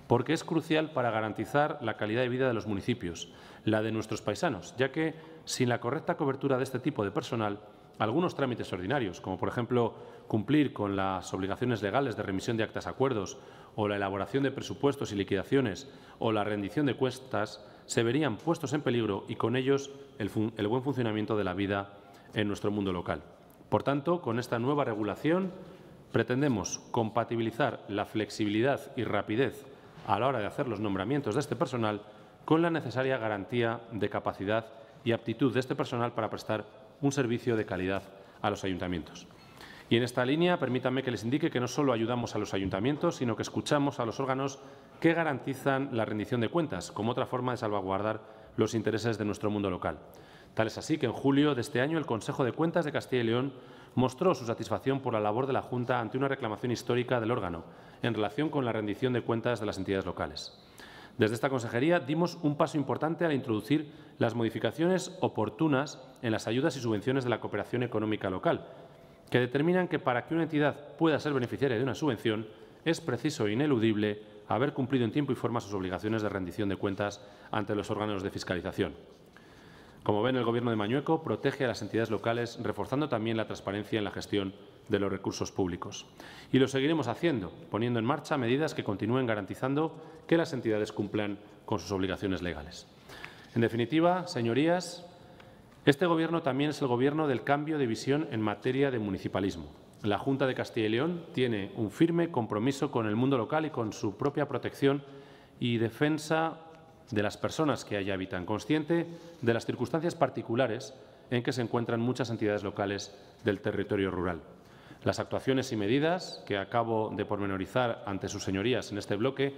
porque es crucial para garantizar la calidad de vida de los municipios, la de nuestros paisanos, ya que sin la correcta cobertura de este tipo de personal, algunos trámites ordinarios, como por ejemplo cumplir con las obligaciones legales de remisión de actas acuerdos o la elaboración de presupuestos y liquidaciones o la rendición de cuestas, se verían puestos en peligro y con ellos el buen funcionamiento de la vida en nuestro mundo local. Por tanto, con esta nueva regulación pretendemos compatibilizar la flexibilidad y rapidez a la hora de hacer los nombramientos de este personal con la necesaria garantía de capacidad y aptitud de este personal para prestar un servicio de calidad a los ayuntamientos. Y en esta línea, permítanme que les indique que no solo ayudamos a los ayuntamientos, sino que escuchamos a los órganos que garantizan la rendición de cuentas, como otra forma de salvaguardar los intereses de nuestro mundo local. Tal es así que en julio de este año el Consejo de Cuentas de Castilla y León mostró su satisfacción por la labor de la Junta ante una reclamación histórica del órgano en relación con la rendición de cuentas de las entidades locales. Desde esta consejería dimos un paso importante al introducir las modificaciones oportunas en las ayudas y subvenciones de la cooperación económica local, que determinan que para que una entidad pueda ser beneficiaria de una subvención es preciso e ineludible haber cumplido en tiempo y forma sus obligaciones de rendición de cuentas ante los órganos de fiscalización. Como ven, el Gobierno de Mañueco protege a las entidades locales reforzando también la transparencia en la gestión de los recursos públicos. Y lo seguiremos haciendo, poniendo en marcha medidas que continúen garantizando que las entidades cumplan con sus obligaciones legales. En definitiva, señorías, este Gobierno también es el Gobierno del cambio de visión en materia de municipalismo. La Junta de Castilla y León tiene un firme compromiso con el mundo local y con su propia protección y defensa de las personas que allí habitan, consciente de las circunstancias particulares en que se encuentran muchas entidades locales del territorio rural. Las actuaciones y medidas que acabo de pormenorizar ante sus señorías en este bloque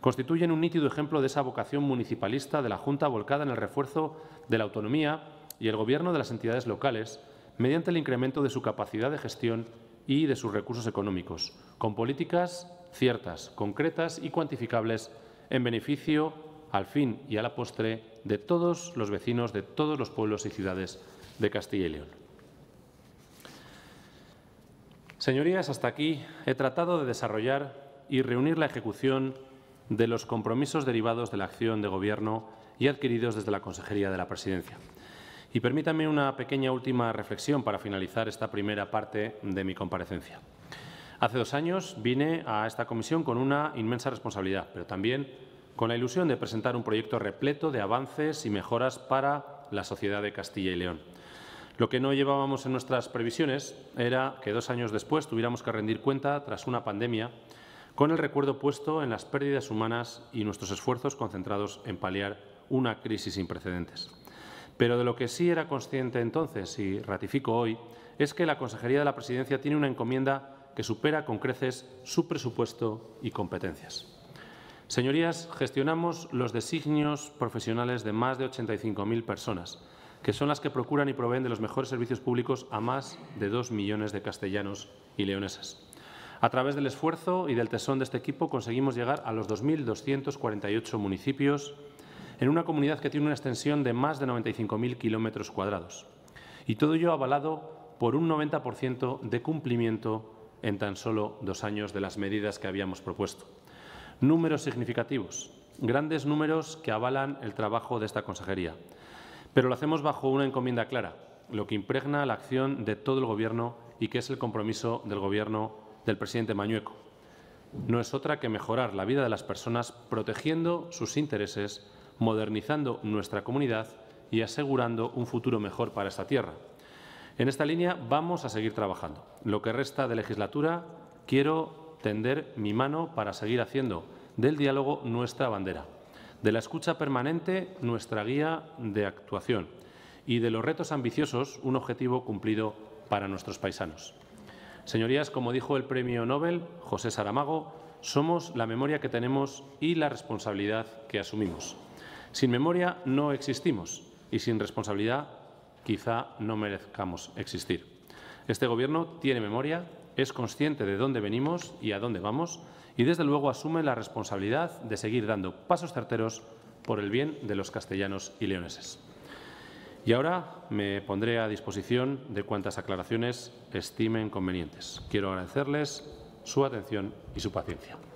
constituyen un nítido ejemplo de esa vocación municipalista de la Junta volcada en el refuerzo de la autonomía y el gobierno de las entidades locales mediante el incremento de su capacidad de gestión y de sus recursos económicos, con políticas ciertas, concretas y cuantificables en beneficio al fin y a la postre de todos los vecinos de todos los pueblos y ciudades de Castilla y León. Señorías, hasta aquí he tratado de desarrollar y reunir la ejecución de los compromisos derivados de la acción de Gobierno y adquiridos desde la Consejería de la Presidencia. Y permítame una pequeña última reflexión para finalizar esta primera parte de mi comparecencia. Hace dos años vine a esta comisión con una inmensa responsabilidad, pero también con la ilusión de presentar un proyecto repleto de avances y mejoras para la sociedad de Castilla y León. Lo que no llevábamos en nuestras previsiones era que dos años después tuviéramos que rendir cuenta, tras una pandemia, con el recuerdo puesto en las pérdidas humanas y nuestros esfuerzos concentrados en paliar una crisis sin precedentes. Pero de lo que sí era consciente entonces y ratifico hoy es que la Consejería de la Presidencia tiene una encomienda que supera con creces su presupuesto y competencias. Señorías, gestionamos los designios profesionales de más de 85.000 personas que son las que procuran y proveen de los mejores servicios públicos a más de dos millones de castellanos y leoneses. A través del esfuerzo y del tesón de este equipo conseguimos llegar a los 2.248 municipios en una comunidad que tiene una extensión de más de 95.000 kilómetros cuadrados. Y todo ello avalado por un 90% de cumplimiento en tan solo dos años de las medidas que habíamos propuesto. Números significativos, grandes números que avalan el trabajo de esta consejería. Pero lo hacemos bajo una encomienda clara, lo que impregna la acción de todo el Gobierno y que es el compromiso del Gobierno del presidente Mañueco. No es otra que mejorar la vida de las personas protegiendo sus intereses, modernizando nuestra comunidad y asegurando un futuro mejor para esta tierra. En esta línea vamos a seguir trabajando. Lo que resta de legislatura, quiero tender mi mano para seguir haciendo del diálogo nuestra bandera de la escucha permanente nuestra guía de actuación y de los retos ambiciosos un objetivo cumplido para nuestros paisanos. Señorías, como dijo el premio Nobel José Saramago, somos la memoria que tenemos y la responsabilidad que asumimos. Sin memoria no existimos y sin responsabilidad quizá no merezcamos existir. Este Gobierno tiene memoria, es consciente de dónde venimos y a dónde vamos y desde luego asume la responsabilidad de seguir dando pasos certeros por el bien de los castellanos y leoneses. Y ahora me pondré a disposición de cuantas aclaraciones estimen convenientes. Quiero agradecerles su atención y su paciencia.